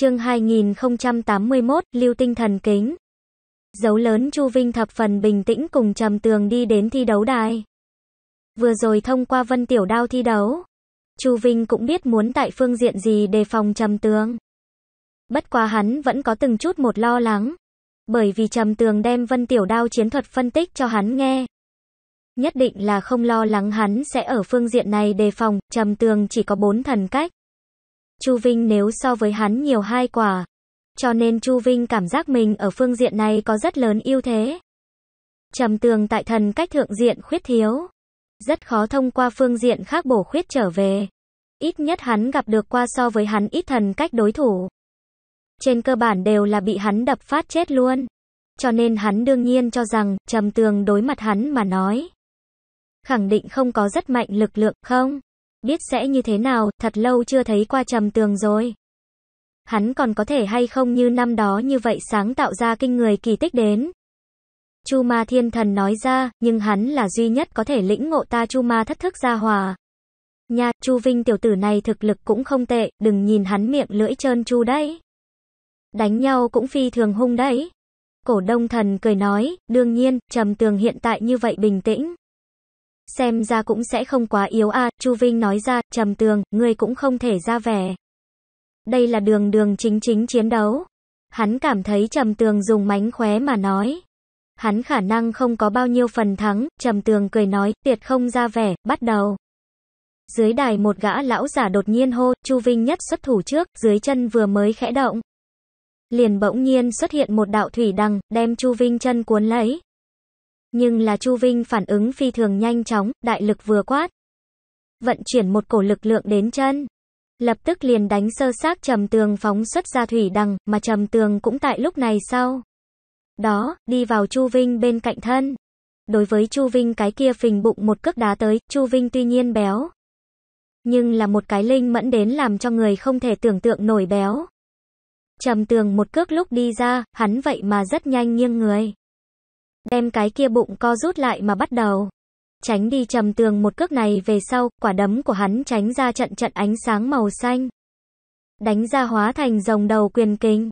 chương 2081, lưu tinh thần kính. Dấu lớn Chu Vinh thập phần bình tĩnh cùng trầm tường đi đến thi đấu đài. Vừa rồi thông qua vân tiểu đao thi đấu. Chu Vinh cũng biết muốn tại phương diện gì đề phòng trầm tường. Bất quá hắn vẫn có từng chút một lo lắng. Bởi vì trầm tường đem vân tiểu đao chiến thuật phân tích cho hắn nghe. Nhất định là không lo lắng hắn sẽ ở phương diện này đề phòng, trầm tường chỉ có bốn thần cách. Chu Vinh nếu so với hắn nhiều hai quả. Cho nên Chu Vinh cảm giác mình ở phương diện này có rất lớn ưu thế. Trầm tường tại thần cách thượng diện khuyết thiếu. Rất khó thông qua phương diện khác bổ khuyết trở về. Ít nhất hắn gặp được qua so với hắn ít thần cách đối thủ. Trên cơ bản đều là bị hắn đập phát chết luôn. Cho nên hắn đương nhiên cho rằng trầm tường đối mặt hắn mà nói. Khẳng định không có rất mạnh lực lượng không? Biết sẽ như thế nào, thật lâu chưa thấy qua trầm tường rồi. Hắn còn có thể hay không như năm đó như vậy sáng tạo ra kinh người kỳ tích đến. Chu ma thiên thần nói ra, nhưng hắn là duy nhất có thể lĩnh ngộ ta chu ma thất thức ra hòa. Nha, chu vinh tiểu tử này thực lực cũng không tệ, đừng nhìn hắn miệng lưỡi trơn chu đấy. Đánh nhau cũng phi thường hung đấy. Cổ đông thần cười nói, đương nhiên, trầm tường hiện tại như vậy bình tĩnh xem ra cũng sẽ không quá yếu a, à. Chu Vinh nói ra, trầm tường, ngươi cũng không thể ra vẻ. Đây là đường đường chính chính chiến đấu. Hắn cảm thấy trầm tường dùng mánh khóe mà nói. Hắn khả năng không có bao nhiêu phần thắng, trầm tường cười nói, tuyệt không ra vẻ, bắt đầu. Dưới đài một gã lão giả đột nhiên hô, Chu Vinh nhất xuất thủ trước, dưới chân vừa mới khẽ động. Liền bỗng nhiên xuất hiện một đạo thủy đằng, đem Chu Vinh chân cuốn lấy. Nhưng là Chu Vinh phản ứng phi thường nhanh chóng, đại lực vừa quát. Vận chuyển một cổ lực lượng đến chân. Lập tức liền đánh sơ xác trầm tường phóng xuất ra thủy đằng, mà trầm tường cũng tại lúc này sau. Đó, đi vào Chu Vinh bên cạnh thân. Đối với Chu Vinh cái kia phình bụng một cước đá tới, Chu Vinh tuy nhiên béo. Nhưng là một cái linh mẫn đến làm cho người không thể tưởng tượng nổi béo. Trầm tường một cước lúc đi ra, hắn vậy mà rất nhanh nghiêng người đem cái kia bụng co rút lại mà bắt đầu. Tránh đi trầm tường một cước này về sau, quả đấm của hắn tránh ra trận trận ánh sáng màu xanh. Đánh ra hóa thành rồng đầu quyền kinh.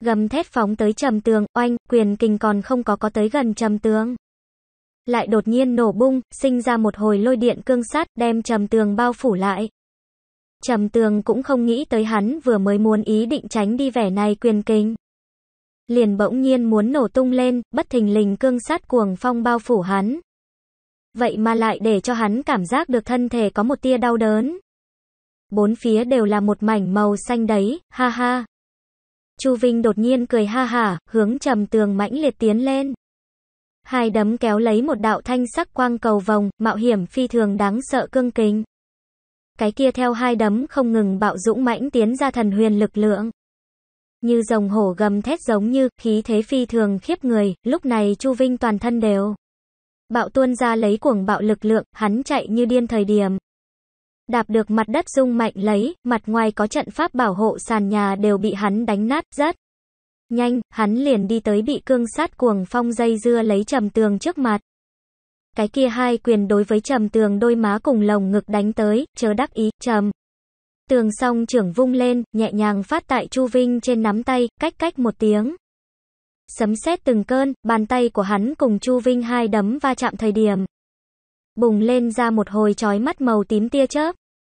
Gầm thét phóng tới trầm tường, oanh, quyền kinh còn không có có tới gần trầm tường. Lại đột nhiên nổ bung, sinh ra một hồi lôi điện cương sát, đem trầm tường bao phủ lại. Trầm tường cũng không nghĩ tới hắn vừa mới muốn ý định tránh đi vẻ này quyền kinh liền bỗng nhiên muốn nổ tung lên, bất thình lình cương sát cuồng phong bao phủ hắn. Vậy mà lại để cho hắn cảm giác được thân thể có một tia đau đớn. Bốn phía đều là một mảnh màu xanh đấy, ha ha. Chu Vinh đột nhiên cười ha hả, hướng trầm tường mãnh liệt tiến lên. Hai đấm kéo lấy một đạo thanh sắc quang cầu vòng, mạo hiểm phi thường đáng sợ cương kính. Cái kia theo hai đấm không ngừng bạo dũng mãnh tiến ra thần huyền lực lượng. Như rồng hổ gầm thét giống như, khí thế phi thường khiếp người, lúc này Chu Vinh toàn thân đều. Bạo tuôn ra lấy cuồng bạo lực lượng, hắn chạy như điên thời điểm. Đạp được mặt đất rung mạnh lấy, mặt ngoài có trận pháp bảo hộ sàn nhà đều bị hắn đánh nát, rớt. Nhanh, hắn liền đi tới bị cương sát cuồng phong dây dưa lấy trầm tường trước mặt. Cái kia hai quyền đối với trầm tường đôi má cùng lồng ngực đánh tới, chờ đắc ý, trầm tường song trưởng vung lên, nhẹ nhàng phát tại Chu Vinh trên nắm tay, cách cách một tiếng. Sấm sét từng cơn, bàn tay của hắn cùng Chu Vinh hai đấm va chạm thời điểm. Bùng lên ra một hồi chói mắt màu tím tia chớp.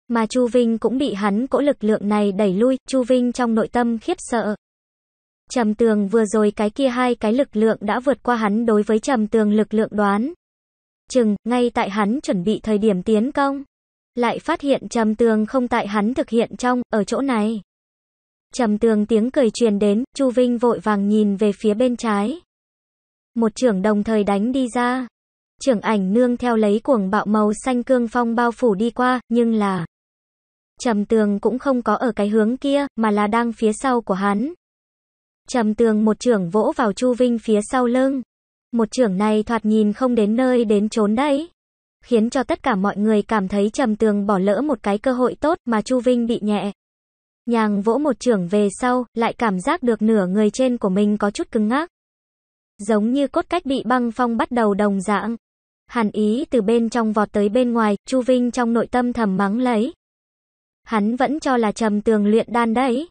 Mà Chu Vinh cũng bị hắn cỗ lực lượng này đẩy lui, Chu Vinh trong nội tâm khiếp sợ. Trầm tường vừa rồi cái kia hai cái lực lượng đã vượt qua hắn đối với trầm tường lực lượng đoán. Chừng, ngay tại hắn chuẩn bị thời điểm tiến công lại phát hiện trầm tường không tại hắn thực hiện trong, ở chỗ này. Trầm tường tiếng cười truyền đến, Chu Vinh vội vàng nhìn về phía bên trái. Một trưởng đồng thời đánh đi ra. Trưởng ảnh nương theo lấy cuồng bạo màu xanh cương phong bao phủ đi qua, nhưng là... Trầm tường cũng không có ở cái hướng kia, mà là đang phía sau của hắn. Trầm tường một trưởng vỗ vào Chu Vinh phía sau lưng. Một trưởng này thoạt nhìn không đến nơi đến trốn đấy khiến cho tất cả mọi người cảm thấy Trầm Tường bỏ lỡ một cái cơ hội tốt mà Chu Vinh bị nhẹ. Nhàng vỗ một trưởng về sau, lại cảm giác được nửa người trên của mình có chút cứng ngắc. Giống như cốt cách bị băng phong bắt đầu đồng dạng. Hàn ý từ bên trong vọt tới bên ngoài, Chu Vinh trong nội tâm thầm mắng lấy. Hắn vẫn cho là Trầm Tường luyện đan đấy.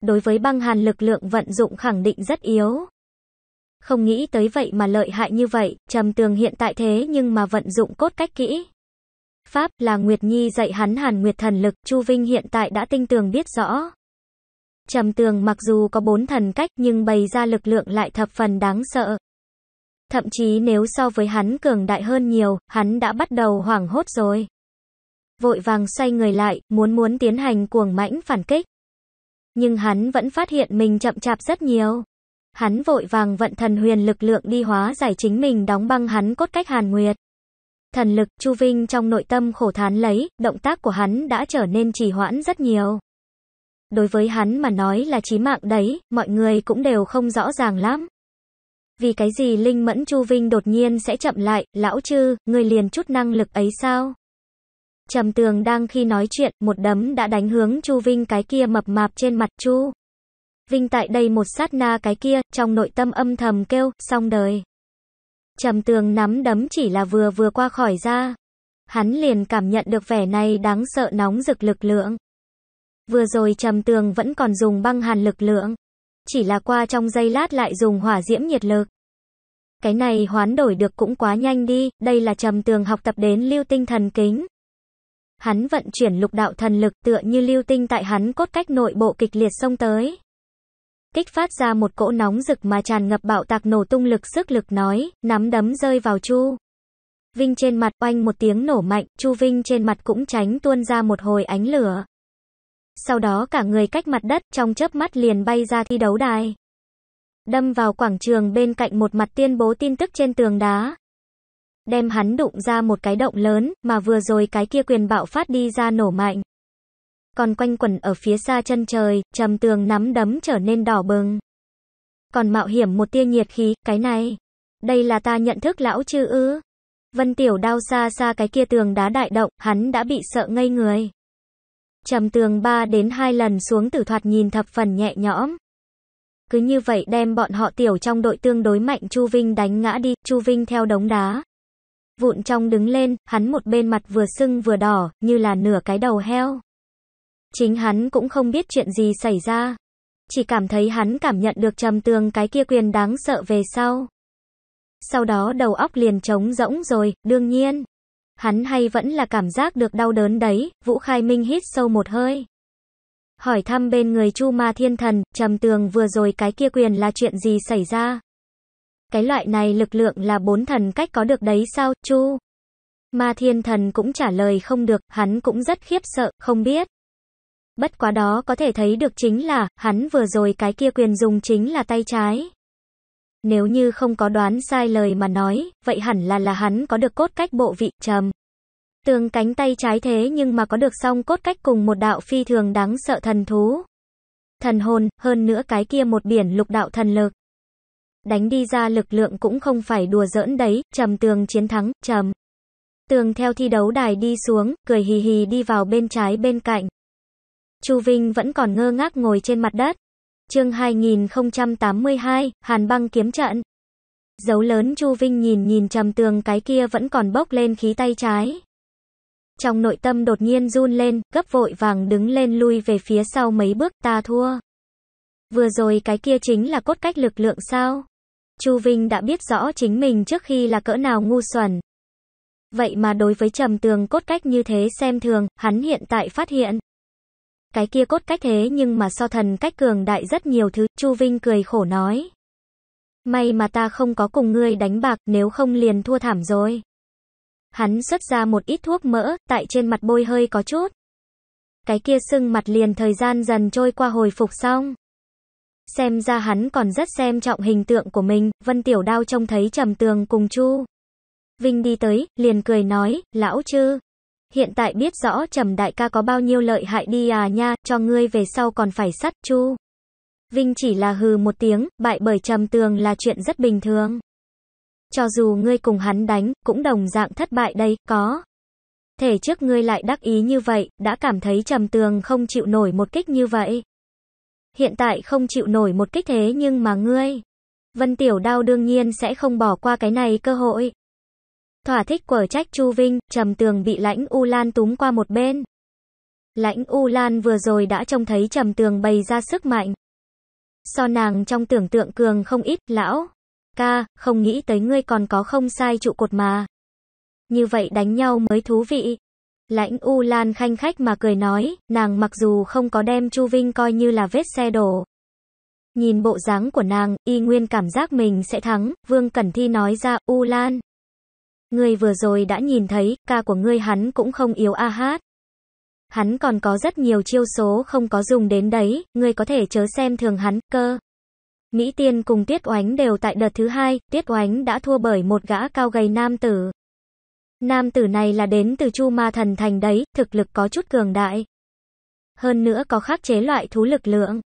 Đối với băng hàn lực lượng vận dụng khẳng định rất yếu không nghĩ tới vậy mà lợi hại như vậy, trầm tường hiện tại thế nhưng mà vận dụng cốt cách kỹ. Pháp là Nguyệt Nhi dạy hắn hàn Nguyệt thần lực, Chu Vinh hiện tại đã tinh tường biết rõ. Trầm tường mặc dù có bốn thần cách nhưng bày ra lực lượng lại thập phần đáng sợ. Thậm chí nếu so với hắn cường đại hơn nhiều, hắn đã bắt đầu hoảng hốt rồi. Vội vàng xoay người lại, muốn muốn tiến hành cuồng mãnh phản kích. Nhưng hắn vẫn phát hiện mình chậm chạp rất nhiều. Hắn vội vàng vận thần huyền lực lượng đi hóa giải chính mình đóng băng hắn cốt cách Hàn Nguyệt. Thần lực Chu Vinh trong nội tâm khổ thán lấy, động tác của hắn đã trở nên trì hoãn rất nhiều. Đối với hắn mà nói là chí mạng đấy, mọi người cũng đều không rõ ràng lắm. Vì cái gì Linh Mẫn Chu Vinh đột nhiên sẽ chậm lại, lão chư, người liền chút năng lực ấy sao? Trầm tường đang khi nói chuyện, một đấm đã đánh hướng Chu Vinh cái kia mập mạp trên mặt Chu. Vinh tại đây một sát na cái kia, trong nội tâm âm thầm kêu, xong đời. Trầm tường nắm đấm chỉ là vừa vừa qua khỏi ra. Hắn liền cảm nhận được vẻ này đáng sợ nóng rực lực lượng. Vừa rồi trầm tường vẫn còn dùng băng hàn lực lượng. Chỉ là qua trong giây lát lại dùng hỏa diễm nhiệt lực. Cái này hoán đổi được cũng quá nhanh đi, đây là trầm tường học tập đến lưu tinh thần kính. Hắn vận chuyển lục đạo thần lực tựa như lưu tinh tại hắn cốt cách nội bộ kịch liệt xông tới kích phát ra một cỗ nóng rực mà tràn ngập bạo tạc nổ tung lực sức lực nói, nắm đấm rơi vào Chu. Vinh trên mặt oanh một tiếng nổ mạnh, Chu Vinh trên mặt cũng tránh tuôn ra một hồi ánh lửa. Sau đó cả người cách mặt đất, trong chớp mắt liền bay ra thi đấu đài. Đâm vào quảng trường bên cạnh một mặt tuyên bố tin tức trên tường đá. Đem hắn đụng ra một cái động lớn, mà vừa rồi cái kia quyền bạo phát đi ra nổ mạnh còn quanh quẩn ở phía xa chân trời, trầm tường nắm đấm trở nên đỏ bừng. Còn mạo hiểm một tia nhiệt khí, cái này, đây là ta nhận thức lão chư ư. Vân Tiểu đao xa xa cái kia tường đá đại động, hắn đã bị sợ ngây người. Trầm tường ba đến hai lần xuống tử thoạt nhìn thập phần nhẹ nhõm. Cứ như vậy đem bọn họ tiểu trong đội tương đối mạnh Chu Vinh đánh ngã đi, Chu Vinh theo đống đá. Vụn trong đứng lên, hắn một bên mặt vừa sưng vừa đỏ, như là nửa cái đầu heo. Chính hắn cũng không biết chuyện gì xảy ra. Chỉ cảm thấy hắn cảm nhận được trầm tường cái kia quyền đáng sợ về sau. Sau đó đầu óc liền trống rỗng rồi, đương nhiên. Hắn hay vẫn là cảm giác được đau đớn đấy, Vũ Khai Minh hít sâu một hơi. Hỏi thăm bên người Chu Ma Thiên Thần, trầm tường vừa rồi cái kia quyền là chuyện gì xảy ra? Cái loại này lực lượng là bốn thần cách có được đấy sao, Chu? Ma Thiên Thần cũng trả lời không được, hắn cũng rất khiếp sợ, không biết. Bất quá đó có thể thấy được chính là, hắn vừa rồi cái kia quyền dùng chính là tay trái. Nếu như không có đoán sai lời mà nói, vậy hẳn là là hắn có được cốt cách bộ vị, trầm. Tường cánh tay trái thế nhưng mà có được song cốt cách cùng một đạo phi thường đáng sợ thần thú. Thần hồn, hơn nữa cái kia một biển lục đạo thần lực. Đánh đi ra lực lượng cũng không phải đùa giỡn đấy, trầm tường chiến thắng, trầm. Tường theo thi đấu đài đi xuống, cười hì hì đi vào bên trái bên cạnh. Chu Vinh vẫn còn ngơ ngác ngồi trên mặt đất. Chương 2082, Hàn Băng kiếm trận. Dấu lớn Chu Vinh nhìn nhìn trầm tường cái kia vẫn còn bốc lên khí tay trái. Trong nội tâm đột nhiên run lên, gấp vội vàng đứng lên lui về phía sau mấy bước, ta thua. Vừa rồi cái kia chính là cốt cách lực lượng sao? Chu Vinh đã biết rõ chính mình trước khi là cỡ nào ngu xuẩn. Vậy mà đối với trầm tường cốt cách như thế xem thường, hắn hiện tại phát hiện cái kia cốt cách thế nhưng mà so thần cách cường đại rất nhiều thứ, Chu Vinh cười khổ nói. May mà ta không có cùng ngươi đánh bạc, nếu không liền thua thảm rồi. Hắn xuất ra một ít thuốc mỡ, tại trên mặt bôi hơi có chút. Cái kia sưng mặt liền thời gian dần trôi qua hồi phục xong. Xem ra hắn còn rất xem trọng hình tượng của mình, Vân Tiểu Đao trông thấy trầm tường cùng Chu. Vinh đi tới, liền cười nói, lão chư, hiện tại biết rõ trầm đại ca có bao nhiêu lợi hại đi à nha, cho ngươi về sau còn phải sắt chu. Vinh chỉ là hừ một tiếng, bại bởi trầm tường là chuyện rất bình thường. Cho dù ngươi cùng hắn đánh, cũng đồng dạng thất bại đây, có. Thể trước ngươi lại đắc ý như vậy, đã cảm thấy trầm tường không chịu nổi một kích như vậy. Hiện tại không chịu nổi một kích thế nhưng mà ngươi. Vân Tiểu Đao đương nhiên sẽ không bỏ qua cái này cơ hội. Thỏa thích quở trách Chu Vinh, Trầm Tường bị Lãnh U Lan túng qua một bên. Lãnh U Lan vừa rồi đã trông thấy Trầm Tường bày ra sức mạnh. So nàng trong tưởng tượng cường không ít, lão. Ca, không nghĩ tới ngươi còn có không sai trụ cột mà. Như vậy đánh nhau mới thú vị. Lãnh U Lan khanh khách mà cười nói, nàng mặc dù không có đem Chu Vinh coi như là vết xe đổ. Nhìn bộ dáng của nàng, y nguyên cảm giác mình sẽ thắng, Vương Cẩn Thi nói ra, U Lan. Ngươi vừa rồi đã nhìn thấy, ca của ngươi hắn cũng không yếu a hát. Hắn còn có rất nhiều chiêu số không có dùng đến đấy, ngươi có thể chớ xem thường hắn, cơ. Mỹ Tiên cùng Tiết Oánh đều tại đợt thứ hai, Tiết Oánh đã thua bởi một gã cao gầy nam tử. Nam tử này là đến từ Chu Ma Thần Thành đấy, thực lực có chút cường đại. Hơn nữa có khắc chế loại thú lực lượng.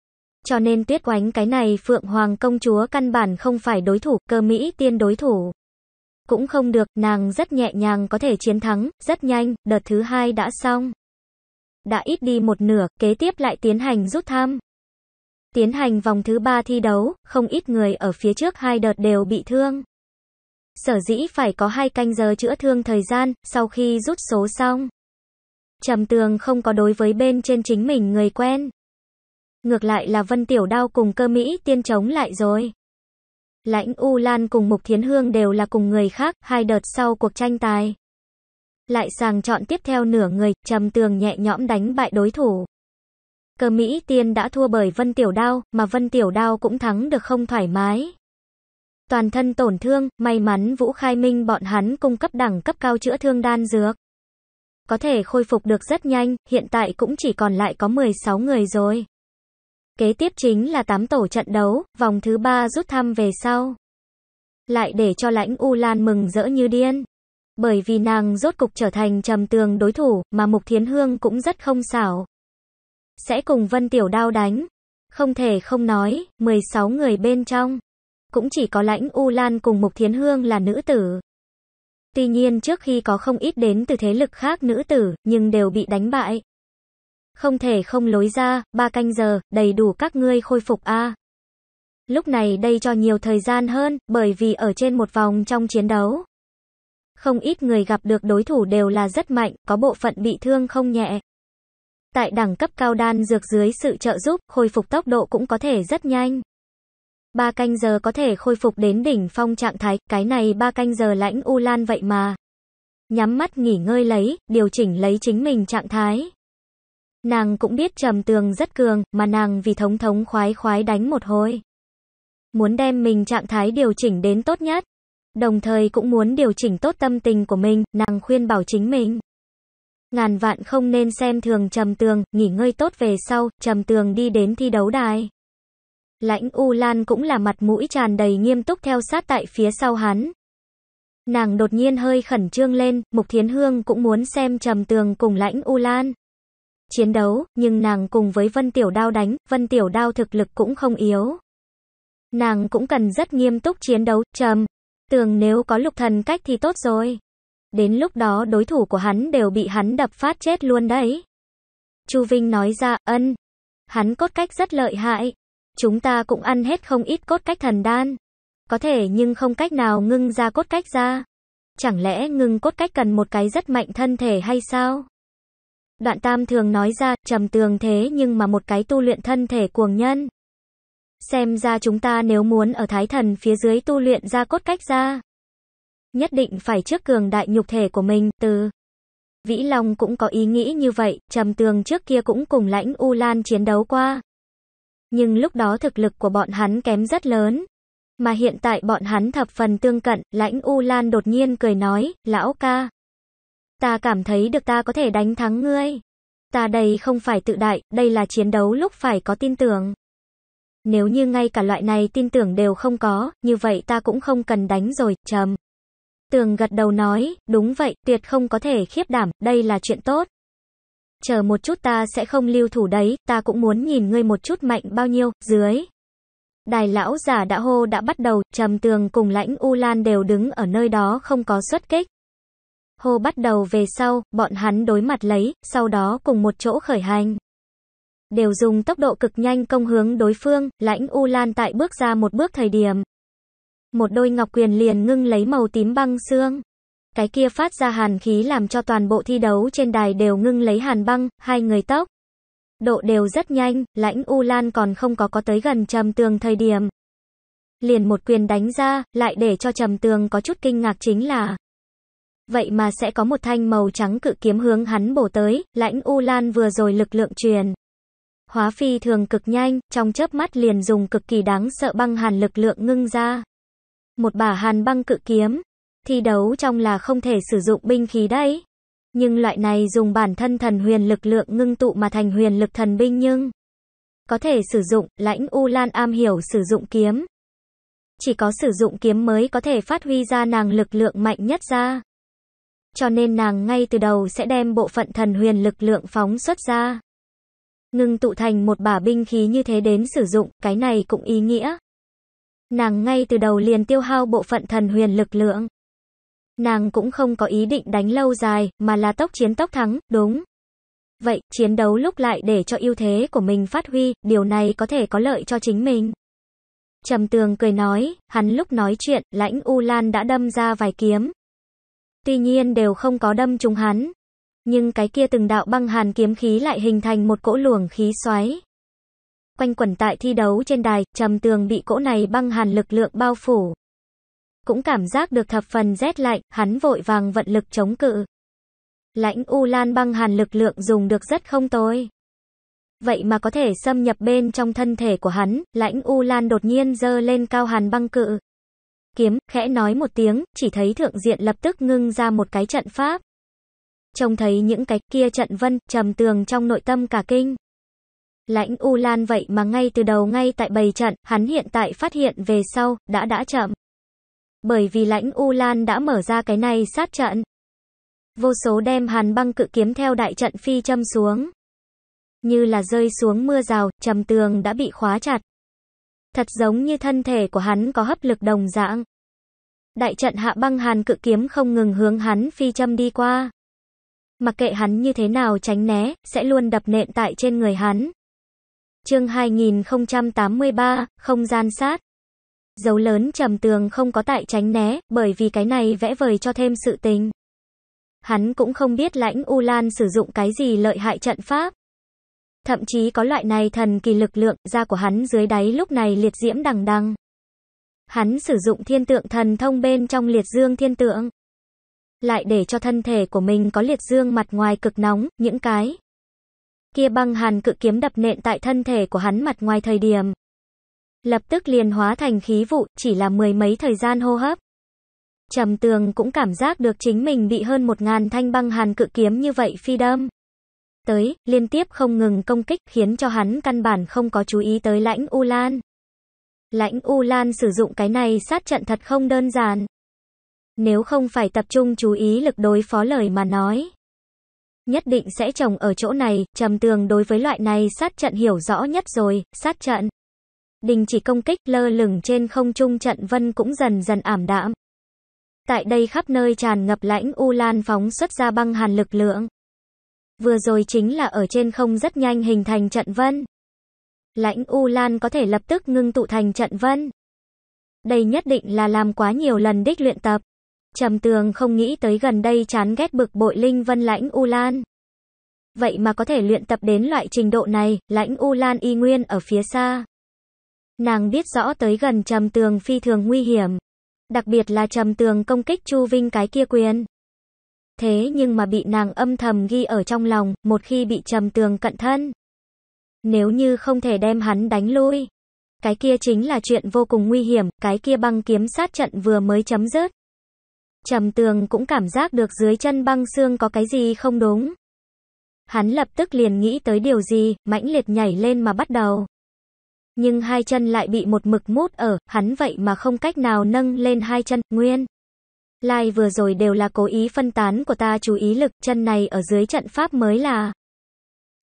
Cho nên Tiết Oánh cái này Phượng Hoàng Công Chúa căn bản không phải đối thủ, cơ Mỹ Tiên đối thủ. Cũng không được, nàng rất nhẹ nhàng có thể chiến thắng, rất nhanh, đợt thứ hai đã xong. Đã ít đi một nửa, kế tiếp lại tiến hành rút thăm. Tiến hành vòng thứ ba thi đấu, không ít người ở phía trước hai đợt đều bị thương. Sở dĩ phải có hai canh giờ chữa thương thời gian, sau khi rút số xong. Trầm tường không có đối với bên trên chính mình người quen. Ngược lại là Vân Tiểu Đao cùng cơ Mỹ tiên chống lại rồi. Lãnh U Lan cùng Mục Thiến Hương đều là cùng người khác, hai đợt sau cuộc tranh tài. Lại sàng chọn tiếp theo nửa người, trầm tường nhẹ nhõm đánh bại đối thủ. Cờ Mỹ Tiên đã thua bởi Vân Tiểu Đao, mà Vân Tiểu Đao cũng thắng được không thoải mái. Toàn thân tổn thương, may mắn Vũ Khai Minh bọn hắn cung cấp đẳng cấp cao chữa thương đan dược. Có thể khôi phục được rất nhanh, hiện tại cũng chỉ còn lại có 16 người rồi. Kế tiếp chính là 8 tổ trận đấu, vòng thứ 3 rút thăm về sau. Lại để cho lãnh U Lan mừng rỡ như điên. Bởi vì nàng rốt cục trở thành trầm tường đối thủ, mà Mục Thiến Hương cũng rất không xảo. Sẽ cùng Vân Tiểu Đao đánh. Không thể không nói, 16 người bên trong. Cũng chỉ có lãnh U Lan cùng Mục Thiến Hương là nữ tử. Tuy nhiên trước khi có không ít đến từ thế lực khác nữ tử, nhưng đều bị đánh bại. Không thể không lối ra, ba canh giờ, đầy đủ các ngươi khôi phục a. Lúc này đây cho nhiều thời gian hơn, bởi vì ở trên một vòng trong chiến đấu. Không ít người gặp được đối thủ đều là rất mạnh, có bộ phận bị thương không nhẹ. Tại đẳng cấp cao đan dược dưới sự trợ giúp, khôi phục tốc độ cũng có thể rất nhanh. Ba canh giờ có thể khôi phục đến đỉnh phong trạng thái, cái này ba canh giờ lãnh u lan vậy mà. Nhắm mắt nghỉ ngơi lấy, điều chỉnh lấy chính mình trạng thái. Nàng cũng biết trầm tường rất cường, mà nàng vì thống thống khoái khoái đánh một hồi. Muốn đem mình trạng thái điều chỉnh đến tốt nhất. Đồng thời cũng muốn điều chỉnh tốt tâm tình của mình, nàng khuyên bảo chính mình. Ngàn vạn không nên xem thường trầm tường, nghỉ ngơi tốt về sau, trầm tường đi đến thi đấu đài. Lãnh U Lan cũng là mặt mũi tràn đầy nghiêm túc theo sát tại phía sau hắn. Nàng đột nhiên hơi khẩn trương lên, Mục Thiến Hương cũng muốn xem trầm tường cùng lãnh U Lan chiến đấu, nhưng nàng cùng với Vân Tiểu Đao đánh, Vân Tiểu Đao thực lực cũng không yếu. Nàng cũng cần rất nghiêm túc chiến đấu, trầm. Tường nếu có lục thần cách thì tốt rồi. Đến lúc đó đối thủ của hắn đều bị hắn đập phát chết luôn đấy. Chu Vinh nói ra, ân. Hắn cốt cách rất lợi hại. Chúng ta cũng ăn hết không ít cốt cách thần đan. Có thể nhưng không cách nào ngưng ra cốt cách ra. Chẳng lẽ ngưng cốt cách cần một cái rất mạnh thân thể hay sao? Đoạn tam thường nói ra, trầm tường thế nhưng mà một cái tu luyện thân thể cuồng nhân. Xem ra chúng ta nếu muốn ở thái thần phía dưới tu luyện ra cốt cách ra. Nhất định phải trước cường đại nhục thể của mình, từ. Vĩ Long cũng có ý nghĩ như vậy, trầm tường trước kia cũng cùng lãnh U Lan chiến đấu qua. Nhưng lúc đó thực lực của bọn hắn kém rất lớn. Mà hiện tại bọn hắn thập phần tương cận, lãnh U Lan đột nhiên cười nói, lão ca. Ta cảm thấy được ta có thể đánh thắng ngươi. Ta đây không phải tự đại, đây là chiến đấu lúc phải có tin tưởng. Nếu như ngay cả loại này tin tưởng đều không có, như vậy ta cũng không cần đánh rồi, trầm. Tường gật đầu nói, đúng vậy, tuyệt không có thể khiếp đảm, đây là chuyện tốt. Chờ một chút ta sẽ không lưu thủ đấy, ta cũng muốn nhìn ngươi một chút mạnh bao nhiêu, dưới. Đài lão giả đã hô đã bắt đầu, trầm tường cùng lãnh U Lan đều đứng ở nơi đó không có xuất kích. Hô bắt đầu về sau, bọn hắn đối mặt lấy, sau đó cùng một chỗ khởi hành. Đều dùng tốc độ cực nhanh công hướng đối phương, lãnh U Lan tại bước ra một bước thời điểm. Một đôi ngọc quyền liền ngưng lấy màu tím băng xương. Cái kia phát ra hàn khí làm cho toàn bộ thi đấu trên đài đều ngưng lấy hàn băng, hai người tóc. Độ đều rất nhanh, lãnh U Lan còn không có có tới gần trầm tường thời điểm. Liền một quyền đánh ra, lại để cho trầm tường có chút kinh ngạc chính là vậy mà sẽ có một thanh màu trắng cự kiếm hướng hắn bổ tới, lãnh U Lan vừa rồi lực lượng truyền. Hóa phi thường cực nhanh, trong chớp mắt liền dùng cực kỳ đáng sợ băng hàn lực lượng ngưng ra. Một bả hàn băng cự kiếm, thi đấu trong là không thể sử dụng binh khí đấy. Nhưng loại này dùng bản thân thần huyền lực lượng ngưng tụ mà thành huyền lực thần binh nhưng có thể sử dụng, lãnh U Lan am hiểu sử dụng kiếm. Chỉ có sử dụng kiếm mới có thể phát huy ra nàng lực lượng mạnh nhất ra cho nên nàng ngay từ đầu sẽ đem bộ phận thần huyền lực lượng phóng xuất ra. Ngưng tụ thành một bả binh khí như thế đến sử dụng, cái này cũng ý nghĩa. Nàng ngay từ đầu liền tiêu hao bộ phận thần huyền lực lượng. Nàng cũng không có ý định đánh lâu dài, mà là tốc chiến tốc thắng, đúng. Vậy, chiến đấu lúc lại để cho ưu thế của mình phát huy, điều này có thể có lợi cho chính mình. Trầm tường cười nói, hắn lúc nói chuyện, lãnh U Lan đã đâm ra vài kiếm, tuy nhiên đều không có đâm trúng hắn. Nhưng cái kia từng đạo băng hàn kiếm khí lại hình thành một cỗ luồng khí xoáy. Quanh quẩn tại thi đấu trên đài, trầm tường bị cỗ này băng hàn lực lượng bao phủ. Cũng cảm giác được thập phần rét lạnh, hắn vội vàng vận lực chống cự. Lãnh U Lan băng hàn lực lượng dùng được rất không tồi. Vậy mà có thể xâm nhập bên trong thân thể của hắn, lãnh U Lan đột nhiên dơ lên cao hàn băng cự kiếm, khẽ nói một tiếng, chỉ thấy thượng diện lập tức ngưng ra một cái trận pháp. Trông thấy những cái kia trận vân, trầm tường trong nội tâm cả kinh. Lãnh U Lan vậy mà ngay từ đầu ngay tại bầy trận, hắn hiện tại phát hiện về sau, đã đã chậm. Bởi vì lãnh U Lan đã mở ra cái này sát trận. Vô số đem hàn băng cự kiếm theo đại trận phi châm xuống. Như là rơi xuống mưa rào, trầm tường đã bị khóa chặt. Thật giống như thân thể của hắn có hấp lực đồng dạng. Đại trận hạ băng hàn cự kiếm không ngừng hướng hắn phi châm đi qua. Mặc kệ hắn như thế nào tránh né, sẽ luôn đập nện tại trên người hắn. Chương 2083, không gian sát. Dấu lớn trầm tường không có tại tránh né, bởi vì cái này vẽ vời cho thêm sự tình. Hắn cũng không biết lãnh U Lan sử dụng cái gì lợi hại trận pháp. Thậm chí có loại này thần kỳ lực lượng, da của hắn dưới đáy lúc này liệt diễm đằng đằng. Hắn sử dụng thiên tượng thần thông bên trong liệt dương thiên tượng. Lại để cho thân thể của mình có liệt dương mặt ngoài cực nóng, những cái. Kia băng hàn cự kiếm đập nện tại thân thể của hắn mặt ngoài thời điểm. Lập tức liền hóa thành khí vụ, chỉ là mười mấy thời gian hô hấp. Trầm tường cũng cảm giác được chính mình bị hơn một ngàn thanh băng hàn cự kiếm như vậy phi đâm tới, liên tiếp không ngừng công kích khiến cho hắn căn bản không có chú ý tới lãnh U Lan. Lãnh U Lan sử dụng cái này sát trận thật không đơn giản. Nếu không phải tập trung chú ý lực đối phó lời mà nói. Nhất định sẽ trồng ở chỗ này, trầm tường đối với loại này sát trận hiểu rõ nhất rồi, sát trận. Đình chỉ công kích lơ lửng trên không trung trận vân cũng dần dần ảm đạm. Tại đây khắp nơi tràn ngập lãnh U Lan phóng xuất ra băng hàn lực lượng vừa rồi chính là ở trên không rất nhanh hình thành trận vân. Lãnh U Lan có thể lập tức ngưng tụ thành trận vân. Đây nhất định là làm quá nhiều lần đích luyện tập. Trầm tường không nghĩ tới gần đây chán ghét bực bội Linh Vân Lãnh U Lan. Vậy mà có thể luyện tập đến loại trình độ này, Lãnh U Lan y nguyên ở phía xa. Nàng biết rõ tới gần trầm tường phi thường nguy hiểm. Đặc biệt là trầm tường công kích Chu Vinh cái kia quyền thế nhưng mà bị nàng âm thầm ghi ở trong lòng, một khi bị trầm tường cận thân. Nếu như không thể đem hắn đánh lui, cái kia chính là chuyện vô cùng nguy hiểm, cái kia băng kiếm sát trận vừa mới chấm dứt. Trầm tường cũng cảm giác được dưới chân băng xương có cái gì không đúng. Hắn lập tức liền nghĩ tới điều gì, mãnh liệt nhảy lên mà bắt đầu. Nhưng hai chân lại bị một mực mút ở, hắn vậy mà không cách nào nâng lên hai chân, nguyên lai vừa rồi đều là cố ý phân tán của ta chú ý lực, chân này ở dưới trận pháp mới là...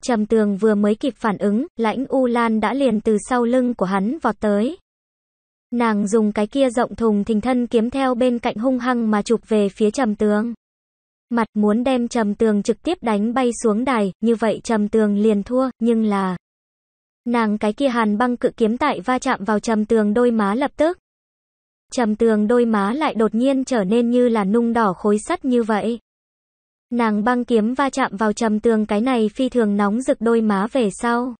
Trầm tường vừa mới kịp phản ứng, lãnh U Lan đã liền từ sau lưng của hắn vọt tới. Nàng dùng cái kia rộng thùng thình thân kiếm theo bên cạnh hung hăng mà chụp về phía trầm tường. Mặt muốn đem trầm tường trực tiếp đánh bay xuống đài, như vậy trầm tường liền thua, nhưng là... Nàng cái kia hàn băng cự kiếm tại va chạm vào trầm tường đôi má lập tức. Trầm tường đôi má lại đột nhiên trở nên như là nung đỏ khối sắt như vậy. Nàng băng kiếm va chạm vào trầm tường cái này phi thường nóng rực đôi má về sau.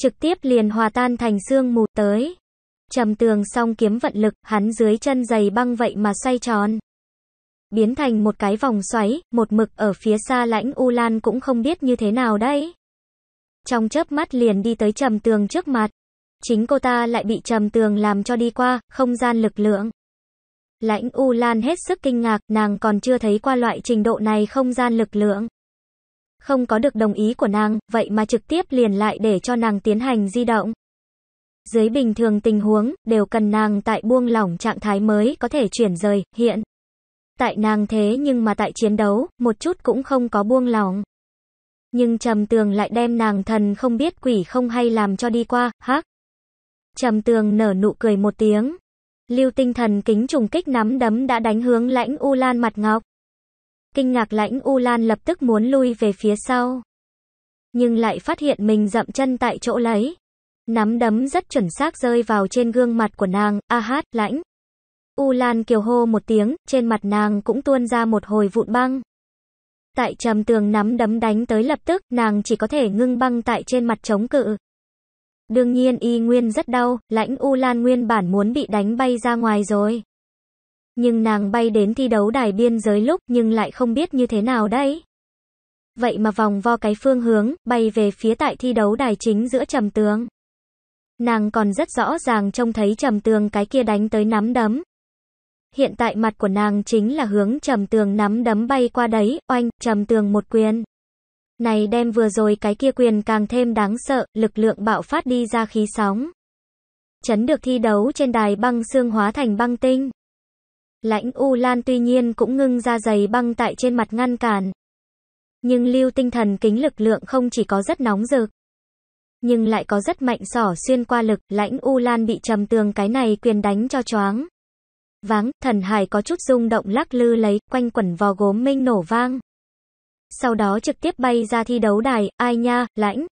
Trực tiếp liền hòa tan thành xương mù tới. Trầm tường song kiếm vận lực, hắn dưới chân giày băng vậy mà xoay tròn. Biến thành một cái vòng xoáy, một mực ở phía xa lãnh U Lan cũng không biết như thế nào đấy. Trong chớp mắt liền đi tới trầm tường trước mặt. Chính cô ta lại bị trầm tường làm cho đi qua, không gian lực lượng. Lãnh U Lan hết sức kinh ngạc, nàng còn chưa thấy qua loại trình độ này không gian lực lượng. Không có được đồng ý của nàng, vậy mà trực tiếp liền lại để cho nàng tiến hành di động. Dưới bình thường tình huống, đều cần nàng tại buông lỏng trạng thái mới có thể chuyển rời, hiện. Tại nàng thế nhưng mà tại chiến đấu, một chút cũng không có buông lỏng. Nhưng trầm tường lại đem nàng thần không biết quỷ không hay làm cho đi qua, hắc. Trầm tường nở nụ cười một tiếng. Lưu tinh thần kính trùng kích nắm đấm đã đánh hướng lãnh U Lan mặt ngọc. Kinh ngạc lãnh U Lan lập tức muốn lui về phía sau. Nhưng lại phát hiện mình dậm chân tại chỗ lấy. Nắm đấm rất chuẩn xác rơi vào trên gương mặt của nàng, a hát, lãnh. U Lan kiều hô một tiếng, trên mặt nàng cũng tuôn ra một hồi vụn băng. Tại trầm tường nắm đấm đánh tới lập tức, nàng chỉ có thể ngưng băng tại trên mặt chống cự. Đương nhiên y nguyên rất đau, lãnh U Lan nguyên bản muốn bị đánh bay ra ngoài rồi. Nhưng nàng bay đến thi đấu đài biên giới lúc nhưng lại không biết như thế nào đấy. Vậy mà vòng vo cái phương hướng, bay về phía tại thi đấu đài chính giữa trầm tường. Nàng còn rất rõ ràng trông thấy trầm tường cái kia đánh tới nắm đấm. Hiện tại mặt của nàng chính là hướng trầm tường nắm đấm bay qua đấy, oanh, trầm tường một quyền. Này đem vừa rồi cái kia quyền càng thêm đáng sợ, lực lượng bạo phát đi ra khí sóng. Chấn được thi đấu trên đài băng xương hóa thành băng tinh. Lãnh U Lan tuy nhiên cũng ngưng ra giày băng tại trên mặt ngăn cản. Nhưng lưu tinh thần kính lực lượng không chỉ có rất nóng rực. Nhưng lại có rất mạnh sỏ xuyên qua lực, lãnh U Lan bị trầm tường cái này quyền đánh cho choáng. Váng, thần hải có chút rung động lắc lư lấy, quanh quẩn vò gốm minh nổ vang sau đó trực tiếp bay ra thi đấu đài, ai nha, lãnh.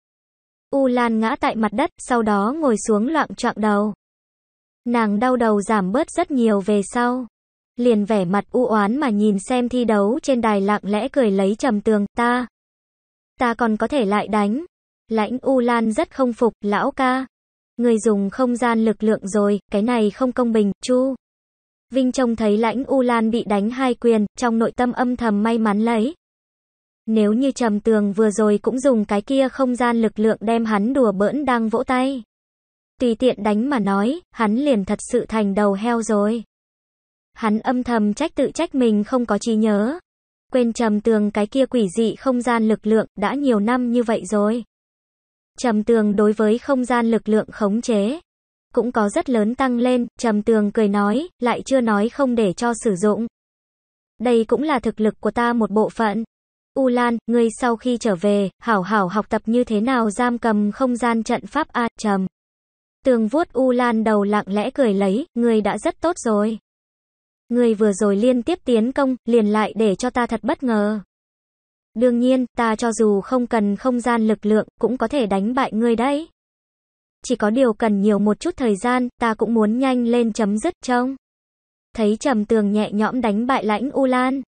U Lan ngã tại mặt đất, sau đó ngồi xuống loạn trọng đầu. Nàng đau đầu giảm bớt rất nhiều về sau. Liền vẻ mặt u oán mà nhìn xem thi đấu trên đài lặng lẽ cười lấy trầm tường, ta. Ta còn có thể lại đánh. Lãnh U Lan rất không phục, lão ca. Người dùng không gian lực lượng rồi, cái này không công bình, chu. Vinh trông thấy lãnh U Lan bị đánh hai quyền, trong nội tâm âm thầm may mắn lấy. Nếu như trầm tường vừa rồi cũng dùng cái kia không gian lực lượng đem hắn đùa bỡn đang vỗ tay. Tùy tiện đánh mà nói, hắn liền thật sự thành đầu heo rồi. Hắn âm thầm trách tự trách mình không có trí nhớ. Quên trầm tường cái kia quỷ dị không gian lực lượng đã nhiều năm như vậy rồi. Trầm tường đối với không gian lực lượng khống chế. Cũng có rất lớn tăng lên, trầm tường cười nói, lại chưa nói không để cho sử dụng. Đây cũng là thực lực của ta một bộ phận. U Lan, ngươi sau khi trở về, hảo hảo học tập như thế nào giam cầm không gian trận pháp A, trầm. Tường vuốt U Lan đầu lặng lẽ cười lấy, ngươi đã rất tốt rồi. Ngươi vừa rồi liên tiếp tiến công, liền lại để cho ta thật bất ngờ. Đương nhiên, ta cho dù không cần không gian lực lượng, cũng có thể đánh bại ngươi đấy. Chỉ có điều cần nhiều một chút thời gian, ta cũng muốn nhanh lên chấm dứt trông. Thấy trầm tường nhẹ nhõm đánh bại lãnh U Lan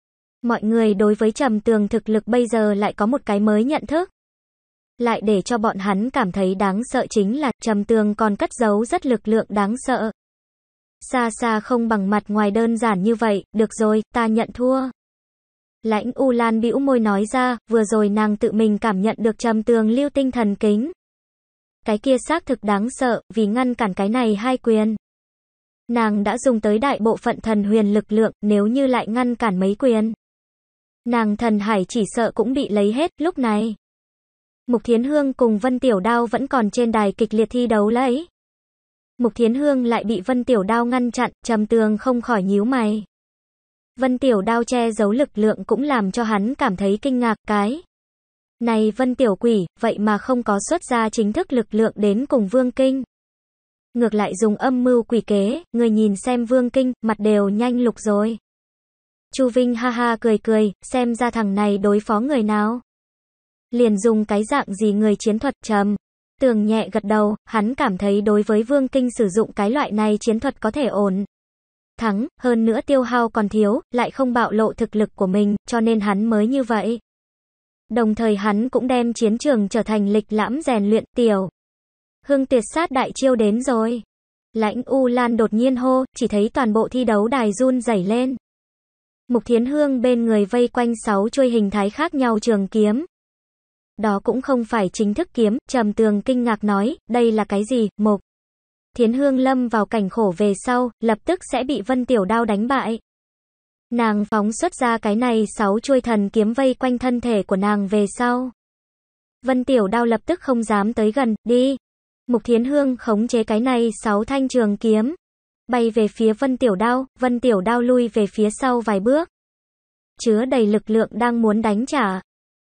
mọi người đối với trầm tường thực lực bây giờ lại có một cái mới nhận thức. Lại để cho bọn hắn cảm thấy đáng sợ chính là trầm tường còn cất giấu rất lực lượng đáng sợ. Xa xa không bằng mặt ngoài đơn giản như vậy, được rồi, ta nhận thua. Lãnh U Lan bĩu môi nói ra, vừa rồi nàng tự mình cảm nhận được trầm tường lưu tinh thần kính. Cái kia xác thực đáng sợ, vì ngăn cản cái này hai quyền. Nàng đã dùng tới đại bộ phận thần huyền lực lượng, nếu như lại ngăn cản mấy quyền nàng thần hải chỉ sợ cũng bị lấy hết lúc này. Mục Thiến Hương cùng Vân Tiểu Đao vẫn còn trên đài kịch liệt thi đấu lấy. Mục Thiến Hương lại bị Vân Tiểu Đao ngăn chặn, trầm tường không khỏi nhíu mày. Vân Tiểu Đao che giấu lực lượng cũng làm cho hắn cảm thấy kinh ngạc cái. Này Vân Tiểu Quỷ, vậy mà không có xuất ra chính thức lực lượng đến cùng Vương Kinh. Ngược lại dùng âm mưu quỷ kế, người nhìn xem Vương Kinh, mặt đều nhanh lục rồi. Chu Vinh ha ha cười cười, xem ra thằng này đối phó người nào. Liền dùng cái dạng gì người chiến thuật trầm. Tường nhẹ gật đầu, hắn cảm thấy đối với Vương Kinh sử dụng cái loại này chiến thuật có thể ổn. Thắng, hơn nữa tiêu hao còn thiếu, lại không bạo lộ thực lực của mình, cho nên hắn mới như vậy. Đồng thời hắn cũng đem chiến trường trở thành lịch lãm rèn luyện tiểu. Hương tuyệt sát đại chiêu đến rồi. Lãnh U Lan đột nhiên hô, chỉ thấy toàn bộ thi đấu đài run rẩy lên. Mục Thiến Hương bên người vây quanh sáu chuôi hình thái khác nhau trường kiếm. Đó cũng không phải chính thức kiếm, Trầm Tường kinh ngạc nói, đây là cái gì, Mục. Thiến Hương lâm vào cảnh khổ về sau, lập tức sẽ bị Vân Tiểu Đao đánh bại. Nàng phóng xuất ra cái này sáu chuôi thần kiếm vây quanh thân thể của nàng về sau. Vân Tiểu Đao lập tức không dám tới gần, đi. Mục Thiến Hương khống chế cái này sáu thanh trường kiếm. Bay về phía Vân Tiểu Đao, Vân Tiểu Đao lui về phía sau vài bước. Chứa đầy lực lượng đang muốn đánh trả.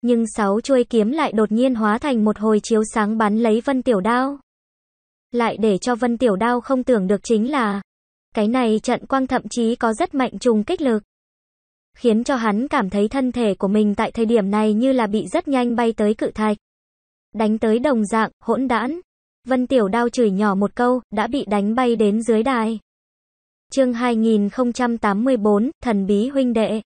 Nhưng sáu chuôi kiếm lại đột nhiên hóa thành một hồi chiếu sáng bắn lấy Vân Tiểu Đao. Lại để cho Vân Tiểu Đao không tưởng được chính là. Cái này trận quang thậm chí có rất mạnh trùng kích lực khiến cho hắn cảm thấy thân thể của mình tại thời điểm này như là bị rất nhanh bay tới cự thạch. Đánh tới đồng dạng, hỗn đãn. Vân Tiểu Đao chửi nhỏ một câu, đã bị đánh bay đến dưới đài. Chương 2084, thần bí huynh đệ.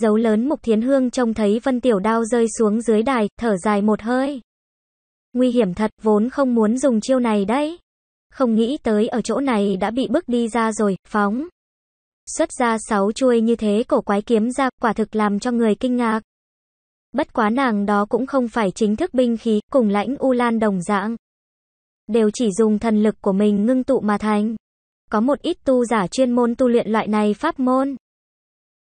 Dấu lớn Mục Thiến Hương trông thấy Vân Tiểu Đao rơi xuống dưới đài, thở dài một hơi. Nguy hiểm thật, vốn không muốn dùng chiêu này đấy. Không nghĩ tới ở chỗ này đã bị bước đi ra rồi, phóng. Xuất ra sáu chuôi như thế cổ quái kiếm ra, quả thực làm cho người kinh ngạc. Bất quá nàng đó cũng không phải chính thức binh khí, cùng lãnh U Lan đồng dạng. Đều chỉ dùng thần lực của mình ngưng tụ mà thành. Có một ít tu giả chuyên môn tu luyện loại này pháp môn.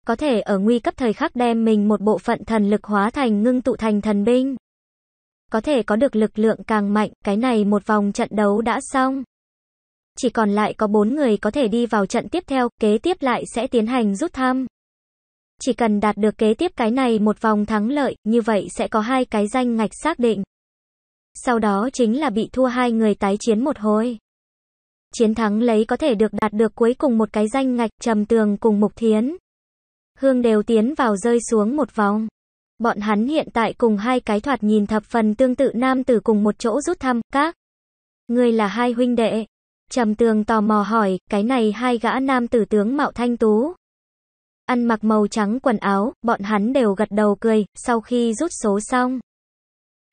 Có thể ở nguy cấp thời khắc đem mình một bộ phận thần lực hóa thành ngưng tụ thành thần binh. Có thể có được lực lượng càng mạnh, cái này một vòng trận đấu đã xong. Chỉ còn lại có bốn người có thể đi vào trận tiếp theo, kế tiếp lại sẽ tiến hành rút thăm. Chỉ cần đạt được kế tiếp cái này một vòng thắng lợi, như vậy sẽ có hai cái danh ngạch xác định. Sau đó chính là bị thua hai người tái chiến một hồi. Chiến thắng lấy có thể được đạt được cuối cùng một cái danh ngạch trầm tường cùng mục thiến. Hương đều tiến vào rơi xuống một vòng. Bọn hắn hiện tại cùng hai cái thoạt nhìn thập phần tương tự nam tử cùng một chỗ rút thăm, các. người là hai huynh đệ. Trầm tường tò mò hỏi, cái này hai gã nam tử tướng mạo thanh tú. Ăn mặc màu trắng quần áo, bọn hắn đều gật đầu cười, sau khi rút số xong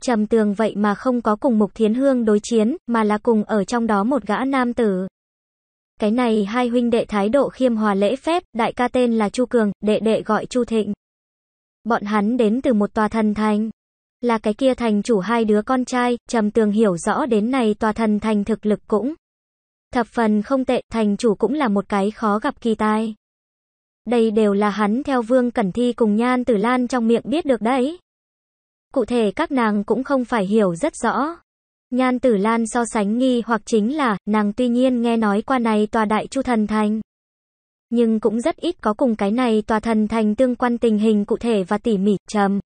trầm tường vậy mà không có cùng Mục Thiến Hương đối chiến, mà là cùng ở trong đó một gã nam tử. Cái này hai huynh đệ thái độ khiêm hòa lễ phép, đại ca tên là Chu Cường, đệ đệ gọi Chu Thịnh. Bọn hắn đến từ một tòa thần thành. Là cái kia thành chủ hai đứa con trai, trầm tường hiểu rõ đến này tòa thần thành thực lực cũng. Thập phần không tệ, thành chủ cũng là một cái khó gặp kỳ tai. Đây đều là hắn theo Vương Cẩn Thi cùng Nhan Tử Lan trong miệng biết được đấy cụ thể các nàng cũng không phải hiểu rất rõ. Nhan Tử Lan so sánh nghi hoặc chính là, nàng tuy nhiên nghe nói qua này tòa đại chu thần thành. Nhưng cũng rất ít có cùng cái này tòa thần thành tương quan tình hình cụ thể và tỉ mỉ, trầm.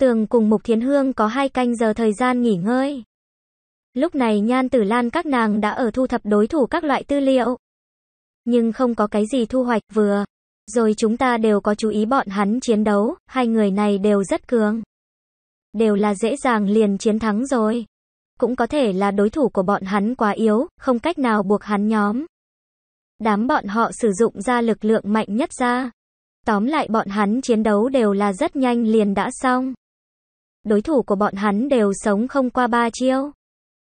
Tường cùng Mục Thiến Hương có hai canh giờ thời gian nghỉ ngơi. Lúc này Nhan Tử Lan các nàng đã ở thu thập đối thủ các loại tư liệu. Nhưng không có cái gì thu hoạch vừa. Rồi chúng ta đều có chú ý bọn hắn chiến đấu, hai người này đều rất cường đều là dễ dàng liền chiến thắng rồi. Cũng có thể là đối thủ của bọn hắn quá yếu, không cách nào buộc hắn nhóm. Đám bọn họ sử dụng ra lực lượng mạnh nhất ra. Tóm lại bọn hắn chiến đấu đều là rất nhanh liền đã xong. Đối thủ của bọn hắn đều sống không qua ba chiêu.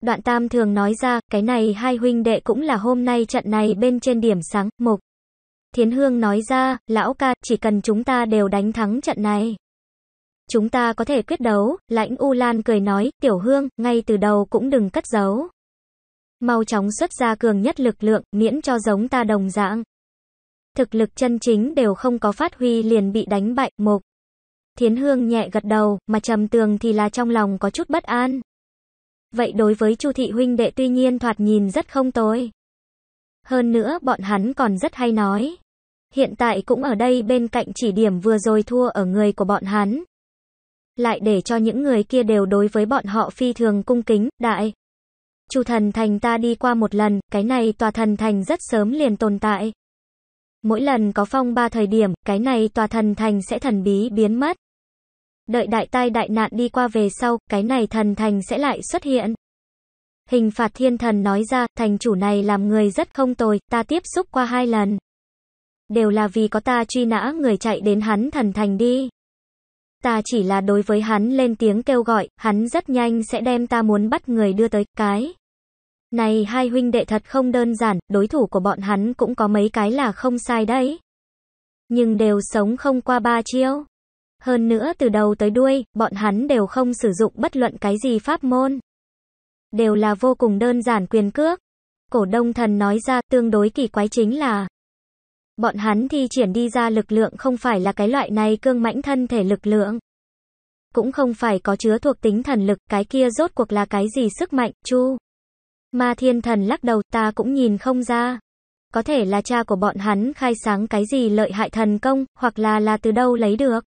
Đoạn Tam thường nói ra, cái này hai huynh đệ cũng là hôm nay trận này bên trên điểm sáng, mục. Thiến Hương nói ra, lão ca, chỉ cần chúng ta đều đánh thắng trận này. Chúng ta có thể quyết đấu, lãnh U Lan cười nói, tiểu hương, ngay từ đầu cũng đừng cất giấu. Mau chóng xuất ra cường nhất lực lượng, miễn cho giống ta đồng dạng. Thực lực chân chính đều không có phát huy liền bị đánh bại, mục. Thiến hương nhẹ gật đầu, mà trầm tường thì là trong lòng có chút bất an. Vậy đối với Chu thị huynh đệ tuy nhiên thoạt nhìn rất không tối Hơn nữa bọn hắn còn rất hay nói. Hiện tại cũng ở đây bên cạnh chỉ điểm vừa rồi thua ở người của bọn hắn, lại để cho những người kia đều đối với bọn họ phi thường cung kính, đại. Chu thần thành ta đi qua một lần, cái này tòa thần thành rất sớm liền tồn tại. Mỗi lần có phong ba thời điểm, cái này tòa thần thành sẽ thần bí biến mất. Đợi đại tai đại nạn đi qua về sau, cái này thần thành sẽ lại xuất hiện. Hình phạt thiên thần nói ra, thành chủ này làm người rất không tồi, ta tiếp xúc qua hai lần. Đều là vì có ta truy nã người chạy đến hắn thần thành đi ta chỉ là đối với hắn lên tiếng kêu gọi, hắn rất nhanh sẽ đem ta muốn bắt người đưa tới cái. Này hai huynh đệ thật không đơn giản, đối thủ của bọn hắn cũng có mấy cái là không sai đấy. Nhưng đều sống không qua ba chiêu. Hơn nữa từ đầu tới đuôi, bọn hắn đều không sử dụng bất luận cái gì pháp môn. Đều là vô cùng đơn giản quyền cước. Cổ đông thần nói ra tương đối kỳ quái chính là, Bọn hắn thi triển đi ra lực lượng không phải là cái loại này cương mãnh thân thể lực lượng. Cũng không phải có chứa thuộc tính thần lực, cái kia rốt cuộc là cái gì sức mạnh, chu. Ma thiên thần lắc đầu ta cũng nhìn không ra. Có thể là cha của bọn hắn khai sáng cái gì lợi hại thần công, hoặc là là từ đâu lấy được.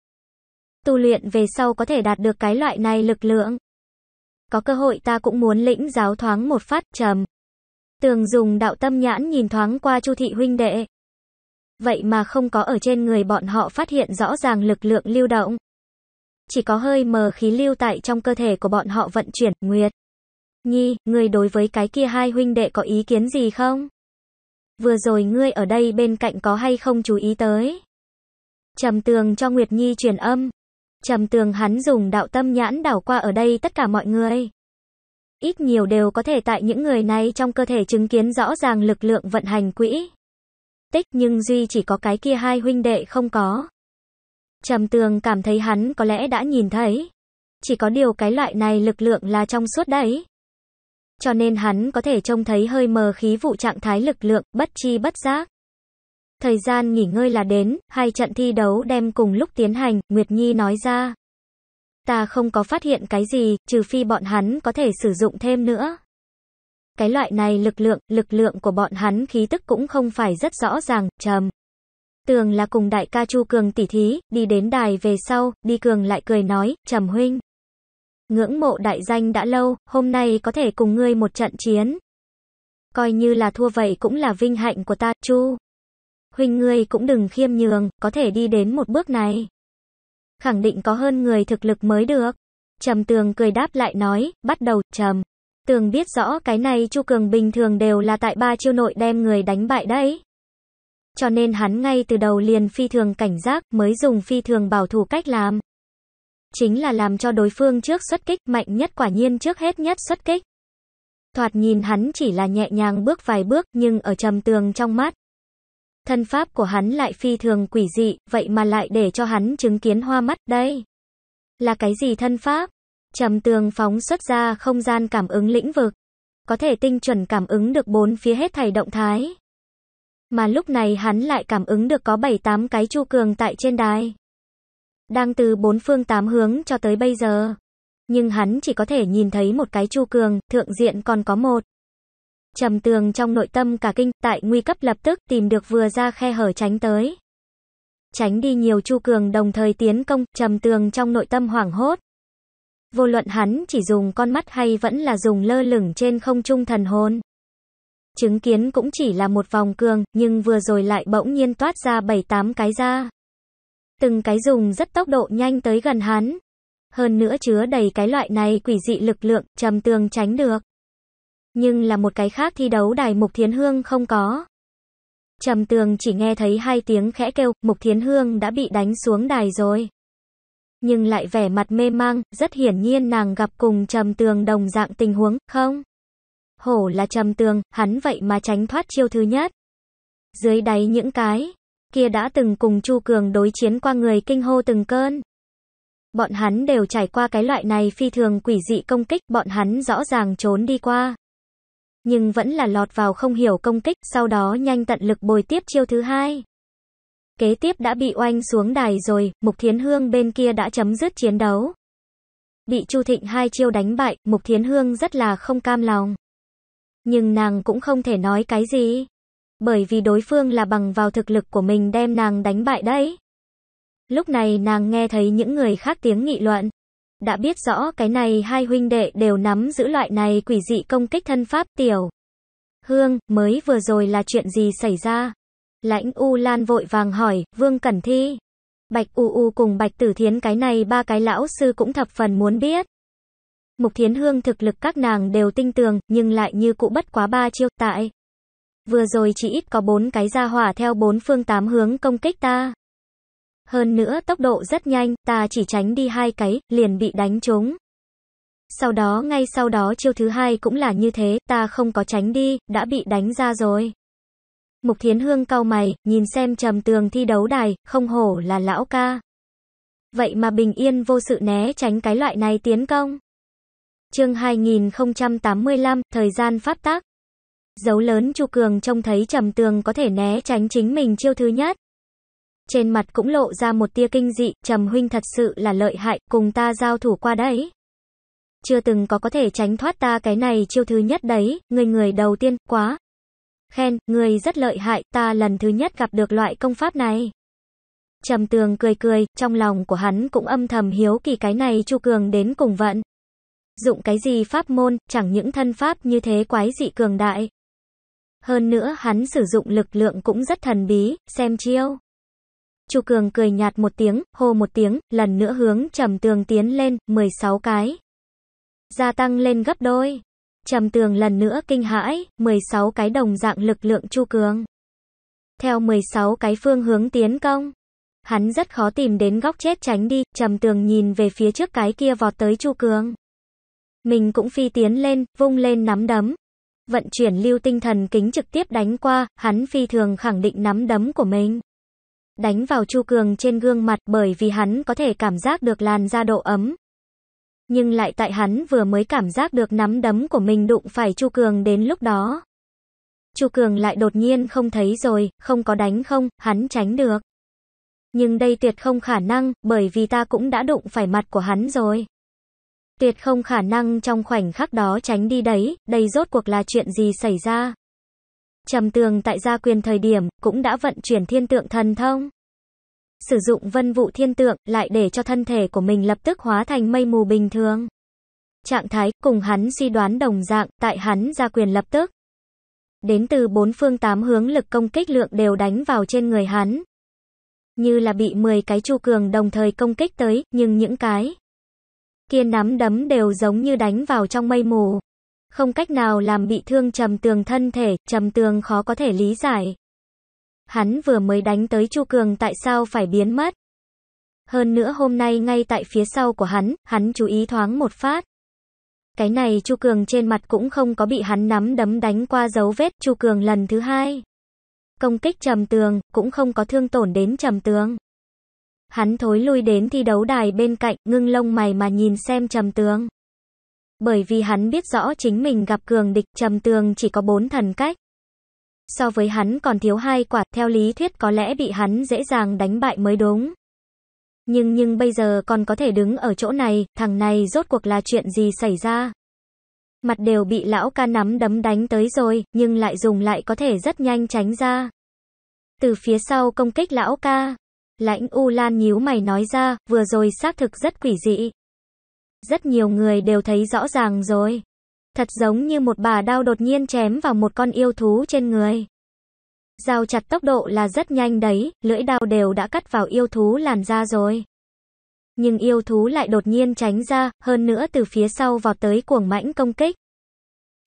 Tu luyện về sau có thể đạt được cái loại này lực lượng. Có cơ hội ta cũng muốn lĩnh giáo thoáng một phát trầm. Tường dùng đạo tâm nhãn nhìn thoáng qua chu thị huynh đệ vậy mà không có ở trên người bọn họ phát hiện rõ ràng lực lượng lưu động. Chỉ có hơi mờ khí lưu tại trong cơ thể của bọn họ vận chuyển, Nguyệt. Nhi, người đối với cái kia hai huynh đệ có ý kiến gì không? Vừa rồi ngươi ở đây bên cạnh có hay không chú ý tới? Trầm tường cho Nguyệt Nhi truyền âm. Trầm tường hắn dùng đạo tâm nhãn đảo qua ở đây tất cả mọi người. Ít nhiều đều có thể tại những người này trong cơ thể chứng kiến rõ ràng lực lượng vận hành quỹ tích nhưng duy chỉ có cái kia hai huynh đệ không có. Trầm tường cảm thấy hắn có lẽ đã nhìn thấy. Chỉ có điều cái loại này lực lượng là trong suốt đấy. Cho nên hắn có thể trông thấy hơi mờ khí vụ trạng thái lực lượng, bất chi bất giác. Thời gian nghỉ ngơi là đến, hai trận thi đấu đem cùng lúc tiến hành, Nguyệt Nhi nói ra. Ta không có phát hiện cái gì, trừ phi bọn hắn có thể sử dụng thêm nữa. Cái loại này lực lượng, lực lượng của bọn hắn khí tức cũng không phải rất rõ ràng, trầm. Tường là cùng đại ca Chu Cường tỉ thí, đi đến đài về sau, đi Cường lại cười nói, trầm huynh. Ngưỡng mộ đại danh đã lâu, hôm nay có thể cùng ngươi một trận chiến. Coi như là thua vậy cũng là vinh hạnh của ta, Chu. Huynh ngươi cũng đừng khiêm nhường, có thể đi đến một bước này. Khẳng định có hơn người thực lực mới được. Trầm tường cười đáp lại nói, bắt đầu, trầm. Tường biết rõ cái này Chu Cường bình thường đều là tại ba chiêu nội đem người đánh bại đấy. Cho nên hắn ngay từ đầu liền phi thường cảnh giác mới dùng phi thường bảo thủ cách làm. Chính là làm cho đối phương trước xuất kích mạnh nhất quả nhiên trước hết nhất xuất kích. Thoạt nhìn hắn chỉ là nhẹ nhàng bước vài bước nhưng ở trầm tường trong mắt. Thân pháp của hắn lại phi thường quỷ dị, vậy mà lại để cho hắn chứng kiến hoa mắt đây. Là cái gì thân pháp? Trầm tường phóng xuất ra không gian cảm ứng lĩnh vực, có thể tinh chuẩn cảm ứng được bốn phía hết thảy động thái. Mà lúc này hắn lại cảm ứng được có 7-8 cái chu cường tại trên đài. Đang từ bốn phương tám hướng cho tới bây giờ. Nhưng hắn chỉ có thể nhìn thấy một cái chu cường, thượng diện còn có một. Trầm tường trong nội tâm cả kinh, tại nguy cấp lập tức tìm được vừa ra khe hở tránh tới. Tránh đi nhiều chu cường đồng thời tiến công, trầm tường trong nội tâm hoảng hốt, Vô luận hắn chỉ dùng con mắt hay vẫn là dùng lơ lửng trên không trung thần hồn. Chứng kiến cũng chỉ là một vòng cường, nhưng vừa rồi lại bỗng nhiên toát ra bảy tám cái ra. Từng cái dùng rất tốc độ nhanh tới gần hắn. Hơn nữa chứa đầy cái loại này quỷ dị lực lượng, trầm tường tránh được. Nhưng là một cái khác thi đấu đài Mục Thiến Hương không có. Trầm tường chỉ nghe thấy hai tiếng khẽ kêu, Mục Thiến Hương đã bị đánh xuống đài rồi nhưng lại vẻ mặt mê mang, rất hiển nhiên nàng gặp cùng trầm tường đồng dạng tình huống, không? Hổ là trầm tường, hắn vậy mà tránh thoát chiêu thứ nhất. Dưới đáy những cái, kia đã từng cùng Chu Cường đối chiến qua người kinh hô từng cơn. Bọn hắn đều trải qua cái loại này phi thường quỷ dị công kích, bọn hắn rõ ràng trốn đi qua. Nhưng vẫn là lọt vào không hiểu công kích, sau đó nhanh tận lực bồi tiếp chiêu thứ hai kế tiếp đã bị oanh xuống đài rồi, Mục Thiến Hương bên kia đã chấm dứt chiến đấu. Bị Chu Thịnh hai chiêu đánh bại, Mục Thiến Hương rất là không cam lòng. Nhưng nàng cũng không thể nói cái gì. Bởi vì đối phương là bằng vào thực lực của mình đem nàng đánh bại đấy. Lúc này nàng nghe thấy những người khác tiếng nghị luận. Đã biết rõ cái này hai huynh đệ đều nắm giữ loại này quỷ dị công kích thân pháp tiểu. Hương, mới vừa rồi là chuyện gì xảy ra? Lãnh U Lan vội vàng hỏi, Vương Cẩn Thi. Bạch U U cùng Bạch Tử Thiến cái này ba cái lão sư cũng thập phần muốn biết. Mục Thiến Hương thực lực các nàng đều tinh tường, nhưng lại như cũ bất quá ba chiêu tại. Vừa rồi chỉ ít có bốn cái gia hỏa theo bốn phương tám hướng công kích ta. Hơn nữa tốc độ rất nhanh, ta chỉ tránh đi hai cái, liền bị đánh trúng. Sau đó ngay sau đó chiêu thứ hai cũng là như thế, ta không có tránh đi, đã bị đánh ra rồi. Mục Thiến Hương cau mày, nhìn xem trầm tường thi đấu đài, không hổ là lão ca. Vậy mà bình yên vô sự né tránh cái loại này tiến công. Chương 2085, thời gian pháp tác. Dấu lớn Chu Cường trông thấy trầm tường có thể né tránh chính mình chiêu thứ nhất. Trên mặt cũng lộ ra một tia kinh dị, trầm huynh thật sự là lợi hại, cùng ta giao thủ qua đấy. Chưa từng có có thể tránh thoát ta cái này chiêu thứ nhất đấy, người người đầu tiên, quá, Khen, người rất lợi hại, ta lần thứ nhất gặp được loại công pháp này. Trầm tường cười cười, trong lòng của hắn cũng âm thầm hiếu kỳ cái này Chu Cường đến cùng vận. Dụng cái gì pháp môn, chẳng những thân pháp như thế quái dị cường đại. Hơn nữa hắn sử dụng lực lượng cũng rất thần bí, xem chiêu. Chu Cường cười nhạt một tiếng, hô một tiếng, lần nữa hướng trầm tường tiến lên, 16 cái. Gia tăng lên gấp đôi. Trầm tường lần nữa kinh hãi, 16 cái đồng dạng lực lượng chu cường. Theo 16 cái phương hướng tiến công. Hắn rất khó tìm đến góc chết tránh đi, trầm tường nhìn về phía trước cái kia vọt tới chu cường. Mình cũng phi tiến lên, vung lên nắm đấm. Vận chuyển lưu tinh thần kính trực tiếp đánh qua, hắn phi thường khẳng định nắm đấm của mình. Đánh vào chu cường trên gương mặt bởi vì hắn có thể cảm giác được làn da độ ấm, nhưng lại tại hắn vừa mới cảm giác được nắm đấm của mình đụng phải Chu Cường đến lúc đó. Chu Cường lại đột nhiên không thấy rồi, không có đánh không, hắn tránh được. Nhưng đây tuyệt không khả năng, bởi vì ta cũng đã đụng phải mặt của hắn rồi. Tuyệt không khả năng trong khoảnh khắc đó tránh đi đấy, đây rốt cuộc là chuyện gì xảy ra. Trầm tường tại gia quyền thời điểm, cũng đã vận chuyển thiên tượng thần thông sử dụng vân vụ thiên tượng, lại để cho thân thể của mình lập tức hóa thành mây mù bình thường. Trạng thái, cùng hắn suy đoán đồng dạng, tại hắn ra quyền lập tức. Đến từ bốn phương tám hướng lực công kích lượng đều đánh vào trên người hắn. Như là bị 10 cái chu cường đồng thời công kích tới, nhưng những cái kia nắm đấm đều giống như đánh vào trong mây mù. Không cách nào làm bị thương trầm tường thân thể, trầm tường khó có thể lý giải. Hắn vừa mới đánh tới Chu Cường tại sao phải biến mất? Hơn nữa hôm nay ngay tại phía sau của hắn, hắn chú ý thoáng một phát. Cái này Chu Cường trên mặt cũng không có bị hắn nắm đấm đánh qua dấu vết Chu Cường lần thứ hai. Công kích trầm tường, cũng không có thương tổn đến trầm tường. Hắn thối lui đến thi đấu đài bên cạnh, ngưng lông mày mà nhìn xem trầm tường. Bởi vì hắn biết rõ chính mình gặp cường địch trầm tường chỉ có bốn thần cách so với hắn còn thiếu hai quả, theo lý thuyết có lẽ bị hắn dễ dàng đánh bại mới đúng. Nhưng nhưng bây giờ còn có thể đứng ở chỗ này, thằng này rốt cuộc là chuyện gì xảy ra? Mặt đều bị lão ca nắm đấm đánh tới rồi, nhưng lại dùng lại có thể rất nhanh tránh ra. Từ phía sau công kích lão ca, lãnh U Lan nhíu mày nói ra, vừa rồi xác thực rất quỷ dị. Rất nhiều người đều thấy rõ ràng rồi. Thật giống như một bà đao đột nhiên chém vào một con yêu thú trên người. Rào chặt tốc độ là rất nhanh đấy, lưỡi đao đều đã cắt vào yêu thú làn da rồi. Nhưng yêu thú lại đột nhiên tránh ra, hơn nữa từ phía sau vọt tới cuồng mãnh công kích.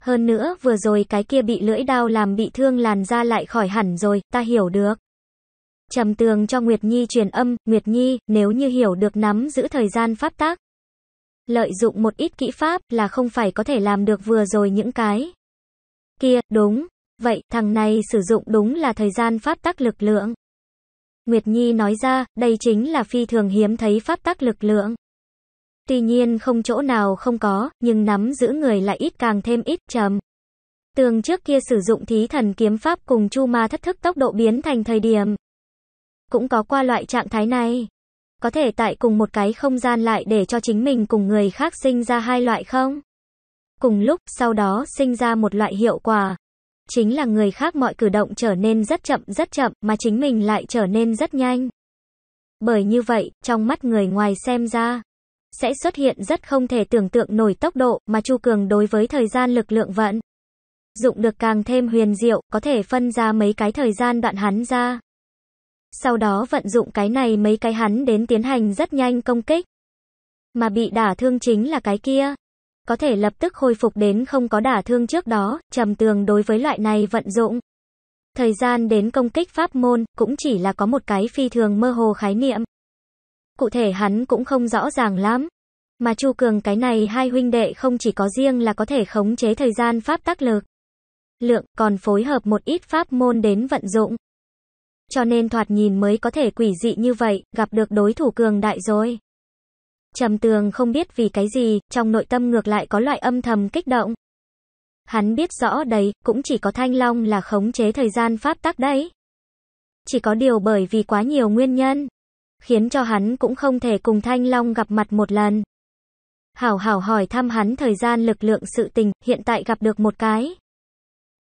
Hơn nữa vừa rồi cái kia bị lưỡi đao làm bị thương làn da lại khỏi hẳn rồi, ta hiểu được. Trầm tường cho Nguyệt Nhi truyền âm, Nguyệt Nhi, nếu như hiểu được nắm giữ thời gian pháp tác, lợi dụng một ít kỹ pháp là không phải có thể làm được vừa rồi những cái. Kia, đúng. Vậy, thằng này sử dụng đúng là thời gian pháp tắc lực lượng. Nguyệt Nhi nói ra, đây chính là phi thường hiếm thấy pháp tắc lực lượng. Tuy nhiên không chỗ nào không có, nhưng nắm giữ người lại ít càng thêm ít chậm. Tường trước kia sử dụng thí thần kiếm pháp cùng chu ma thất thức tốc độ biến thành thời điểm. Cũng có qua loại trạng thái này. Có thể tại cùng một cái không gian lại để cho chính mình cùng người khác sinh ra hai loại không? Cùng lúc, sau đó sinh ra một loại hiệu quả. Chính là người khác mọi cử động trở nên rất chậm rất chậm, mà chính mình lại trở nên rất nhanh. Bởi như vậy, trong mắt người ngoài xem ra, sẽ xuất hiện rất không thể tưởng tượng nổi tốc độ mà Chu Cường đối với thời gian lực lượng vận. Dụng được càng thêm huyền diệu, có thể phân ra mấy cái thời gian đoạn hắn ra sau đó vận dụng cái này mấy cái hắn đến tiến hành rất nhanh công kích. Mà bị đả thương chính là cái kia. Có thể lập tức hồi phục đến không có đả thương trước đó, trầm tường đối với loại này vận dụng. Thời gian đến công kích pháp môn, cũng chỉ là có một cái phi thường mơ hồ khái niệm. Cụ thể hắn cũng không rõ ràng lắm. Mà Chu Cường cái này hai huynh đệ không chỉ có riêng là có thể khống chế thời gian pháp tác lực. Lượng còn phối hợp một ít pháp môn đến vận dụng. Cho nên thoạt nhìn mới có thể quỷ dị như vậy, gặp được đối thủ cường đại rồi. Trầm tường không biết vì cái gì, trong nội tâm ngược lại có loại âm thầm kích động. Hắn biết rõ đấy, cũng chỉ có thanh long là khống chế thời gian pháp tắc đấy. Chỉ có điều bởi vì quá nhiều nguyên nhân, khiến cho hắn cũng không thể cùng thanh long gặp mặt một lần. Hảo hảo hỏi thăm hắn thời gian lực lượng sự tình, hiện tại gặp được một cái.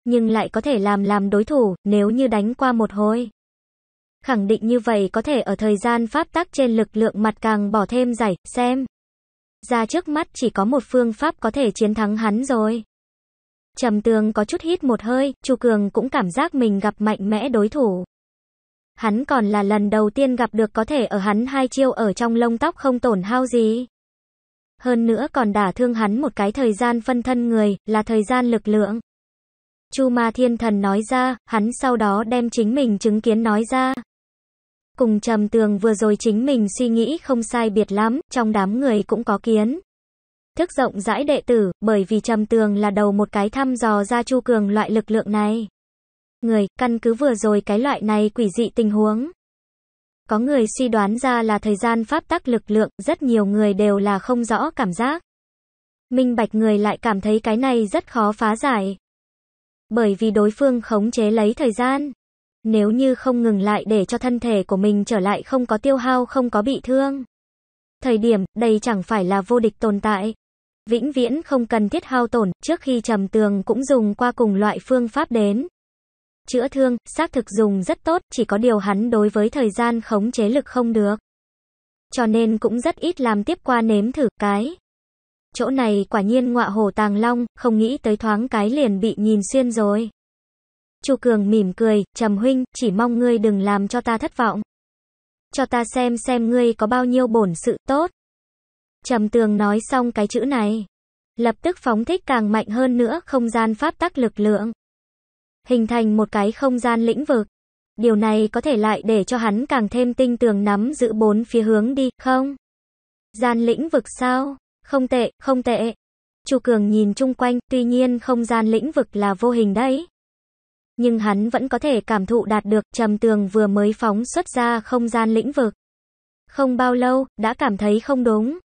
Nhưng lại có thể làm làm đối thủ, nếu như đánh qua một hồi khẳng định như vậy có thể ở thời gian pháp tắc trên lực lượng mặt càng bỏ thêm giải, xem. Ra trước mắt chỉ có một phương pháp có thể chiến thắng hắn rồi. Trầm tường có chút hít một hơi, Chu Cường cũng cảm giác mình gặp mạnh mẽ đối thủ. Hắn còn là lần đầu tiên gặp được có thể ở hắn hai chiêu ở trong lông tóc không tổn hao gì. Hơn nữa còn đả thương hắn một cái thời gian phân thân người, là thời gian lực lượng. Chu Ma Thiên Thần nói ra, hắn sau đó đem chính mình chứng kiến nói ra cùng trầm tường vừa rồi chính mình suy nghĩ không sai biệt lắm, trong đám người cũng có kiến. Thức rộng rãi đệ tử, bởi vì trầm tường là đầu một cái thăm dò ra chu cường loại lực lượng này. Người, căn cứ vừa rồi cái loại này quỷ dị tình huống. Có người suy đoán ra là thời gian pháp tắc lực lượng, rất nhiều người đều là không rõ cảm giác. Minh bạch người lại cảm thấy cái này rất khó phá giải. Bởi vì đối phương khống chế lấy thời gian. Nếu như không ngừng lại để cho thân thể của mình trở lại không có tiêu hao không có bị thương. Thời điểm, đây chẳng phải là vô địch tồn tại. Vĩnh viễn không cần thiết hao tổn, trước khi trầm tường cũng dùng qua cùng loại phương pháp đến. Chữa thương, xác thực dùng rất tốt, chỉ có điều hắn đối với thời gian khống chế lực không được. Cho nên cũng rất ít làm tiếp qua nếm thử cái. Chỗ này quả nhiên ngọa hồ tàng long, không nghĩ tới thoáng cái liền bị nhìn xuyên rồi. Chu Cường mỉm cười, "Trầm huynh, chỉ mong ngươi đừng làm cho ta thất vọng. Cho ta xem xem ngươi có bao nhiêu bổn sự tốt." Trầm Tường nói xong cái chữ này, lập tức phóng thích càng mạnh hơn nữa không gian pháp tắc lực lượng, hình thành một cái không gian lĩnh vực. Điều này có thể lại để cho hắn càng thêm tinh tường nắm giữ bốn phía hướng đi, không? Gian lĩnh vực sao? Không tệ, không tệ. Chu Cường nhìn chung quanh, tuy nhiên không gian lĩnh vực là vô hình đấy nhưng hắn vẫn có thể cảm thụ đạt được trầm tường vừa mới phóng xuất ra không gian lĩnh vực. Không bao lâu, đã cảm thấy không đúng.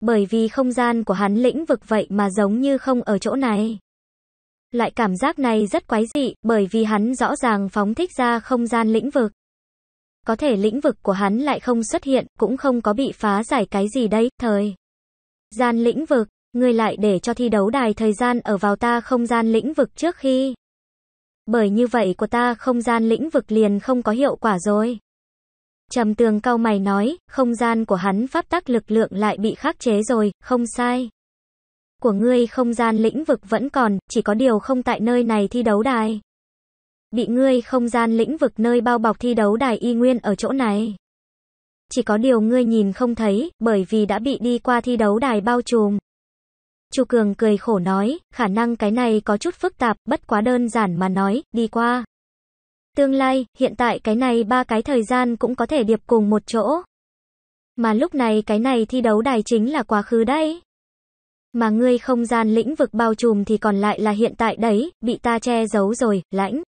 Bởi vì không gian của hắn lĩnh vực vậy mà giống như không ở chỗ này. Lại cảm giác này rất quái dị, bởi vì hắn rõ ràng phóng thích ra không gian lĩnh vực. Có thể lĩnh vực của hắn lại không xuất hiện, cũng không có bị phá giải cái gì đấy, thời. Gian lĩnh vực, người lại để cho thi đấu đài thời gian ở vào ta không gian lĩnh vực trước khi bởi như vậy của ta không gian lĩnh vực liền không có hiệu quả rồi. Trầm tường cao mày nói, không gian của hắn pháp tắc lực lượng lại bị khắc chế rồi, không sai. Của ngươi không gian lĩnh vực vẫn còn, chỉ có điều không tại nơi này thi đấu đài. Bị ngươi không gian lĩnh vực nơi bao bọc thi đấu đài y nguyên ở chỗ này. Chỉ có điều ngươi nhìn không thấy, bởi vì đã bị đi qua thi đấu đài bao trùm. Chu Cường cười khổ nói, khả năng cái này có chút phức tạp, bất quá đơn giản mà nói, đi qua. Tương lai, hiện tại cái này ba cái thời gian cũng có thể điệp cùng một chỗ. Mà lúc này cái này thi đấu đài chính là quá khứ đấy. Mà ngươi không gian lĩnh vực bao trùm thì còn lại là hiện tại đấy, bị ta che giấu rồi, lãnh.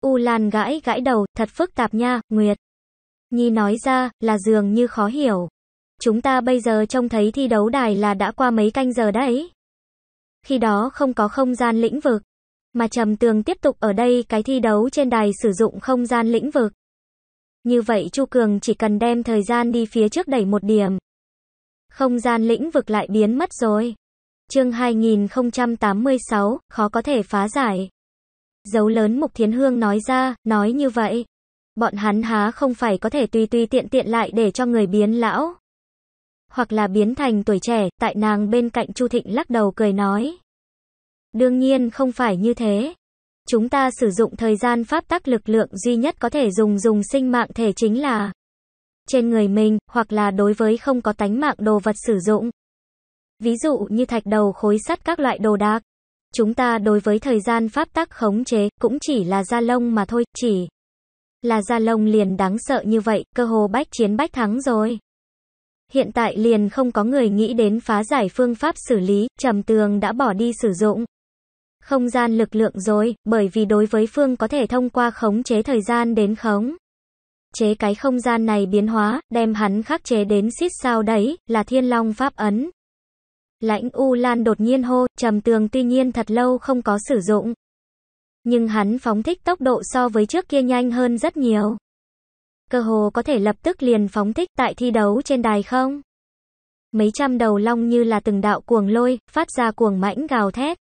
U Lan gãi gãi đầu, thật phức tạp nha, Nguyệt. Nhi nói ra, là dường như khó hiểu. Chúng ta bây giờ trông thấy thi đấu đài là đã qua mấy canh giờ đấy. Khi đó không có không gian lĩnh vực. Mà Trầm Tường tiếp tục ở đây cái thi đấu trên đài sử dụng không gian lĩnh vực. Như vậy Chu Cường chỉ cần đem thời gian đi phía trước đẩy một điểm. Không gian lĩnh vực lại biến mất rồi. Chương 2086, khó có thể phá giải. Dấu lớn Mục Thiến Hương nói ra, nói như vậy. Bọn hắn há không phải có thể tùy tùy tiện tiện lại để cho người biến lão hoặc là biến thành tuổi trẻ, tại nàng bên cạnh Chu Thịnh lắc đầu cười nói. Đương nhiên không phải như thế. Chúng ta sử dụng thời gian pháp tắc lực lượng duy nhất có thể dùng dùng sinh mạng thể chính là trên người mình, hoặc là đối với không có tánh mạng đồ vật sử dụng. Ví dụ như thạch đầu khối sắt các loại đồ đạc. Chúng ta đối với thời gian pháp tắc khống chế, cũng chỉ là da lông mà thôi, chỉ là da lông liền đáng sợ như vậy, cơ hồ bách chiến bách thắng rồi. Hiện tại liền không có người nghĩ đến phá giải phương pháp xử lý, trầm tường đã bỏ đi sử dụng. Không gian lực lượng rồi, bởi vì đối với phương có thể thông qua khống chế thời gian đến khống. Chế cái không gian này biến hóa, đem hắn khắc chế đến xít sao đấy, là thiên long pháp ấn. Lãnh U Lan đột nhiên hô, trầm tường tuy nhiên thật lâu không có sử dụng. Nhưng hắn phóng thích tốc độ so với trước kia nhanh hơn rất nhiều. Cơ hồ có thể lập tức liền phóng thích tại thi đấu trên đài không? Mấy trăm đầu long như là từng đạo cuồng lôi, phát ra cuồng mãnh gào thét.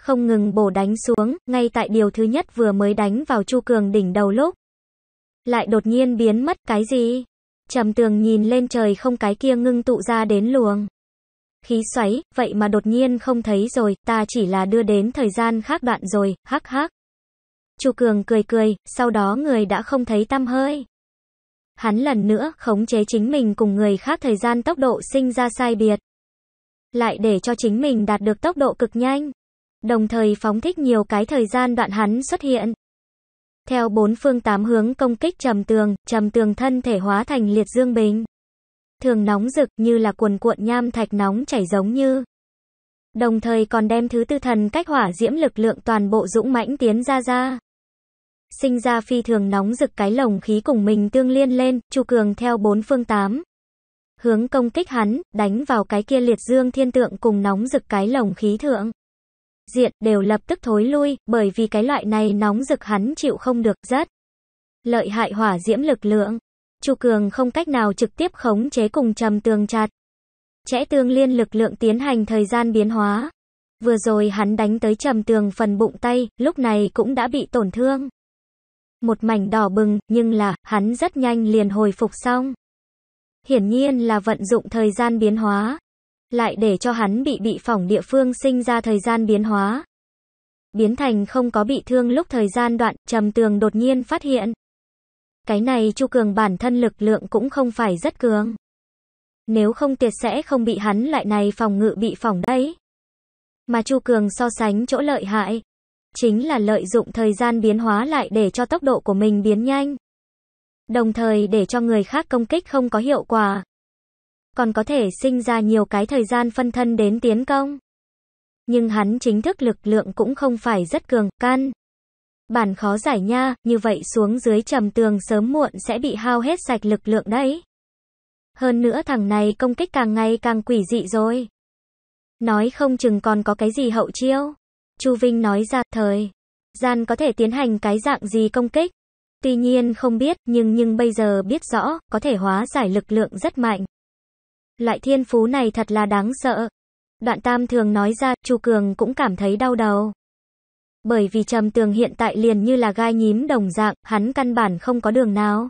Không ngừng bổ đánh xuống, ngay tại điều thứ nhất vừa mới đánh vào Chu Cường đỉnh đầu lúc. Lại đột nhiên biến mất cái gì? Trầm tường nhìn lên trời không cái kia ngưng tụ ra đến luồng khí xoáy, vậy mà đột nhiên không thấy rồi, ta chỉ là đưa đến thời gian khác đoạn rồi, hắc hắc. Chu Cường cười cười, sau đó người đã không thấy tăm hơi. Hắn lần nữa khống chế chính mình cùng người khác thời gian tốc độ sinh ra sai biệt. Lại để cho chính mình đạt được tốc độ cực nhanh. Đồng thời phóng thích nhiều cái thời gian đoạn hắn xuất hiện. Theo bốn phương tám hướng công kích trầm tường, trầm tường thân thể hóa thành liệt dương bình. Thường nóng rực như là cuồn cuộn nham thạch nóng chảy giống như. Đồng thời còn đem thứ tư thần cách hỏa diễm lực lượng toàn bộ dũng mãnh tiến ra ra sinh ra phi thường nóng rực cái lồng khí cùng mình tương liên lên, Chu Cường theo bốn phương tám. Hướng công kích hắn, đánh vào cái kia liệt dương thiên tượng cùng nóng rực cái lồng khí thượng. Diện, đều lập tức thối lui, bởi vì cái loại này nóng rực hắn chịu không được, rất lợi hại hỏa diễm lực lượng. Chu Cường không cách nào trực tiếp khống chế cùng trầm tường chặt. Chẽ tương liên lực lượng tiến hành thời gian biến hóa. Vừa rồi hắn đánh tới trầm tường phần bụng tay, lúc này cũng đã bị tổn thương một mảnh đỏ bừng, nhưng là, hắn rất nhanh liền hồi phục xong. Hiển nhiên là vận dụng thời gian biến hóa, lại để cho hắn bị bị phỏng địa phương sinh ra thời gian biến hóa. Biến thành không có bị thương lúc thời gian đoạn, trầm tường đột nhiên phát hiện. Cái này Chu Cường bản thân lực lượng cũng không phải rất cường. Nếu không tuyệt sẽ không bị hắn lại này phòng ngự bị phỏng đấy. Mà Chu Cường so sánh chỗ lợi hại, chính là lợi dụng thời gian biến hóa lại để cho tốc độ của mình biến nhanh. Đồng thời để cho người khác công kích không có hiệu quả. Còn có thể sinh ra nhiều cái thời gian phân thân đến tiến công. Nhưng hắn chính thức lực lượng cũng không phải rất cường, can. Bản khó giải nha, như vậy xuống dưới trầm tường sớm muộn sẽ bị hao hết sạch lực lượng đấy. Hơn nữa thằng này công kích càng ngày càng quỷ dị rồi. Nói không chừng còn có cái gì hậu chiêu. Chu Vinh nói ra, thời gian có thể tiến hành cái dạng gì công kích. Tuy nhiên không biết, nhưng nhưng bây giờ biết rõ, có thể hóa giải lực lượng rất mạnh. Loại thiên phú này thật là đáng sợ. Đoạn Tam thường nói ra, Chu Cường cũng cảm thấy đau đầu. Bởi vì Trầm Tường hiện tại liền như là gai nhím đồng dạng, hắn căn bản không có đường nào.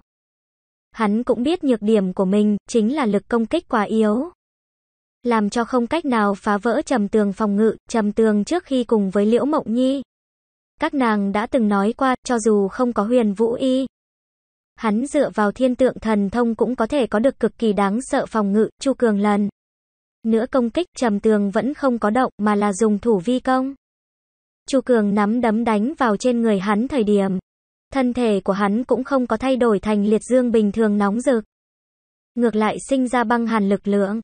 Hắn cũng biết nhược điểm của mình, chính là lực công kích quá yếu làm cho không cách nào phá vỡ trầm tường phòng ngự, trầm tường trước khi cùng với Liễu Mộng Nhi. Các nàng đã từng nói qua, cho dù không có huyền vũ y, hắn dựa vào thiên tượng thần thông cũng có thể có được cực kỳ đáng sợ phòng ngự, Chu Cường lần. Nữa công kích trầm tường vẫn không có động mà là dùng thủ vi công. Chu Cường nắm đấm đánh vào trên người hắn thời điểm. Thân thể của hắn cũng không có thay đổi thành liệt dương bình thường nóng rực. Ngược lại sinh ra băng hàn lực lượng.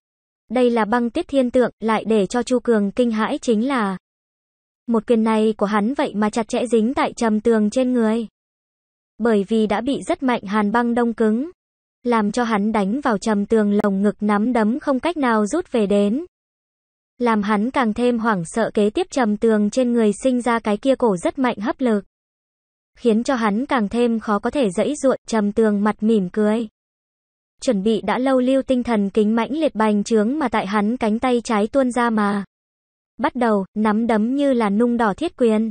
Đây là băng tuyết thiên tượng, lại để cho Chu Cường kinh hãi chính là một quyền này của hắn vậy mà chặt chẽ dính tại trầm tường trên người. Bởi vì đã bị rất mạnh hàn băng đông cứng, làm cho hắn đánh vào trầm tường lồng ngực nắm đấm không cách nào rút về đến. Làm hắn càng thêm hoảng sợ kế tiếp trầm tường trên người sinh ra cái kia cổ rất mạnh hấp lực. Khiến cho hắn càng thêm khó có thể dẫy ruộng trầm tường mặt mỉm cười chuẩn bị đã lâu lưu tinh thần kính mãnh liệt bành trướng mà tại hắn cánh tay trái tuôn ra mà. Bắt đầu, nắm đấm như là nung đỏ thiết quyền.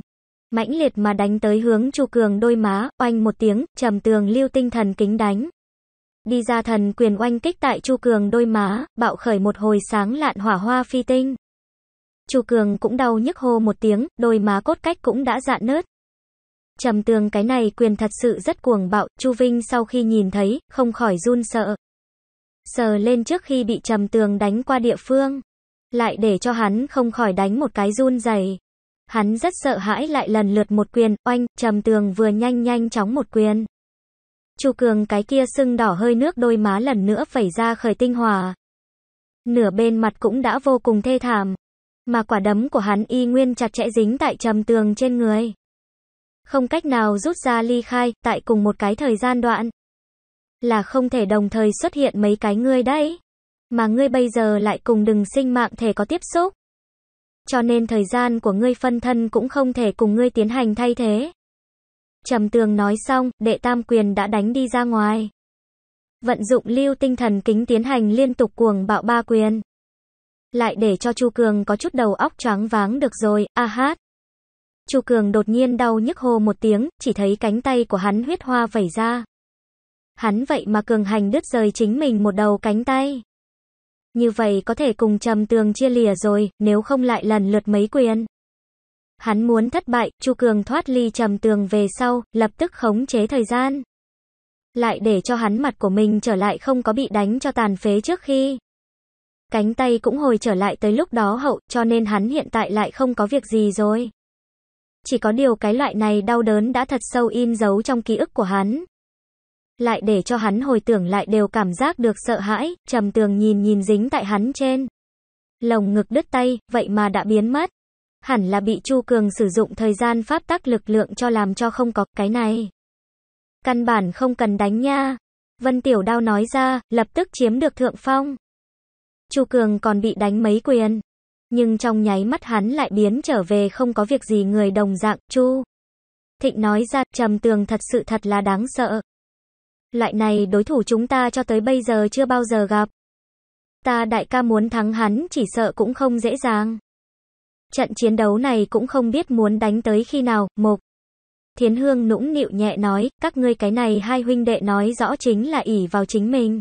Mãnh liệt mà đánh tới hướng Chu Cường đôi má, oanh một tiếng, trầm tường lưu tinh thần kính đánh. Đi ra thần quyền oanh kích tại Chu Cường đôi má, bạo khởi một hồi sáng lạn hỏa hoa phi tinh. Chu Cường cũng đau nhức hô một tiếng, đôi má cốt cách cũng đã dạn nớt. Trầm tường cái này quyền thật sự rất cuồng bạo, Chu Vinh sau khi nhìn thấy, không khỏi run sợ. Sờ lên trước khi bị trầm tường đánh qua địa phương. Lại để cho hắn không khỏi đánh một cái run dày. Hắn rất sợ hãi lại lần lượt một quyền, oanh, trầm tường vừa nhanh nhanh chóng một quyền. Chu Cường cái kia sưng đỏ hơi nước đôi má lần nữa phẩy ra khởi tinh hòa. Nửa bên mặt cũng đã vô cùng thê thảm. Mà quả đấm của hắn y nguyên chặt chẽ dính tại trầm tường trên người không cách nào rút ra ly khai tại cùng một cái thời gian đoạn. Là không thể đồng thời xuất hiện mấy cái ngươi đấy. Mà ngươi bây giờ lại cùng đừng sinh mạng thể có tiếp xúc. Cho nên thời gian của ngươi phân thân cũng không thể cùng ngươi tiến hành thay thế. Trầm tường nói xong, đệ tam quyền đã đánh đi ra ngoài. Vận dụng lưu tinh thần kính tiến hành liên tục cuồng bạo ba quyền. Lại để cho Chu Cường có chút đầu óc choáng váng được rồi, a hát. Chu Cường đột nhiên đau nhức hô một tiếng, chỉ thấy cánh tay của hắn huyết hoa vẩy ra. Hắn vậy mà cường hành đứt rời chính mình một đầu cánh tay. Như vậy có thể cùng trầm tường chia lìa rồi, nếu không lại lần lượt mấy quyền. Hắn muốn thất bại, Chu Cường thoát ly trầm tường về sau, lập tức khống chế thời gian. Lại để cho hắn mặt của mình trở lại không có bị đánh cho tàn phế trước khi. Cánh tay cũng hồi trở lại tới lúc đó hậu, cho nên hắn hiện tại lại không có việc gì rồi. Chỉ có điều cái loại này đau đớn đã thật sâu in dấu trong ký ức của hắn. Lại để cho hắn hồi tưởng lại đều cảm giác được sợ hãi, trầm tường nhìn nhìn dính tại hắn trên. Lồng ngực đứt tay, vậy mà đã biến mất. Hẳn là bị Chu Cường sử dụng thời gian pháp tác lực lượng cho làm cho không có cái này. Căn bản không cần đánh nha. Vân Tiểu Đao nói ra, lập tức chiếm được thượng phong. Chu Cường còn bị đánh mấy quyền nhưng trong nháy mắt hắn lại biến trở về không có việc gì người đồng dạng, Chu. Thịnh nói ra, trầm tường thật sự thật là đáng sợ. Loại này đối thủ chúng ta cho tới bây giờ chưa bao giờ gặp. Ta đại ca muốn thắng hắn chỉ sợ cũng không dễ dàng. Trận chiến đấu này cũng không biết muốn đánh tới khi nào, mục. Thiến Hương nũng nịu nhẹ nói, các ngươi cái này hai huynh đệ nói rõ chính là ỷ vào chính mình.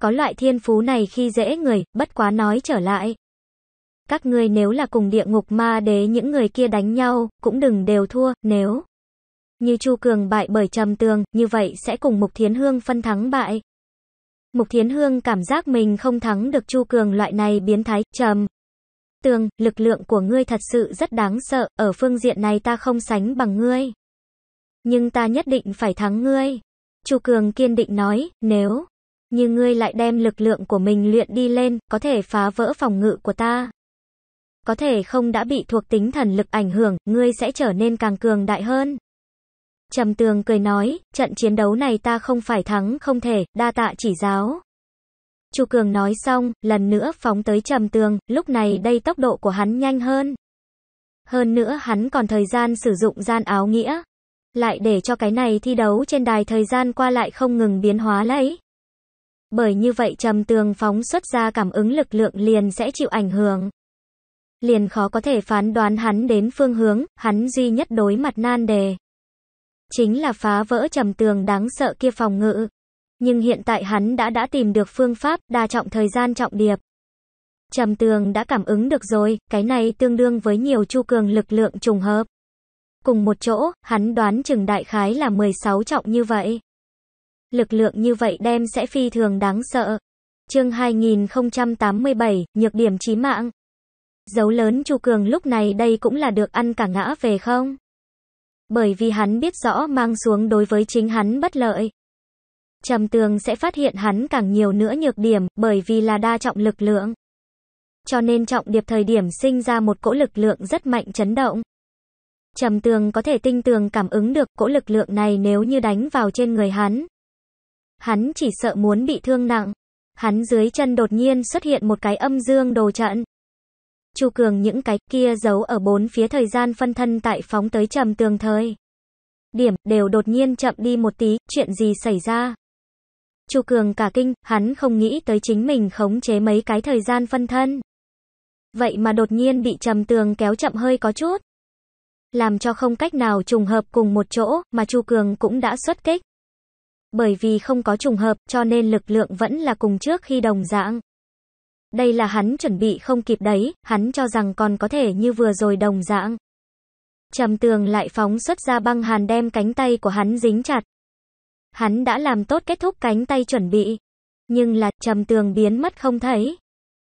Có loại thiên phú này khi dễ người, bất quá nói trở lại các ngươi nếu là cùng địa ngục ma đế những người kia đánh nhau, cũng đừng đều thua, nếu như Chu Cường bại bởi Trầm Tường, như vậy sẽ cùng Mục Thiến Hương phân thắng bại. Mục Thiến Hương cảm giác mình không thắng được Chu Cường loại này biến thái, Trầm Tường, lực lượng của ngươi thật sự rất đáng sợ, ở phương diện này ta không sánh bằng ngươi. Nhưng ta nhất định phải thắng ngươi. Chu Cường kiên định nói, nếu như ngươi lại đem lực lượng của mình luyện đi lên, có thể phá vỡ phòng ngự của ta có thể không đã bị thuộc tính thần lực ảnh hưởng, ngươi sẽ trở nên càng cường đại hơn. Trầm tường cười nói, trận chiến đấu này ta không phải thắng không thể, đa tạ chỉ giáo. Chu Cường nói xong, lần nữa phóng tới trầm tường, lúc này đây tốc độ của hắn nhanh hơn. Hơn nữa hắn còn thời gian sử dụng gian áo nghĩa. Lại để cho cái này thi đấu trên đài thời gian qua lại không ngừng biến hóa lấy. Bởi như vậy trầm tường phóng xuất ra cảm ứng lực lượng liền sẽ chịu ảnh hưởng liền khó có thể phán đoán hắn đến phương hướng, hắn duy nhất đối mặt nan đề. Chính là phá vỡ trầm tường đáng sợ kia phòng ngự. Nhưng hiện tại hắn đã đã tìm được phương pháp, đa trọng thời gian trọng điệp. Trầm tường đã cảm ứng được rồi, cái này tương đương với nhiều chu cường lực lượng trùng hợp. Cùng một chỗ, hắn đoán chừng đại khái là 16 trọng như vậy. Lực lượng như vậy đem sẽ phi thường đáng sợ. Chương 2087, nhược điểm chí mạng. Dấu lớn Chu Cường lúc này đây cũng là được ăn cả ngã về không? Bởi vì hắn biết rõ mang xuống đối với chính hắn bất lợi. Trầm tường sẽ phát hiện hắn càng nhiều nữa nhược điểm, bởi vì là đa trọng lực lượng. Cho nên trọng điệp thời điểm sinh ra một cỗ lực lượng rất mạnh chấn động. Trầm tường có thể tinh tường cảm ứng được cỗ lực lượng này nếu như đánh vào trên người hắn. Hắn chỉ sợ muốn bị thương nặng. Hắn dưới chân đột nhiên xuất hiện một cái âm dương đồ trận. Chu Cường những cái kia giấu ở bốn phía thời gian phân thân tại phóng tới trầm tường thời. Điểm đều đột nhiên chậm đi một tí, chuyện gì xảy ra? Chu Cường cả kinh, hắn không nghĩ tới chính mình khống chế mấy cái thời gian phân thân. Vậy mà đột nhiên bị trầm tường kéo chậm hơi có chút. Làm cho không cách nào trùng hợp cùng một chỗ, mà Chu Cường cũng đã xuất kích. Bởi vì không có trùng hợp, cho nên lực lượng vẫn là cùng trước khi đồng dạng. Đây là hắn chuẩn bị không kịp đấy, hắn cho rằng còn có thể như vừa rồi đồng dạng. Trầm tường lại phóng xuất ra băng hàn đem cánh tay của hắn dính chặt. Hắn đã làm tốt kết thúc cánh tay chuẩn bị. Nhưng là trầm tường biến mất không thấy.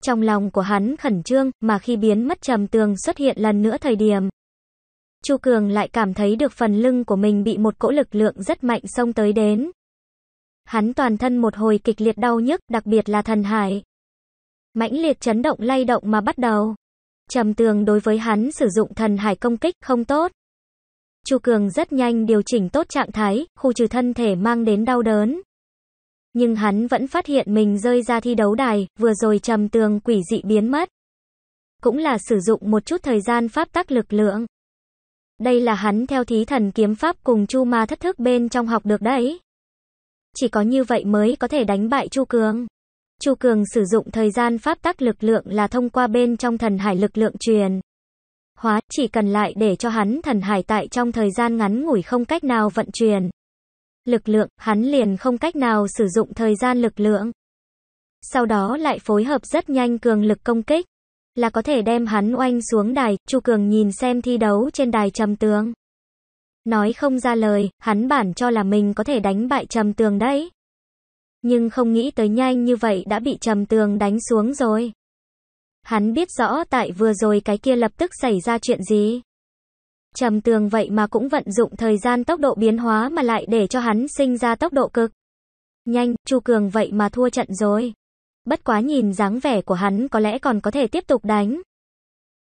Trong lòng của hắn khẩn trương, mà khi biến mất trầm tường xuất hiện lần nữa thời điểm. Chu Cường lại cảm thấy được phần lưng của mình bị một cỗ lực lượng rất mạnh xông tới đến. Hắn toàn thân một hồi kịch liệt đau nhức, đặc biệt là thần hải mãnh liệt chấn động lay động mà bắt đầu. Trầm tường đối với hắn sử dụng thần hải công kích không tốt. Chu Cường rất nhanh điều chỉnh tốt trạng thái, khu trừ thân thể mang đến đau đớn. Nhưng hắn vẫn phát hiện mình rơi ra thi đấu đài, vừa rồi trầm tường quỷ dị biến mất. Cũng là sử dụng một chút thời gian pháp tác lực lượng. Đây là hắn theo thí thần kiếm pháp cùng Chu Ma thất thức bên trong học được đấy. Chỉ có như vậy mới có thể đánh bại Chu Cường. Chu Cường sử dụng thời gian pháp tắc lực lượng là thông qua bên trong thần hải lực lượng truyền. Hóa, chỉ cần lại để cho hắn thần hải tại trong thời gian ngắn ngủi không cách nào vận chuyển. Lực lượng, hắn liền không cách nào sử dụng thời gian lực lượng. Sau đó lại phối hợp rất nhanh cường lực công kích. Là có thể đem hắn oanh xuống đài, Chu Cường nhìn xem thi đấu trên đài trầm tướng. Nói không ra lời, hắn bản cho là mình có thể đánh bại trầm tường đấy nhưng không nghĩ tới nhanh như vậy đã bị trầm tường đánh xuống rồi. Hắn biết rõ tại vừa rồi cái kia lập tức xảy ra chuyện gì. Trầm tường vậy mà cũng vận dụng thời gian tốc độ biến hóa mà lại để cho hắn sinh ra tốc độ cực. Nhanh, Chu Cường vậy mà thua trận rồi. Bất quá nhìn dáng vẻ của hắn có lẽ còn có thể tiếp tục đánh.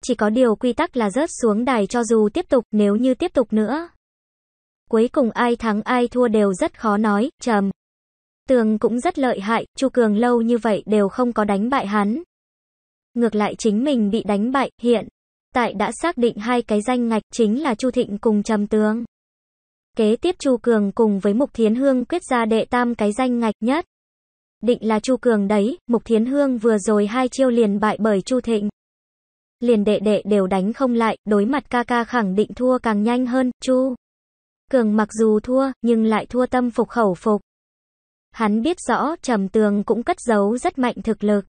Chỉ có điều quy tắc là rớt xuống đài cho dù tiếp tục nếu như tiếp tục nữa. Cuối cùng ai thắng ai thua đều rất khó nói, trầm. Tường cũng rất lợi hại, Chu Cường lâu như vậy đều không có đánh bại hắn. Ngược lại chính mình bị đánh bại, hiện tại đã xác định hai cái danh ngạch chính là Chu Thịnh cùng Trầm tướng Kế tiếp Chu Cường cùng với Mục Thiến Hương quyết ra đệ tam cái danh ngạch nhất. Định là Chu Cường đấy, Mục Thiến Hương vừa rồi hai chiêu liền bại bởi Chu Thịnh. Liền đệ đệ đều đánh không lại, đối mặt ca ca khẳng định thua càng nhanh hơn, Chu. Cường mặc dù thua, nhưng lại thua tâm phục khẩu phục. Hắn biết rõ trầm tường cũng cất giấu rất mạnh thực lực.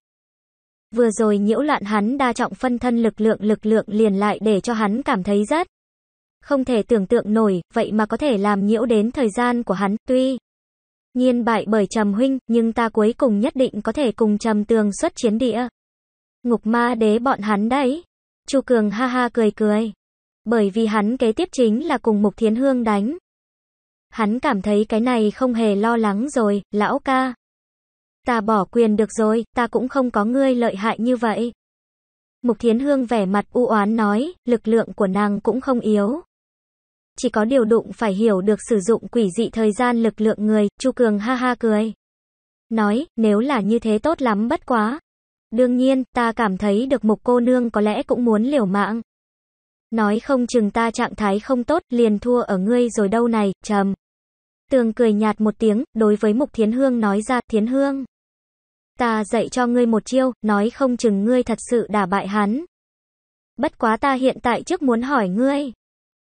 Vừa rồi nhiễu loạn hắn đa trọng phân thân lực lượng lực lượng liền lại để cho hắn cảm thấy rất không thể tưởng tượng nổi, vậy mà có thể làm nhiễu đến thời gian của hắn, tuy nhiên bại bởi trầm huynh, nhưng ta cuối cùng nhất định có thể cùng trầm tường xuất chiến địa. Ngục ma đế bọn hắn đấy. Chu Cường ha ha cười cười. Bởi vì hắn kế tiếp chính là cùng Mục Thiến Hương đánh. Hắn cảm thấy cái này không hề lo lắng rồi, lão ca. Ta bỏ quyền được rồi, ta cũng không có ngươi lợi hại như vậy. Mục Thiến Hương vẻ mặt u oán nói, lực lượng của nàng cũng không yếu. Chỉ có điều đụng phải hiểu được sử dụng quỷ dị thời gian lực lượng người, Chu Cường ha ha cười. Nói, nếu là như thế tốt lắm bất quá. Đương nhiên, ta cảm thấy được mục cô nương có lẽ cũng muốn liều mạng. Nói không chừng ta trạng thái không tốt, liền thua ở ngươi rồi đâu này, trầm. Tường cười nhạt một tiếng, đối với Mục Thiến Hương nói ra, Thiến Hương. Ta dạy cho ngươi một chiêu, nói không chừng ngươi thật sự đả bại hắn. Bất quá ta hiện tại trước muốn hỏi ngươi.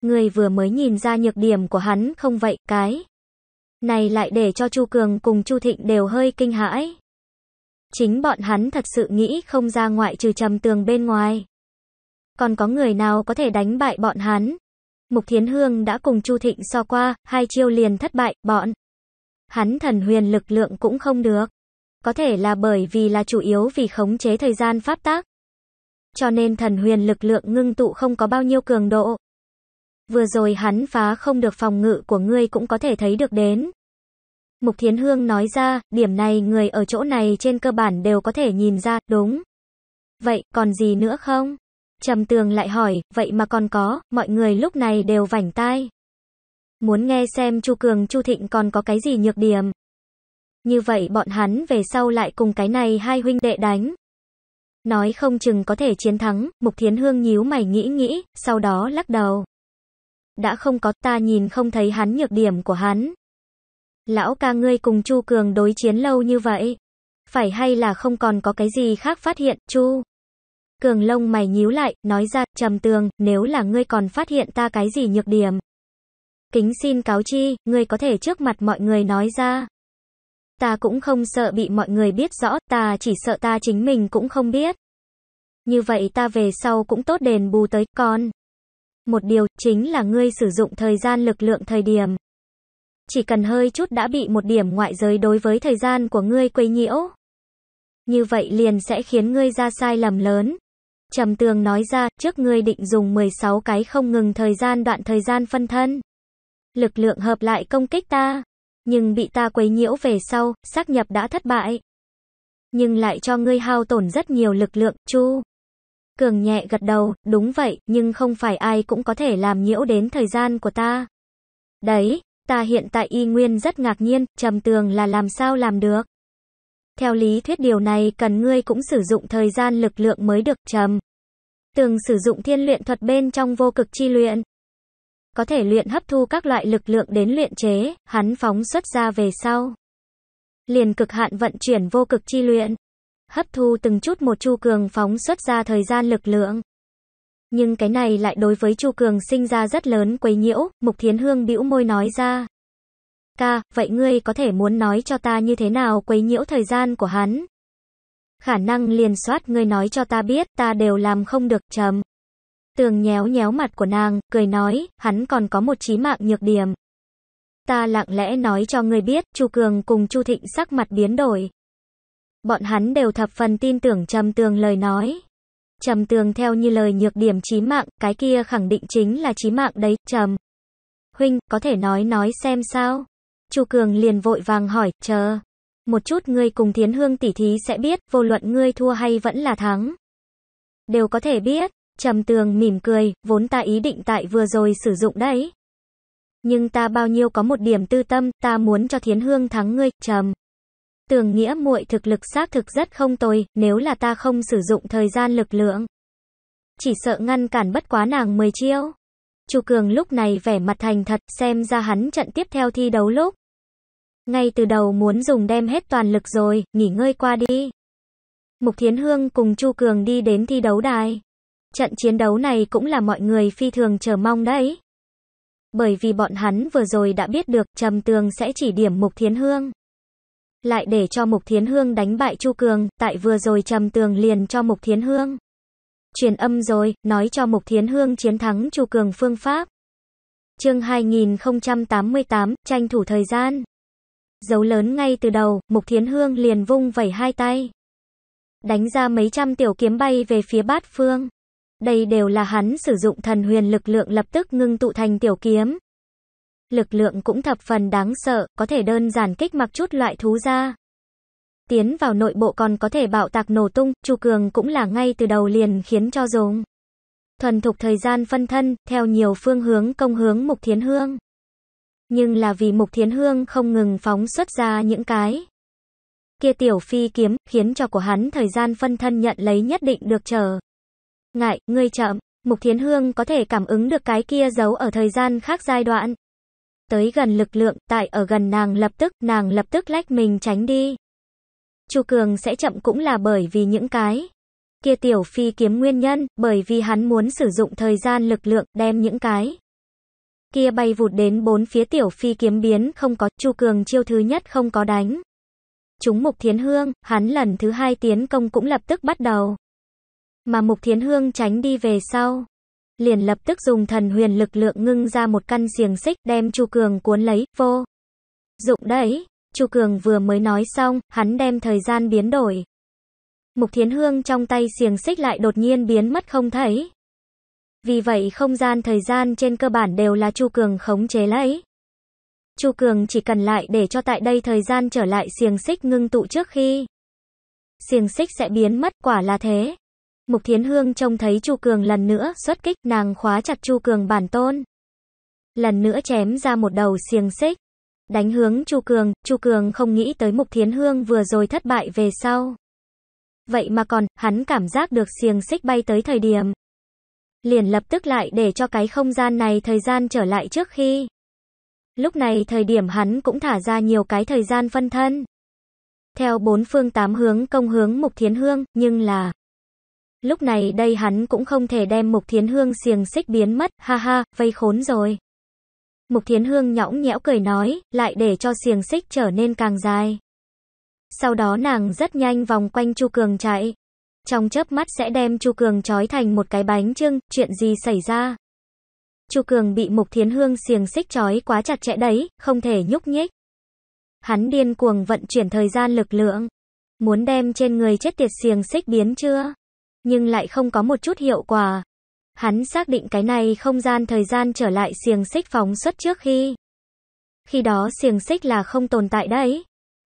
Ngươi vừa mới nhìn ra nhược điểm của hắn không vậy, cái. Này lại để cho Chu Cường cùng Chu Thịnh đều hơi kinh hãi. Chính bọn hắn thật sự nghĩ không ra ngoại trừ trầm tường bên ngoài còn có người nào có thể đánh bại bọn hắn. Mục Thiến Hương đã cùng Chu Thịnh so qua, hai chiêu liền thất bại, bọn. Hắn thần huyền lực lượng cũng không được. Có thể là bởi vì là chủ yếu vì khống chế thời gian pháp tác. Cho nên thần huyền lực lượng ngưng tụ không có bao nhiêu cường độ. Vừa rồi hắn phá không được phòng ngự của ngươi cũng có thể thấy được đến. Mục Thiến Hương nói ra, điểm này người ở chỗ này trên cơ bản đều có thể nhìn ra, đúng. Vậy còn gì nữa không? Trầm tường lại hỏi, vậy mà còn có, mọi người lúc này đều vảnh tai. Muốn nghe xem Chu Cường Chu Thịnh còn có cái gì nhược điểm. Như vậy bọn hắn về sau lại cùng cái này hai huynh đệ đánh. Nói không chừng có thể chiến thắng, Mục Thiến Hương nhíu mày nghĩ nghĩ, sau đó lắc đầu. Đã không có ta nhìn không thấy hắn nhược điểm của hắn. Lão ca ngươi cùng Chu Cường đối chiến lâu như vậy. Phải hay là không còn có cái gì khác phát hiện, Chu? Cường lông mày nhíu lại, nói ra, trầm tường, nếu là ngươi còn phát hiện ta cái gì nhược điểm. Kính xin cáo chi, ngươi có thể trước mặt mọi người nói ra. Ta cũng không sợ bị mọi người biết rõ, ta chỉ sợ ta chính mình cũng không biết. Như vậy ta về sau cũng tốt đền bù tới con. Một điều, chính là ngươi sử dụng thời gian lực lượng thời điểm. Chỉ cần hơi chút đã bị một điểm ngoại giới đối với thời gian của ngươi quấy nhiễu. Như vậy liền sẽ khiến ngươi ra sai lầm lớn trầm tường nói ra, trước ngươi định dùng 16 cái không ngừng thời gian đoạn thời gian phân thân. Lực lượng hợp lại công kích ta, nhưng bị ta quấy nhiễu về sau, xác nhập đã thất bại. Nhưng lại cho ngươi hao tổn rất nhiều lực lượng, chu. Cường nhẹ gật đầu, đúng vậy, nhưng không phải ai cũng có thể làm nhiễu đến thời gian của ta. Đấy, ta hiện tại y nguyên rất ngạc nhiên, trầm tường là làm sao làm được. Theo lý thuyết điều này cần ngươi cũng sử dụng thời gian lực lượng mới được trầm. Từng sử dụng thiên luyện thuật bên trong vô cực chi luyện. Có thể luyện hấp thu các loại lực lượng đến luyện chế, hắn phóng xuất ra về sau. Liền cực hạn vận chuyển vô cực chi luyện. Hấp thu từng chút một chu cường phóng xuất ra thời gian lực lượng. Nhưng cái này lại đối với chu cường sinh ra rất lớn quấy nhiễu, mục thiến hương bĩu môi nói ra. Ca, vậy ngươi có thể muốn nói cho ta như thế nào quấy nhiễu thời gian của hắn? Khả năng liền soát ngươi nói cho ta biết, ta đều làm không được, chấm. Tường nhéo nhéo mặt của nàng, cười nói, hắn còn có một trí mạng nhược điểm. Ta lặng lẽ nói cho ngươi biết, Chu Cường cùng Chu Thịnh sắc mặt biến đổi. Bọn hắn đều thập phần tin tưởng Trầm Tường lời nói. Trầm Tường theo như lời nhược điểm trí mạng, cái kia khẳng định chính là trí mạng đấy, Trầm. Huynh, có thể nói nói xem sao? Chu Cường liền vội vàng hỏi, chờ. Một chút ngươi cùng thiến hương tỉ thí sẽ biết, vô luận ngươi thua hay vẫn là thắng. Đều có thể biết, trầm tường mỉm cười, vốn ta ý định tại vừa rồi sử dụng đấy. Nhưng ta bao nhiêu có một điểm tư tâm, ta muốn cho thiến hương thắng ngươi, trầm. Tường nghĩa muội thực lực xác thực rất không tồi, nếu là ta không sử dụng thời gian lực lượng. Chỉ sợ ngăn cản bất quá nàng 10 chiêu. Chu Cường lúc này vẻ mặt thành thật, xem ra hắn trận tiếp theo thi đấu lúc. Ngay từ đầu muốn dùng đem hết toàn lực rồi, nghỉ ngơi qua đi. Mục Thiến Hương cùng Chu Cường đi đến thi đấu đài. Trận chiến đấu này cũng là mọi người phi thường chờ mong đấy. Bởi vì bọn hắn vừa rồi đã biết được Trầm Tường sẽ chỉ điểm Mục Thiến Hương. Lại để cho Mục Thiến Hương đánh bại Chu Cường, tại vừa rồi Trầm Tường liền cho Mục Thiến Hương truyền âm rồi, nói cho Mục Thiến Hương chiến thắng Chu Cường phương pháp. Chương 2088, tranh thủ thời gian. Dấu lớn ngay từ đầu, Mục Thiến Hương liền vung vẩy hai tay. Đánh ra mấy trăm tiểu kiếm bay về phía bát phương. Đây đều là hắn sử dụng thần huyền lực lượng lập tức ngưng tụ thành tiểu kiếm. Lực lượng cũng thập phần đáng sợ, có thể đơn giản kích mặc chút loại thú ra. Tiến vào nội bộ còn có thể bạo tạc nổ tung, Chu Cường cũng là ngay từ đầu liền khiến cho dùng. Thuần thục thời gian phân thân, theo nhiều phương hướng công hướng Mục Thiến Hương. Nhưng là vì Mục Thiến Hương không ngừng phóng xuất ra những cái. Kia tiểu phi kiếm, khiến cho của hắn thời gian phân thân nhận lấy nhất định được chờ. Ngại, ngươi chậm, Mục Thiến Hương có thể cảm ứng được cái kia giấu ở thời gian khác giai đoạn. Tới gần lực lượng, tại ở gần nàng lập tức, nàng lập tức lách mình tránh đi. Chu Cường sẽ chậm cũng là bởi vì những cái kia tiểu phi kiếm nguyên nhân, bởi vì hắn muốn sử dụng thời gian lực lượng đem những cái kia bay vụt đến bốn phía tiểu phi kiếm biến không có, Chu Cường chiêu thứ nhất không có đánh. Chúng Mục Thiến Hương, hắn lần thứ hai tiến công cũng lập tức bắt đầu. Mà Mục Thiến Hương tránh đi về sau, liền lập tức dùng thần huyền lực lượng ngưng ra một căn xiềng xích đem Chu Cường cuốn lấy vô. Dụng đấy, Chu Cường vừa mới nói xong, hắn đem thời gian biến đổi. Mục Thiến Hương trong tay xiềng xích lại đột nhiên biến mất không thấy. Vì vậy không gian thời gian trên cơ bản đều là Chu Cường khống chế lấy. Chu Cường chỉ cần lại để cho tại đây thời gian trở lại xiềng xích ngưng tụ trước khi. Xiềng xích sẽ biến mất quả là thế. Mục Thiến Hương trông thấy Chu Cường lần nữa xuất kích nàng khóa chặt Chu Cường bản tôn. Lần nữa chém ra một đầu xiềng xích. Đánh hướng Chu Cường, Chu Cường không nghĩ tới Mục Thiến Hương vừa rồi thất bại về sau. Vậy mà còn, hắn cảm giác được xiềng xích bay tới thời điểm. Liền lập tức lại để cho cái không gian này thời gian trở lại trước khi. Lúc này thời điểm hắn cũng thả ra nhiều cái thời gian phân thân. Theo bốn phương tám hướng công hướng Mục Thiến Hương, nhưng là... Lúc này đây hắn cũng không thể đem Mục Thiến Hương xiềng xích biến mất, ha ha, vây khốn rồi. Mục Thiến Hương nhõng nhẽo cười nói, lại để cho xiềng xích trở nên càng dài. Sau đó nàng rất nhanh vòng quanh Chu Cường chạy. Trong chớp mắt sẽ đem Chu Cường trói thành một cái bánh trưng, chuyện gì xảy ra? Chu Cường bị Mục Thiến Hương xiềng xích trói quá chặt chẽ đấy, không thể nhúc nhích. Hắn điên cuồng vận chuyển thời gian lực lượng, muốn đem trên người chết tiệt xiềng xích biến chưa, nhưng lại không có một chút hiệu quả, Hắn xác định cái này không gian thời gian trở lại xiềng xích phóng xuất trước khi. Khi đó xiềng xích là không tồn tại đấy.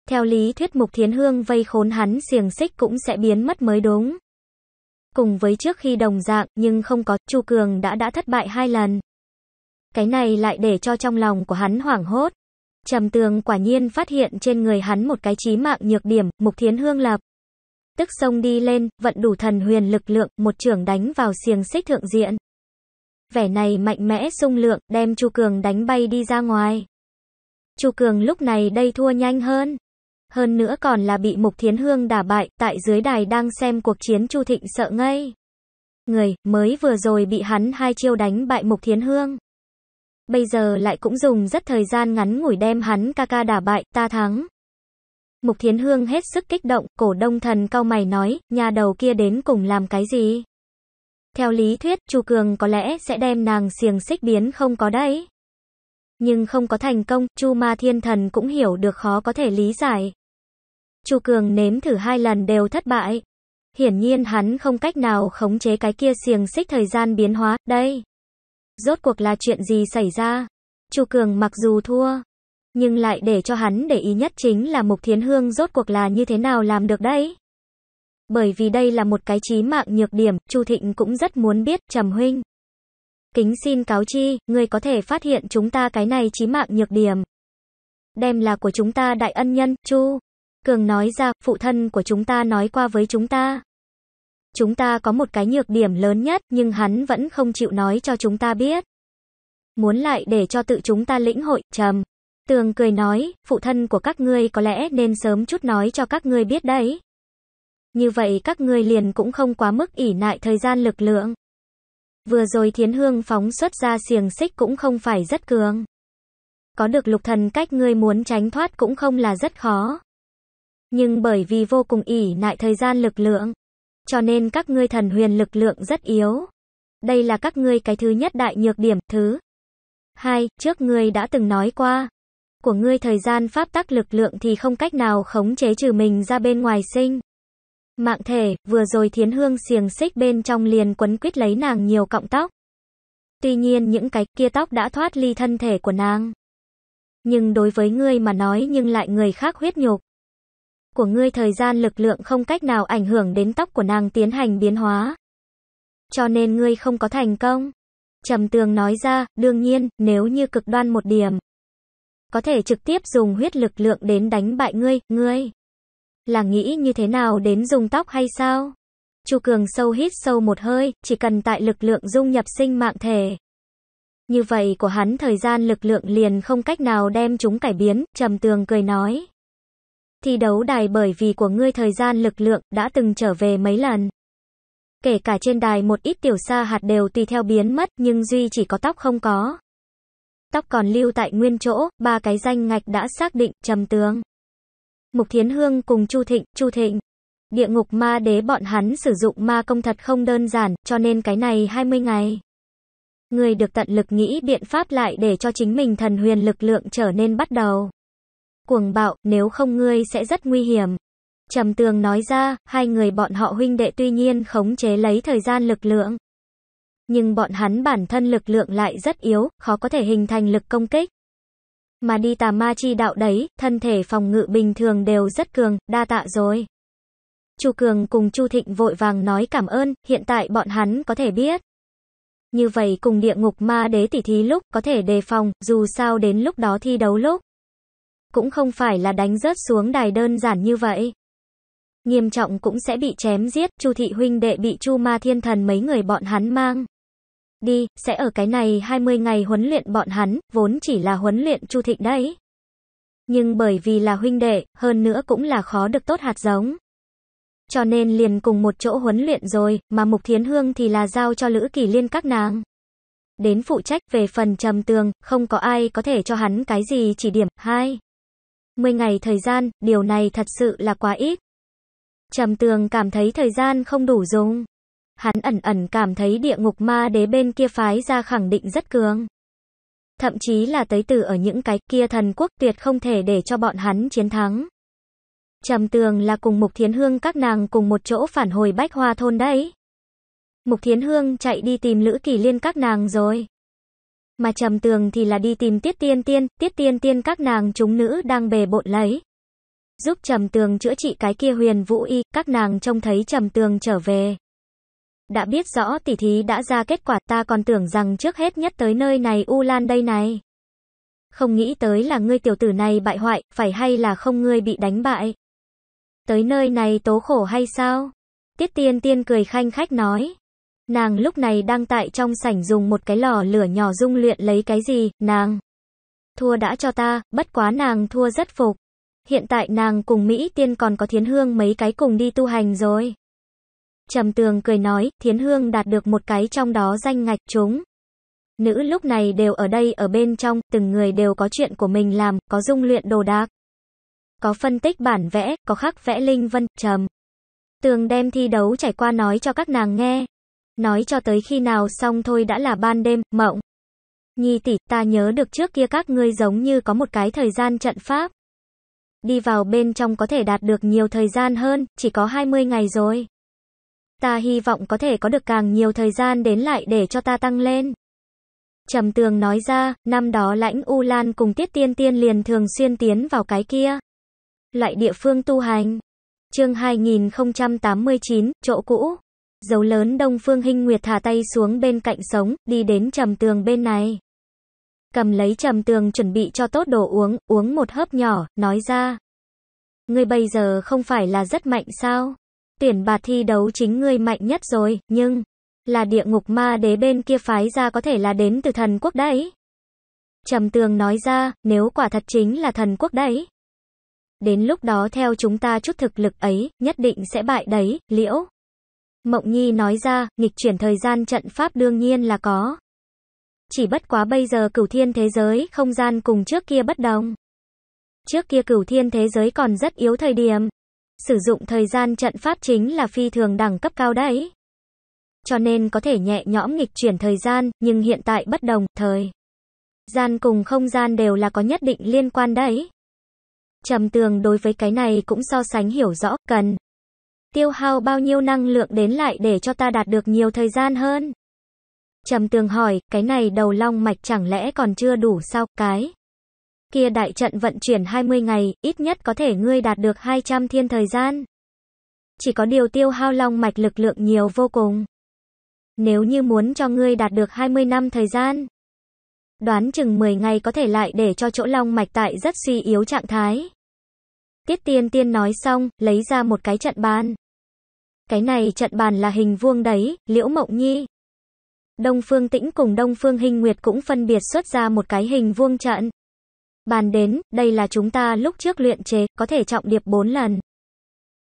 Theo lý thuyết mục thiến hương vây khốn hắn xiềng xích cũng sẽ biến mất mới đúng. Cùng với trước khi đồng dạng nhưng không có, Chu Cường đã đã thất bại hai lần. Cái này lại để cho trong lòng của hắn hoảng hốt. Trầm tường quả nhiên phát hiện trên người hắn một cái chí mạng nhược điểm, mục thiến hương lập tức xông đi lên, vận đủ thần huyền lực lượng, một trưởng đánh vào xiềng xích thượng diện. Vẻ này mạnh mẽ sung lượng, đem Chu Cường đánh bay đi ra ngoài. Chu Cường lúc này đây thua nhanh hơn. Hơn nữa còn là bị Mục Thiến Hương đả bại, tại dưới đài đang xem cuộc chiến Chu Thịnh sợ ngây. Người, mới vừa rồi bị hắn hai chiêu đánh bại Mục Thiến Hương. Bây giờ lại cũng dùng rất thời gian ngắn ngủi đem hắn ca ca đả bại, ta thắng. Mục Thiến Hương hết sức kích động, cổ đông thần cao mày nói, nhà đầu kia đến cùng làm cái gì? Theo lý thuyết, Chu Cường có lẽ sẽ đem nàng xiềng xích biến không có đấy. Nhưng không có thành công, Chu Ma Thiên Thần cũng hiểu được khó có thể lý giải. Chu Cường nếm thử hai lần đều thất bại. Hiển nhiên hắn không cách nào khống chế cái kia xiềng xích thời gian biến hóa, đây. Rốt cuộc là chuyện gì xảy ra? Chu Cường mặc dù thua, nhưng lại để cho hắn để ý nhất chính là Mục Thiến Hương rốt cuộc là như thế nào làm được đây Bởi vì đây là một cái chí mạng nhược điểm, Chu Thịnh cũng rất muốn biết, Trầm Huynh. Kính xin cáo chi, người có thể phát hiện chúng ta cái này chí mạng nhược điểm. Đem là của chúng ta đại ân nhân, Chu. Cường nói ra, phụ thân của chúng ta nói qua với chúng ta. Chúng ta có một cái nhược điểm lớn nhất nhưng hắn vẫn không chịu nói cho chúng ta biết. Muốn lại để cho tự chúng ta lĩnh hội, trầm. Tường cười nói, phụ thân của các ngươi có lẽ nên sớm chút nói cho các ngươi biết đấy. Như vậy các ngươi liền cũng không quá mức ỉ nại thời gian lực lượng. Vừa rồi thiến hương phóng xuất ra xiềng xích cũng không phải rất cường. Có được lục thần cách ngươi muốn tránh thoát cũng không là rất khó. Nhưng bởi vì vô cùng ỉ nại thời gian lực lượng. Cho nên các ngươi thần huyền lực lượng rất yếu. Đây là các ngươi cái thứ nhất đại nhược điểm, thứ. hai Trước ngươi đã từng nói qua, của ngươi thời gian pháp tắc lực lượng thì không cách nào khống chế trừ mình ra bên ngoài sinh. Mạng thể, vừa rồi thiến hương xiềng xích bên trong liền quấn quýt lấy nàng nhiều cọng tóc. Tuy nhiên những cái kia tóc đã thoát ly thân thể của nàng. Nhưng đối với ngươi mà nói nhưng lại người khác huyết nhục. Của ngươi thời gian lực lượng không cách nào ảnh hưởng đến tóc của nàng tiến hành biến hóa. Cho nên ngươi không có thành công. Trầm tường nói ra, đương nhiên, nếu như cực đoan một điểm, có thể trực tiếp dùng huyết lực lượng đến đánh bại ngươi, ngươi. Là nghĩ như thế nào đến dùng tóc hay sao? Chu Cường sâu hít sâu một hơi, chỉ cần tại lực lượng dung nhập sinh mạng thể. Như vậy của hắn thời gian lực lượng liền không cách nào đem chúng cải biến, trầm tường cười nói. Thi đấu đài bởi vì của ngươi thời gian lực lượng đã từng trở về mấy lần. Kể cả trên đài một ít tiểu sa hạt đều tùy theo biến mất nhưng Duy chỉ có tóc không có tóc còn lưu tại nguyên chỗ, ba cái danh ngạch đã xác định, trầm tướng. Mục Thiến Hương cùng Chu Thịnh, Chu Thịnh. Địa ngục ma đế bọn hắn sử dụng ma công thật không đơn giản, cho nên cái này 20 ngày. Người được tận lực nghĩ biện pháp lại để cho chính mình thần huyền lực lượng trở nên bắt đầu. Cuồng bạo, nếu không ngươi sẽ rất nguy hiểm. Trầm tường nói ra, hai người bọn họ huynh đệ tuy nhiên khống chế lấy thời gian lực lượng nhưng bọn hắn bản thân lực lượng lại rất yếu, khó có thể hình thành lực công kích. Mà đi tà ma chi đạo đấy, thân thể phòng ngự bình thường đều rất cường, đa tạ rồi. Chu Cường cùng Chu Thịnh vội vàng nói cảm ơn, hiện tại bọn hắn có thể biết. Như vậy cùng địa ngục ma đế tỉ thí lúc có thể đề phòng, dù sao đến lúc đó thi đấu lúc. Cũng không phải là đánh rớt xuống đài đơn giản như vậy. Nghiêm trọng cũng sẽ bị chém giết, Chu Thị Huynh đệ bị Chu Ma Thiên Thần mấy người bọn hắn mang đi, sẽ ở cái này 20 ngày huấn luyện bọn hắn, vốn chỉ là huấn luyện Chu Thịnh đấy. Nhưng bởi vì là huynh đệ, hơn nữa cũng là khó được tốt hạt giống. Cho nên liền cùng một chỗ huấn luyện rồi, mà Mục Thiến Hương thì là giao cho Lữ Kỳ Liên các nàng. Đến phụ trách về phần trầm tường, không có ai có thể cho hắn cái gì chỉ điểm. 2. 10 ngày thời gian, điều này thật sự là quá ít. Trầm tường cảm thấy thời gian không đủ dùng. Hắn ẩn ẩn cảm thấy địa ngục ma đế bên kia phái ra khẳng định rất cường. Thậm chí là tới từ ở những cái kia thần quốc tuyệt không thể để cho bọn hắn chiến thắng. Trầm tường là cùng Mục Thiến Hương các nàng cùng một chỗ phản hồi bách hoa thôn đấy. Mục Thiến Hương chạy đi tìm Lữ Kỳ Liên các nàng rồi. Mà trầm tường thì là đi tìm Tiết Tiên Tiên, Tiết Tiên Tiên các nàng chúng nữ đang bề bộn lấy. Giúp trầm tường chữa trị cái kia huyền vũ y, các nàng trông thấy trầm tường trở về đã biết rõ tỉ thí đã ra kết quả ta còn tưởng rằng trước hết nhất tới nơi này U Lan đây này. Không nghĩ tới là ngươi tiểu tử này bại hoại, phải hay là không ngươi bị đánh bại. Tới nơi này tố khổ hay sao? Tiết tiên tiên cười khanh khách nói. Nàng lúc này đang tại trong sảnh dùng một cái lò lửa nhỏ dung luyện lấy cái gì, nàng. Thua đã cho ta, bất quá nàng thua rất phục. Hiện tại nàng cùng Mỹ tiên còn có thiến hương mấy cái cùng đi tu hành rồi. Trầm tường cười nói, thiến hương đạt được một cái trong đó danh ngạch chúng. Nữ lúc này đều ở đây ở bên trong, từng người đều có chuyện của mình làm, có dung luyện đồ đạc. Có phân tích bản vẽ, có khắc vẽ linh vân, trầm. Tường đem thi đấu trải qua nói cho các nàng nghe. Nói cho tới khi nào xong thôi đã là ban đêm, mộng. Nhi tỷ, ta nhớ được trước kia các ngươi giống như có một cái thời gian trận pháp. Đi vào bên trong có thể đạt được nhiều thời gian hơn, chỉ có 20 ngày rồi ta hy vọng có thể có được càng nhiều thời gian đến lại để cho ta tăng lên. Trầm tường nói ra, năm đó lãnh U Lan cùng Tiết Tiên Tiên liền thường xuyên tiến vào cái kia. Loại địa phương tu hành. chương 2089, chỗ cũ. Dấu lớn Đông Phương Hinh Nguyệt thả tay xuống bên cạnh sống, đi đến trầm tường bên này. Cầm lấy trầm tường chuẩn bị cho tốt đồ uống, uống một hớp nhỏ, nói ra. người bây giờ không phải là rất mạnh sao? Tuyển bà thi đấu chính ngươi mạnh nhất rồi, nhưng là địa ngục ma đế bên kia phái ra có thể là đến từ thần quốc đấy. Trầm tường nói ra, nếu quả thật chính là thần quốc đấy. Đến lúc đó theo chúng ta chút thực lực ấy, nhất định sẽ bại đấy, liễu. Mộng Nhi nói ra, nghịch chuyển thời gian trận pháp đương nhiên là có. Chỉ bất quá bây giờ cửu thiên thế giới, không gian cùng trước kia bất đồng. Trước kia cửu thiên thế giới còn rất yếu thời điểm, sử dụng thời gian trận pháp chính là phi thường đẳng cấp cao đấy. Cho nên có thể nhẹ nhõm nghịch chuyển thời gian, nhưng hiện tại bất đồng, thời. Gian cùng không gian đều là có nhất định liên quan đấy. Trầm tường đối với cái này cũng so sánh hiểu rõ, cần tiêu hao bao nhiêu năng lượng đến lại để cho ta đạt được nhiều thời gian hơn. Trầm tường hỏi, cái này đầu long mạch chẳng lẽ còn chưa đủ sao, cái kia đại trận vận chuyển 20 ngày, ít nhất có thể ngươi đạt được 200 thiên thời gian. Chỉ có điều tiêu hao long mạch lực lượng nhiều vô cùng. Nếu như muốn cho ngươi đạt được 20 năm thời gian, đoán chừng 10 ngày có thể lại để cho chỗ long mạch tại rất suy yếu trạng thái. Tiết tiên tiên nói xong, lấy ra một cái trận bàn. Cái này trận bàn là hình vuông đấy, liễu mộng nhi. Đông Phương Tĩnh cùng Đông Phương Hình Nguyệt cũng phân biệt xuất ra một cái hình vuông trận. Bàn đến, đây là chúng ta lúc trước luyện chế, có thể trọng điệp 4 lần.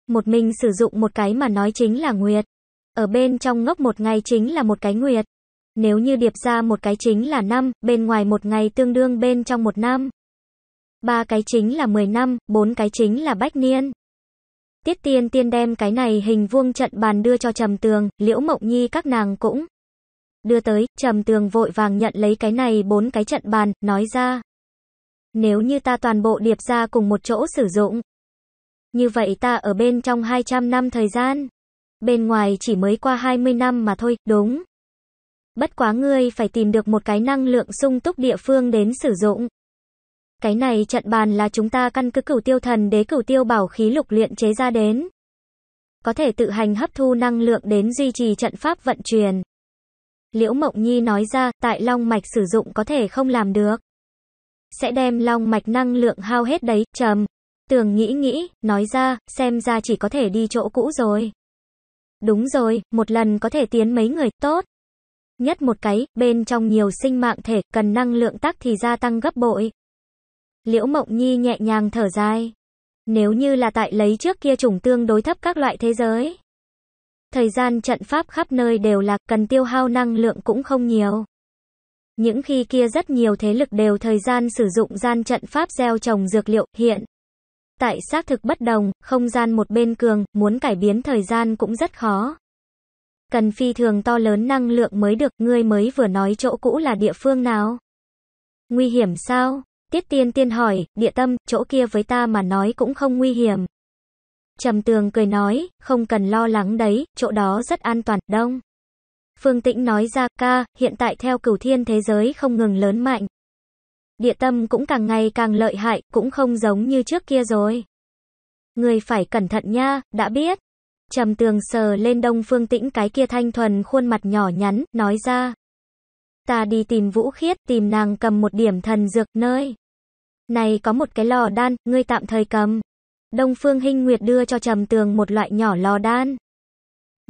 Một mình sử dụng một cái mà nói chính là nguyệt. Ở bên trong ngốc một ngày chính là một cái nguyệt. Nếu như điệp ra một cái chính là năm, bên ngoài một ngày tương đương bên trong một năm. Ba cái chính là 10 năm, bốn cái chính là bách niên. Tiết tiên tiên đem cái này hình vuông trận bàn đưa cho trầm tường, liễu mộng nhi các nàng cũng đưa tới, trầm tường vội vàng nhận lấy cái này bốn cái trận bàn, nói ra. Nếu như ta toàn bộ điệp ra cùng một chỗ sử dụng. Như vậy ta ở bên trong 200 năm thời gian. Bên ngoài chỉ mới qua 20 năm mà thôi, đúng. Bất quá ngươi phải tìm được một cái năng lượng sung túc địa phương đến sử dụng. Cái này trận bàn là chúng ta căn cứ cửu tiêu thần đế cửu tiêu bảo khí lục luyện chế ra đến. Có thể tự hành hấp thu năng lượng đến duy trì trận pháp vận chuyển. Liễu Mộng Nhi nói ra, tại Long Mạch sử dụng có thể không làm được sẽ đem long mạch năng lượng hao hết đấy, trầm. Tường nghĩ nghĩ, nói ra, xem ra chỉ có thể đi chỗ cũ rồi. Đúng rồi, một lần có thể tiến mấy người, tốt. Nhất một cái, bên trong nhiều sinh mạng thể, cần năng lượng tắc thì gia tăng gấp bội. Liễu Mộng Nhi nhẹ nhàng thở dài. Nếu như là tại lấy trước kia chủng tương đối thấp các loại thế giới. Thời gian trận pháp khắp nơi đều là cần tiêu hao năng lượng cũng không nhiều những khi kia rất nhiều thế lực đều thời gian sử dụng gian trận pháp gieo trồng dược liệu, hiện. Tại xác thực bất đồng, không gian một bên cường, muốn cải biến thời gian cũng rất khó. Cần phi thường to lớn năng lượng mới được, ngươi mới vừa nói chỗ cũ là địa phương nào. Nguy hiểm sao? Tiết tiên tiên hỏi, địa tâm, chỗ kia với ta mà nói cũng không nguy hiểm. Trầm tường cười nói, không cần lo lắng đấy, chỗ đó rất an toàn, đông. Phương Tĩnh nói ra ca, hiện tại theo cửu thiên thế giới không ngừng lớn mạnh. Địa tâm cũng càng ngày càng lợi hại, cũng không giống như trước kia rồi. Người phải cẩn thận nha, đã biết. Trầm tường sờ lên đông phương tĩnh cái kia thanh thuần khuôn mặt nhỏ nhắn, nói ra. Ta đi tìm vũ khiết, tìm nàng cầm một điểm thần dược nơi. Này có một cái lò đan, ngươi tạm thời cầm. Đông phương hinh nguyệt đưa cho trầm tường một loại nhỏ lò đan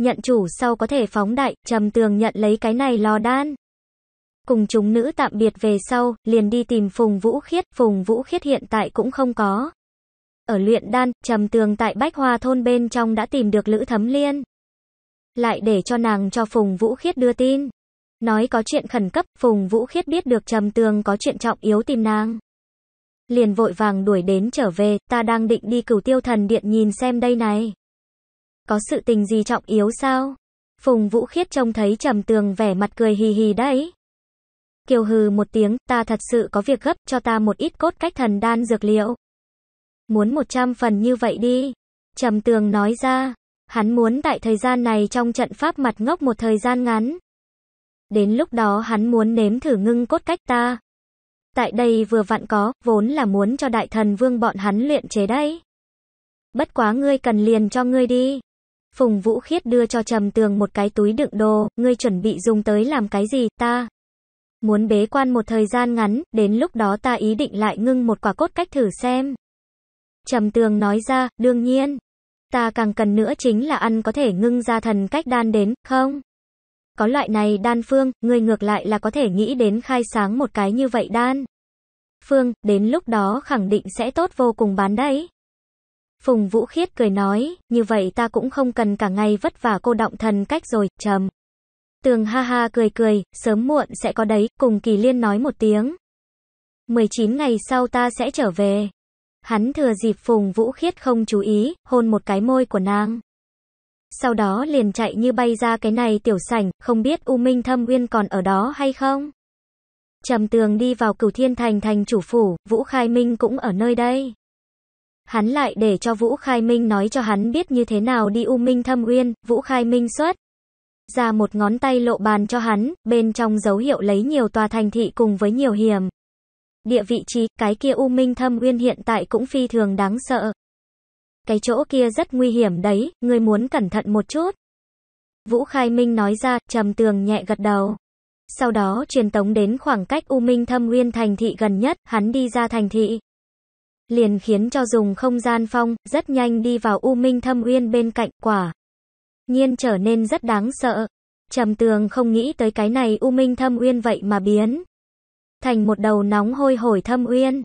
nhận chủ sau có thể phóng đại, trầm tường nhận lấy cái này lò đan. Cùng chúng nữ tạm biệt về sau, liền đi tìm Phùng Vũ Khiết, Phùng Vũ Khiết hiện tại cũng không có. Ở luyện đan, trầm tường tại Bách Hoa thôn bên trong đã tìm được Lữ Thấm Liên. Lại để cho nàng cho Phùng Vũ Khiết đưa tin. Nói có chuyện khẩn cấp, Phùng Vũ Khiết biết được trầm tường có chuyện trọng yếu tìm nàng. Liền vội vàng đuổi đến trở về, ta đang định đi cửu tiêu thần điện nhìn xem đây này có sự tình gì trọng yếu sao? Phùng Vũ Khiết trông thấy trầm tường vẻ mặt cười hì hì đấy. Kiều hừ một tiếng, ta thật sự có việc gấp, cho ta một ít cốt cách thần đan dược liệu. Muốn một trăm phần như vậy đi. Trầm tường nói ra, hắn muốn tại thời gian này trong trận pháp mặt ngốc một thời gian ngắn. Đến lúc đó hắn muốn nếm thử ngưng cốt cách ta. Tại đây vừa vặn có, vốn là muốn cho đại thần vương bọn hắn luyện chế đấy. Bất quá ngươi cần liền cho ngươi đi. Phùng Vũ Khiết đưa cho Trầm Tường một cái túi đựng đồ, ngươi chuẩn bị dùng tới làm cái gì, ta muốn bế quan một thời gian ngắn, đến lúc đó ta ý định lại ngưng một quả cốt cách thử xem. Trầm Tường nói ra, đương nhiên, ta càng cần nữa chính là ăn có thể ngưng ra thần cách đan đến, không? Có loại này đan phương, ngươi ngược lại là có thể nghĩ đến khai sáng một cái như vậy đan. Phương, đến lúc đó khẳng định sẽ tốt vô cùng bán đấy. Phùng Vũ Khiết cười nói, như vậy ta cũng không cần cả ngày vất vả cô động thần cách rồi, trầm. Tường ha ha cười cười, sớm muộn sẽ có đấy, cùng Kỳ Liên nói một tiếng. 19 ngày sau ta sẽ trở về. Hắn thừa dịp Phùng Vũ Khiết không chú ý, hôn một cái môi của nàng. Sau đó liền chạy như bay ra cái này tiểu sảnh, không biết U Minh Thâm Uyên còn ở đó hay không. Trầm tường đi vào cửu thiên thành thành chủ phủ, Vũ Khai Minh cũng ở nơi đây. Hắn lại để cho Vũ Khai Minh nói cho hắn biết như thế nào đi U Minh Thâm Uyên, Vũ Khai Minh xuất ra một ngón tay lộ bàn cho hắn, bên trong dấu hiệu lấy nhiều tòa thành thị cùng với nhiều hiểm. Địa vị trí, cái kia U Minh Thâm Uyên hiện tại cũng phi thường đáng sợ. Cái chỗ kia rất nguy hiểm đấy, người muốn cẩn thận một chút. Vũ Khai Minh nói ra, trầm tường nhẹ gật đầu. Sau đó truyền tống đến khoảng cách U Minh Thâm Uyên thành thị gần nhất, hắn đi ra thành thị liền khiến cho dùng không gian phong, rất nhanh đi vào u minh thâm uyên bên cạnh quả. Nhiên trở nên rất đáng sợ. Trầm tường không nghĩ tới cái này u minh thâm uyên vậy mà biến. Thành một đầu nóng hôi hổi thâm uyên.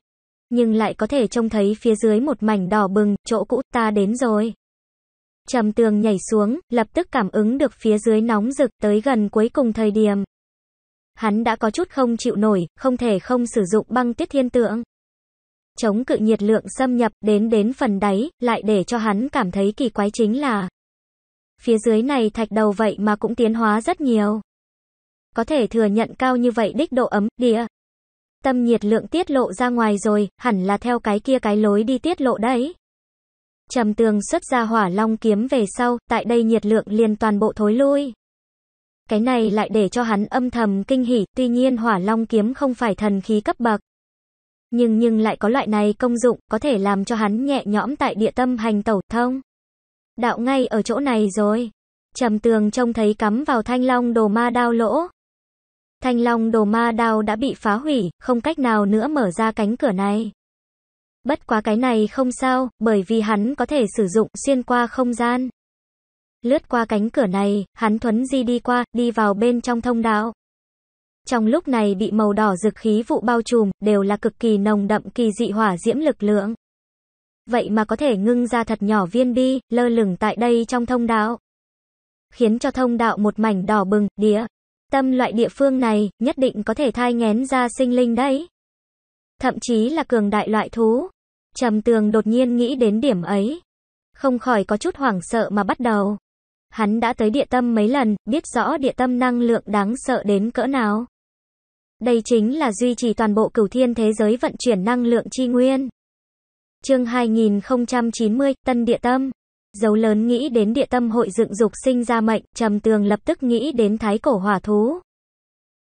Nhưng lại có thể trông thấy phía dưới một mảnh đỏ bừng, chỗ cũ ta đến rồi. Trầm tường nhảy xuống, lập tức cảm ứng được phía dưới nóng rực tới gần cuối cùng thời điểm. Hắn đã có chút không chịu nổi, không thể không sử dụng băng tuyết thiên tượng chống cự nhiệt lượng xâm nhập đến đến phần đáy, lại để cho hắn cảm thấy kỳ quái chính là phía dưới này thạch đầu vậy mà cũng tiến hóa rất nhiều. Có thể thừa nhận cao như vậy đích độ ấm, địa. Tâm nhiệt lượng tiết lộ ra ngoài rồi, hẳn là theo cái kia cái lối đi tiết lộ đấy. Trầm tường xuất ra hỏa long kiếm về sau, tại đây nhiệt lượng liền toàn bộ thối lui. Cái này lại để cho hắn âm thầm kinh hỉ, tuy nhiên hỏa long kiếm không phải thần khí cấp bậc nhưng nhưng lại có loại này công dụng, có thể làm cho hắn nhẹ nhõm tại địa tâm hành tẩu thông. Đạo ngay ở chỗ này rồi. Trầm tường trông thấy cắm vào thanh long đồ ma đao lỗ. Thanh long đồ ma đao đã bị phá hủy, không cách nào nữa mở ra cánh cửa này. Bất quá cái này không sao, bởi vì hắn có thể sử dụng xuyên qua không gian. Lướt qua cánh cửa này, hắn thuấn di đi qua, đi vào bên trong thông đạo trong lúc này bị màu đỏ rực khí vụ bao trùm, đều là cực kỳ nồng đậm kỳ dị hỏa diễm lực lượng. Vậy mà có thể ngưng ra thật nhỏ viên bi, lơ lửng tại đây trong thông đạo. Khiến cho thông đạo một mảnh đỏ bừng, đĩa. Tâm loại địa phương này, nhất định có thể thai ngén ra sinh linh đấy. Thậm chí là cường đại loại thú. Trầm tường đột nhiên nghĩ đến điểm ấy. Không khỏi có chút hoảng sợ mà bắt đầu. Hắn đã tới địa tâm mấy lần, biết rõ địa tâm năng lượng đáng sợ đến cỡ nào. Đây chính là duy trì toàn bộ cửu thiên thế giới vận chuyển năng lượng chi nguyên. Chương 2090, Tân Địa Tâm. Dấu lớn nghĩ đến địa tâm hội dựng dục sinh ra mệnh, trầm tường lập tức nghĩ đến thái cổ hỏa thú.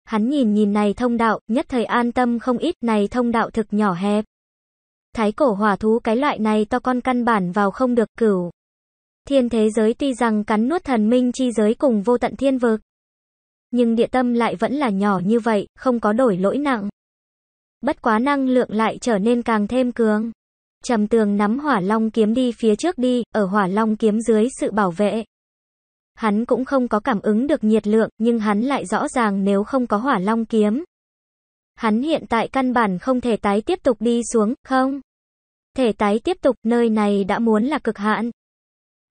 Hắn nhìn nhìn này thông đạo, nhất thời an tâm không ít, này thông đạo thực nhỏ hẹp. Thái cổ hỏa thú cái loại này to con căn bản vào không được cửu. Thiên thế giới tuy rằng cắn nuốt thần minh chi giới cùng vô tận thiên vực nhưng địa tâm lại vẫn là nhỏ như vậy, không có đổi lỗi nặng. Bất quá năng lượng lại trở nên càng thêm cường. Trầm tường nắm hỏa long kiếm đi phía trước đi, ở hỏa long kiếm dưới sự bảo vệ. Hắn cũng không có cảm ứng được nhiệt lượng, nhưng hắn lại rõ ràng nếu không có hỏa long kiếm. Hắn hiện tại căn bản không thể tái tiếp tục đi xuống, không? Thể tái tiếp tục, nơi này đã muốn là cực hạn.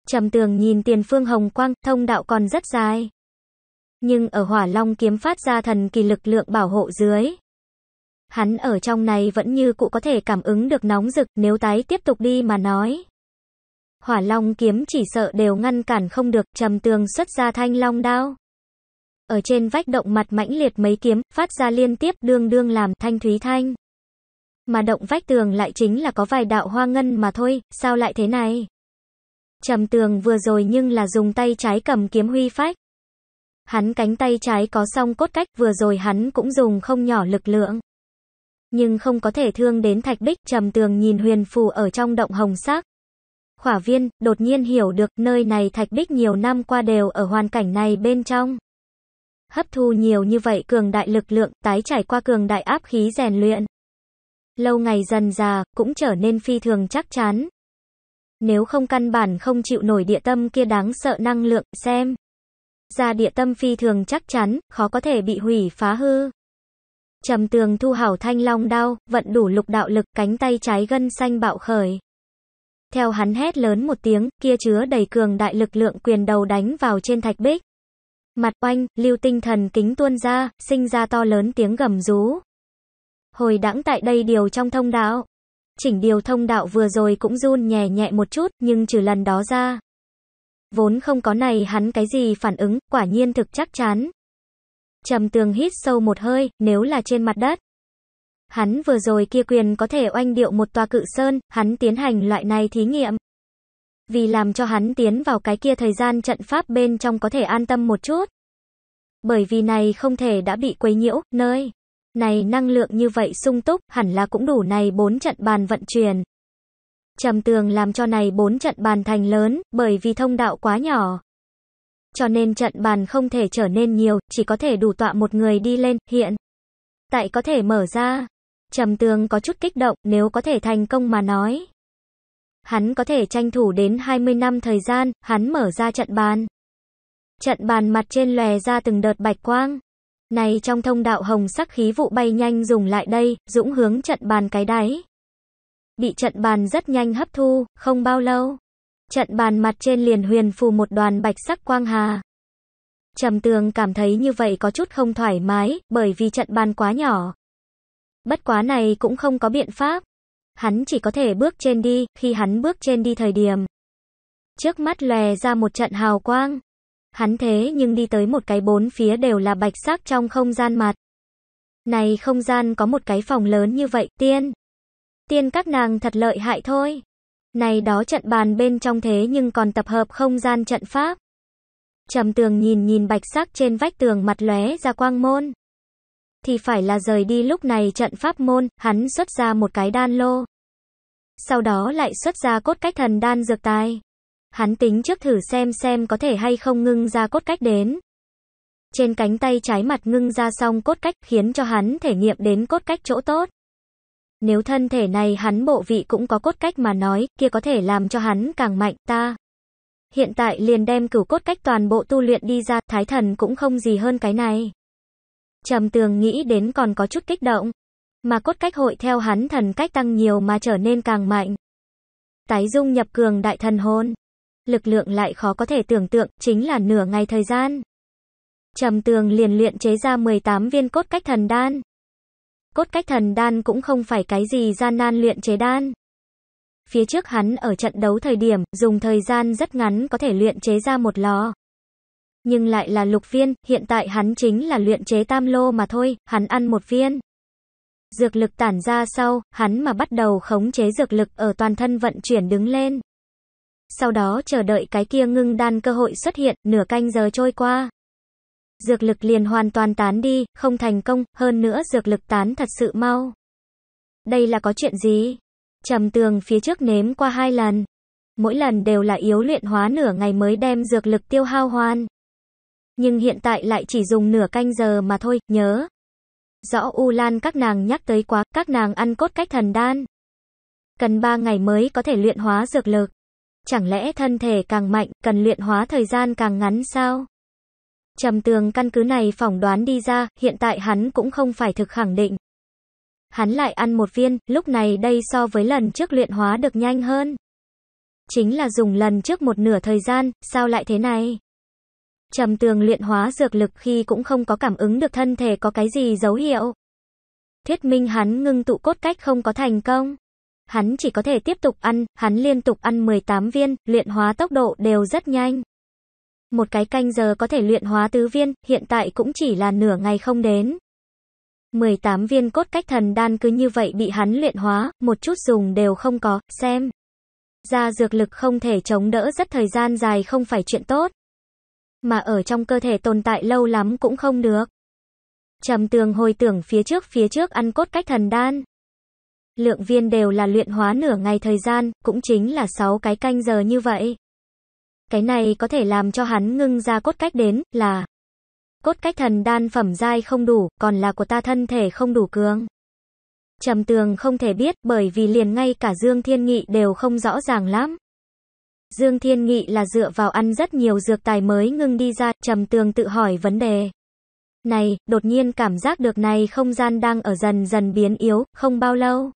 Trầm tường nhìn tiền phương hồng quang, thông đạo còn rất dài nhưng ở hỏa long kiếm phát ra thần kỳ lực lượng bảo hộ dưới. Hắn ở trong này vẫn như cụ có thể cảm ứng được nóng rực nếu tái tiếp tục đi mà nói. Hỏa long kiếm chỉ sợ đều ngăn cản không được trầm tường xuất ra thanh long đao. Ở trên vách động mặt mãnh liệt mấy kiếm, phát ra liên tiếp đương đương làm thanh thúy thanh. Mà động vách tường lại chính là có vài đạo hoa ngân mà thôi, sao lại thế này? Trầm tường vừa rồi nhưng là dùng tay trái cầm kiếm huy phách. Hắn cánh tay trái có song cốt cách, vừa rồi hắn cũng dùng không nhỏ lực lượng. Nhưng không có thể thương đến thạch bích, trầm tường nhìn huyền phù ở trong động hồng sắc. Khỏa viên, đột nhiên hiểu được nơi này thạch bích nhiều năm qua đều ở hoàn cảnh này bên trong. Hấp thu nhiều như vậy cường đại lực lượng, tái trải qua cường đại áp khí rèn luyện. Lâu ngày dần già, cũng trở nên phi thường chắc chắn. Nếu không căn bản không chịu nổi địa tâm kia đáng sợ năng lượng, xem ra địa tâm phi thường chắc chắn, khó có thể bị hủy phá hư. Trầm tường thu hảo thanh long đao, vận đủ lục đạo lực, cánh tay trái gân xanh bạo khởi. Theo hắn hét lớn một tiếng, kia chứa đầy cường đại lực lượng quyền đầu đánh vào trên thạch bích. Mặt oanh, lưu tinh thần kính tuôn ra, sinh ra to lớn tiếng gầm rú. Hồi đãng tại đây điều trong thông đạo. Chỉnh điều thông đạo vừa rồi cũng run nhẹ nhẹ một chút, nhưng trừ lần đó ra, Vốn không có này hắn cái gì phản ứng, quả nhiên thực chắc chắn. Trầm tường hít sâu một hơi, nếu là trên mặt đất. Hắn vừa rồi kia quyền có thể oanh điệu một tòa cự sơn, hắn tiến hành loại này thí nghiệm. Vì làm cho hắn tiến vào cái kia thời gian trận pháp bên trong có thể an tâm một chút. Bởi vì này không thể đã bị quấy nhiễu, nơi. Này năng lượng như vậy sung túc, hẳn là cũng đủ này bốn trận bàn vận chuyển. Trầm tường làm cho này bốn trận bàn thành lớn, bởi vì thông đạo quá nhỏ. Cho nên trận bàn không thể trở nên nhiều, chỉ có thể đủ tọa một người đi lên, hiện. Tại có thể mở ra. Trầm tường có chút kích động, nếu có thể thành công mà nói. Hắn có thể tranh thủ đến 20 năm thời gian, hắn mở ra trận bàn. Trận bàn mặt trên lòe ra từng đợt bạch quang. Này trong thông đạo hồng sắc khí vụ bay nhanh dùng lại đây, dũng hướng trận bàn cái đáy bị trận bàn rất nhanh hấp thu, không bao lâu. Trận bàn mặt trên liền huyền phù một đoàn bạch sắc quang hà. Trầm tường cảm thấy như vậy có chút không thoải mái, bởi vì trận bàn quá nhỏ. Bất quá này cũng không có biện pháp. Hắn chỉ có thể bước trên đi, khi hắn bước trên đi thời điểm. Trước mắt lè ra một trận hào quang. Hắn thế nhưng đi tới một cái bốn phía đều là bạch sắc trong không gian mặt. Này không gian có một cái phòng lớn như vậy, tiên tiên các nàng thật lợi hại thôi. Này đó trận bàn bên trong thế nhưng còn tập hợp không gian trận pháp. Trầm tường nhìn nhìn bạch sắc trên vách tường mặt lóe ra quang môn. Thì phải là rời đi lúc này trận pháp môn, hắn xuất ra một cái đan lô. Sau đó lại xuất ra cốt cách thần đan dược tài. Hắn tính trước thử xem xem có thể hay không ngưng ra cốt cách đến. Trên cánh tay trái mặt ngưng ra xong cốt cách khiến cho hắn thể nghiệm đến cốt cách chỗ tốt. Nếu thân thể này hắn bộ vị cũng có cốt cách mà nói, kia có thể làm cho hắn càng mạnh, ta. Hiện tại liền đem cửu cốt cách toàn bộ tu luyện đi ra, thái thần cũng không gì hơn cái này. Trầm tường nghĩ đến còn có chút kích động. Mà cốt cách hội theo hắn thần cách tăng nhiều mà trở nên càng mạnh. Tái dung nhập cường đại thần hôn. Lực lượng lại khó có thể tưởng tượng, chính là nửa ngày thời gian. Trầm tường liền luyện chế ra 18 viên cốt cách thần đan. Cốt cách thần đan cũng không phải cái gì gian nan luyện chế đan. Phía trước hắn ở trận đấu thời điểm, dùng thời gian rất ngắn có thể luyện chế ra một lò. Nhưng lại là lục viên, hiện tại hắn chính là luyện chế tam lô mà thôi, hắn ăn một viên. Dược lực tản ra sau, hắn mà bắt đầu khống chế dược lực ở toàn thân vận chuyển đứng lên. Sau đó chờ đợi cái kia ngưng đan cơ hội xuất hiện, nửa canh giờ trôi qua dược lực liền hoàn toàn tán đi, không thành công, hơn nữa dược lực tán thật sự mau. Đây là có chuyện gì? Trầm tường phía trước nếm qua hai lần. Mỗi lần đều là yếu luyện hóa nửa ngày mới đem dược lực tiêu hao hoàn. Nhưng hiện tại lại chỉ dùng nửa canh giờ mà thôi, nhớ. Rõ U Lan các nàng nhắc tới quá, các nàng ăn cốt cách thần đan. Cần ba ngày mới có thể luyện hóa dược lực. Chẳng lẽ thân thể càng mạnh, cần luyện hóa thời gian càng ngắn sao? Trầm tường căn cứ này phỏng đoán đi ra, hiện tại hắn cũng không phải thực khẳng định. Hắn lại ăn một viên, lúc này đây so với lần trước luyện hóa được nhanh hơn. Chính là dùng lần trước một nửa thời gian, sao lại thế này? Trầm tường luyện hóa dược lực khi cũng không có cảm ứng được thân thể có cái gì dấu hiệu. Thuyết minh hắn ngưng tụ cốt cách không có thành công. Hắn chỉ có thể tiếp tục ăn, hắn liên tục ăn 18 viên, luyện hóa tốc độ đều rất nhanh một cái canh giờ có thể luyện hóa tứ viên, hiện tại cũng chỉ là nửa ngày không đến. 18 viên cốt cách thần đan cứ như vậy bị hắn luyện hóa, một chút dùng đều không có, xem. Ra dược lực không thể chống đỡ rất thời gian dài không phải chuyện tốt. Mà ở trong cơ thể tồn tại lâu lắm cũng không được. Trầm tường hồi tưởng phía trước phía trước ăn cốt cách thần đan. Lượng viên đều là luyện hóa nửa ngày thời gian, cũng chính là 6 cái canh giờ như vậy. Cái này có thể làm cho hắn ngưng ra cốt cách đến, là cốt cách thần đan phẩm giai không đủ, còn là của ta thân thể không đủ cường. Trầm tường không thể biết, bởi vì liền ngay cả Dương Thiên Nghị đều không rõ ràng lắm. Dương Thiên Nghị là dựa vào ăn rất nhiều dược tài mới ngưng đi ra, trầm tường tự hỏi vấn đề. Này, đột nhiên cảm giác được này không gian đang ở dần dần biến yếu, không bao lâu.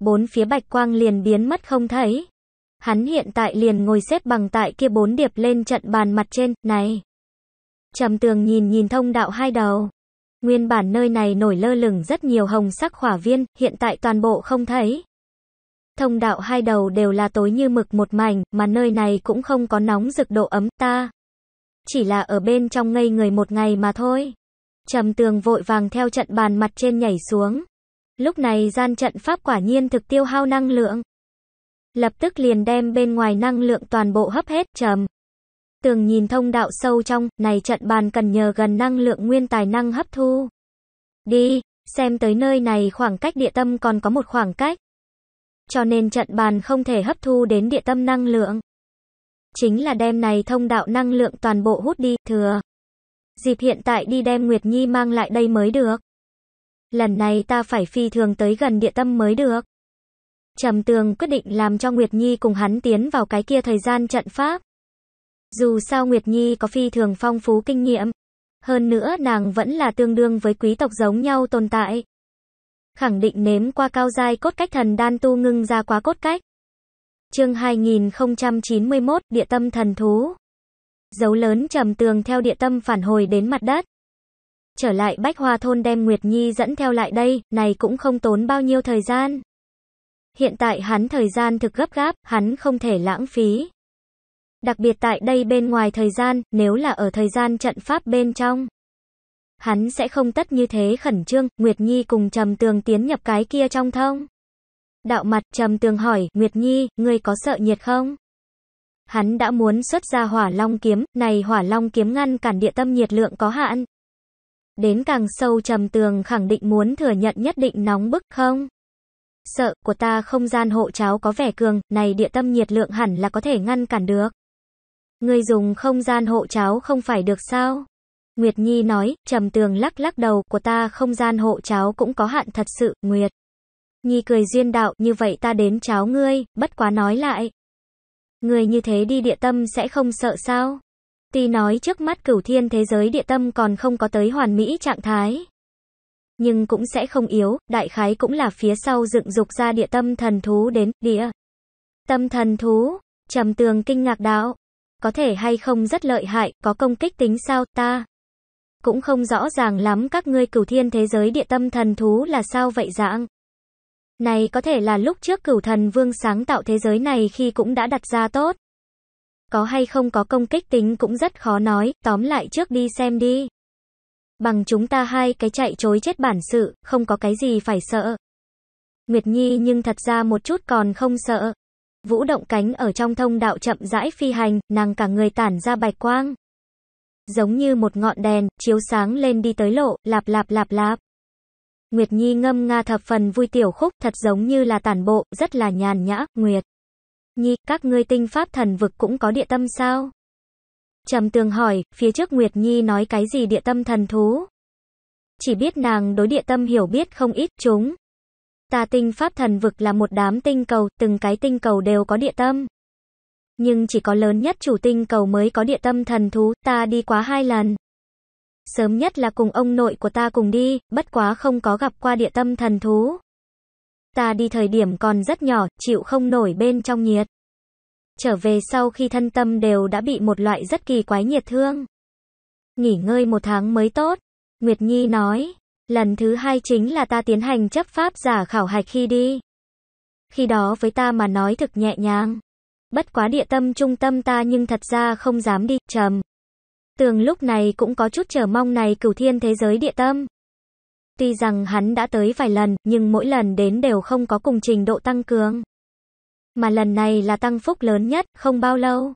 Bốn phía bạch quang liền biến mất không thấy. Hắn hiện tại liền ngồi xếp bằng tại kia bốn điệp lên trận bàn mặt trên, này. Trầm tường nhìn nhìn thông đạo hai đầu. Nguyên bản nơi này nổi lơ lửng rất nhiều hồng sắc hỏa viên, hiện tại toàn bộ không thấy. Thông đạo hai đầu đều là tối như mực một mảnh, mà nơi này cũng không có nóng rực độ ấm ta. Chỉ là ở bên trong ngây người một ngày mà thôi. Trầm tường vội vàng theo trận bàn mặt trên nhảy xuống. Lúc này gian trận pháp quả nhiên thực tiêu hao năng lượng lập tức liền đem bên ngoài năng lượng toàn bộ hấp hết trầm. Tường nhìn thông đạo sâu trong, này trận bàn cần nhờ gần năng lượng nguyên tài năng hấp thu. Đi, xem tới nơi này khoảng cách địa tâm còn có một khoảng cách. Cho nên trận bàn không thể hấp thu đến địa tâm năng lượng. Chính là đem này thông đạo năng lượng toàn bộ hút đi, thừa. Dịp hiện tại đi đem Nguyệt Nhi mang lại đây mới được. Lần này ta phải phi thường tới gần địa tâm mới được. Trầm Tường quyết định làm cho Nguyệt Nhi cùng hắn tiến vào cái kia thời gian trận pháp. Dù sao Nguyệt Nhi có phi thường phong phú kinh nghiệm, hơn nữa nàng vẫn là tương đương với quý tộc giống nhau tồn tại. Khẳng định nếm qua cao giai cốt cách thần đan tu ngưng ra quá cốt cách. Chương 2091, địa tâm thần thú. Dấu lớn trầm tường theo địa tâm phản hồi đến mặt đất. Trở lại Bách Hoa thôn đem Nguyệt Nhi dẫn theo lại đây, này cũng không tốn bao nhiêu thời gian. Hiện tại hắn thời gian thực gấp gáp, hắn không thể lãng phí. Đặc biệt tại đây bên ngoài thời gian, nếu là ở thời gian trận pháp bên trong. Hắn sẽ không tất như thế khẩn trương, Nguyệt Nhi cùng Trầm Tường tiến nhập cái kia trong thông. Đạo mặt Trầm Tường hỏi, Nguyệt Nhi, ngươi có sợ nhiệt không? Hắn đã muốn xuất ra hỏa long kiếm, này hỏa long kiếm ngăn cản địa tâm nhiệt lượng có hạn. Đến càng sâu Trầm Tường khẳng định muốn thừa nhận nhất định nóng bức không? sợ, của ta không gian hộ cháo có vẻ cường, này địa tâm nhiệt lượng hẳn là có thể ngăn cản được. Người dùng không gian hộ cháo không phải được sao? Nguyệt Nhi nói, trầm tường lắc lắc đầu, của ta không gian hộ cháo cũng có hạn thật sự, Nguyệt. Nhi cười duyên đạo, như vậy ta đến cháo ngươi, bất quá nói lại. Người như thế đi địa tâm sẽ không sợ sao? Tuy nói trước mắt cửu thiên thế giới địa tâm còn không có tới hoàn mỹ trạng thái, nhưng cũng sẽ không yếu, đại khái cũng là phía sau dựng dục ra địa tâm thần thú đến, địa. Tâm thần thú, trầm tường kinh ngạc đạo. Có thể hay không rất lợi hại, có công kích tính sao, ta. Cũng không rõ ràng lắm các ngươi cửu thiên thế giới địa tâm thần thú là sao vậy dạng. Này có thể là lúc trước cửu thần vương sáng tạo thế giới này khi cũng đã đặt ra tốt. Có hay không có công kích tính cũng rất khó nói, tóm lại trước đi xem đi. Bằng chúng ta hai cái chạy chối chết bản sự, không có cái gì phải sợ. Nguyệt Nhi nhưng thật ra một chút còn không sợ. Vũ động cánh ở trong thông đạo chậm rãi phi hành, nàng cả người tản ra bạch quang. Giống như một ngọn đèn, chiếu sáng lên đi tới lộ, lạp lạp lạp lạp. Nguyệt Nhi ngâm nga thập phần vui tiểu khúc, thật giống như là tản bộ, rất là nhàn nhã, Nguyệt. Nhi, các ngươi tinh pháp thần vực cũng có địa tâm sao? Trầm tường hỏi, phía trước Nguyệt Nhi nói cái gì địa tâm thần thú? Chỉ biết nàng đối địa tâm hiểu biết không ít, chúng. ta tinh pháp thần vực là một đám tinh cầu, từng cái tinh cầu đều có địa tâm. Nhưng chỉ có lớn nhất chủ tinh cầu mới có địa tâm thần thú, ta đi quá hai lần. Sớm nhất là cùng ông nội của ta cùng đi, bất quá không có gặp qua địa tâm thần thú. Ta đi thời điểm còn rất nhỏ, chịu không nổi bên trong nhiệt trở về sau khi thân tâm đều đã bị một loại rất kỳ quái nhiệt thương. Nghỉ ngơi một tháng mới tốt, Nguyệt Nhi nói. Lần thứ hai chính là ta tiến hành chấp pháp giả khảo hạch khi đi. Khi đó với ta mà nói thực nhẹ nhàng. Bất quá địa tâm trung tâm ta nhưng thật ra không dám đi, trầm. Tường lúc này cũng có chút chờ mong này cửu thiên thế giới địa tâm. Tuy rằng hắn đã tới vài lần, nhưng mỗi lần đến đều không có cùng trình độ tăng cường. Mà lần này là tăng phúc lớn nhất, không bao lâu.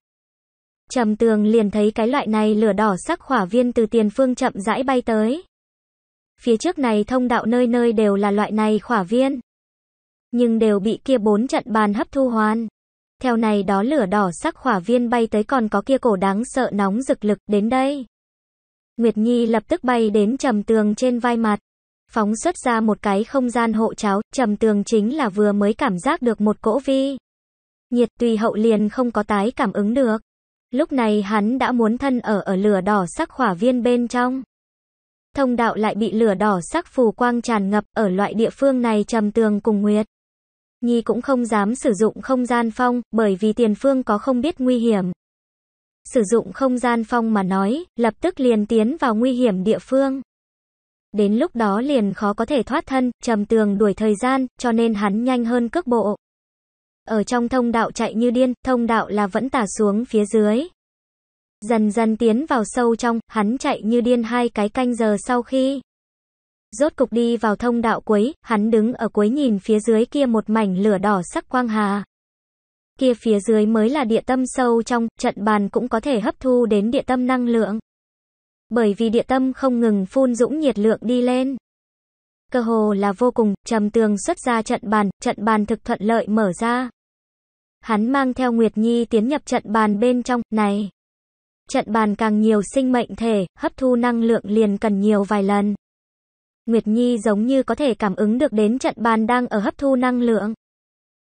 Trầm tường liền thấy cái loại này lửa đỏ sắc hỏa viên từ tiền phương chậm rãi bay tới. Phía trước này thông đạo nơi nơi đều là loại này khỏa viên. Nhưng đều bị kia bốn trận bàn hấp thu hoàn. Theo này đó lửa đỏ sắc hỏa viên bay tới còn có kia cổ đáng sợ nóng rực lực đến đây. Nguyệt Nhi lập tức bay đến trầm tường trên vai mặt phóng xuất ra một cái không gian hộ cháo, trầm tường chính là vừa mới cảm giác được một cỗ vi. Nhiệt tùy hậu liền không có tái cảm ứng được. Lúc này hắn đã muốn thân ở ở lửa đỏ sắc khỏa viên bên trong. Thông đạo lại bị lửa đỏ sắc phù quang tràn ngập, ở loại địa phương này trầm tường cùng nguyệt. Nhi cũng không dám sử dụng không gian phong, bởi vì tiền phương có không biết nguy hiểm. Sử dụng không gian phong mà nói, lập tức liền tiến vào nguy hiểm địa phương. Đến lúc đó liền khó có thể thoát thân, trầm tường đuổi thời gian, cho nên hắn nhanh hơn cước bộ. Ở trong thông đạo chạy như điên, thông đạo là vẫn tả xuống phía dưới. Dần dần tiến vào sâu trong, hắn chạy như điên hai cái canh giờ sau khi. Rốt cục đi vào thông đạo cuối, hắn đứng ở cuối nhìn phía dưới kia một mảnh lửa đỏ sắc quang hà. Kia phía dưới mới là địa tâm sâu trong, trận bàn cũng có thể hấp thu đến địa tâm năng lượng bởi vì địa tâm không ngừng phun dũng nhiệt lượng đi lên. Cơ hồ là vô cùng, trầm tường xuất ra trận bàn, trận bàn thực thuận lợi mở ra. Hắn mang theo Nguyệt Nhi tiến nhập trận bàn bên trong, này. Trận bàn càng nhiều sinh mệnh thể, hấp thu năng lượng liền cần nhiều vài lần. Nguyệt Nhi giống như có thể cảm ứng được đến trận bàn đang ở hấp thu năng lượng.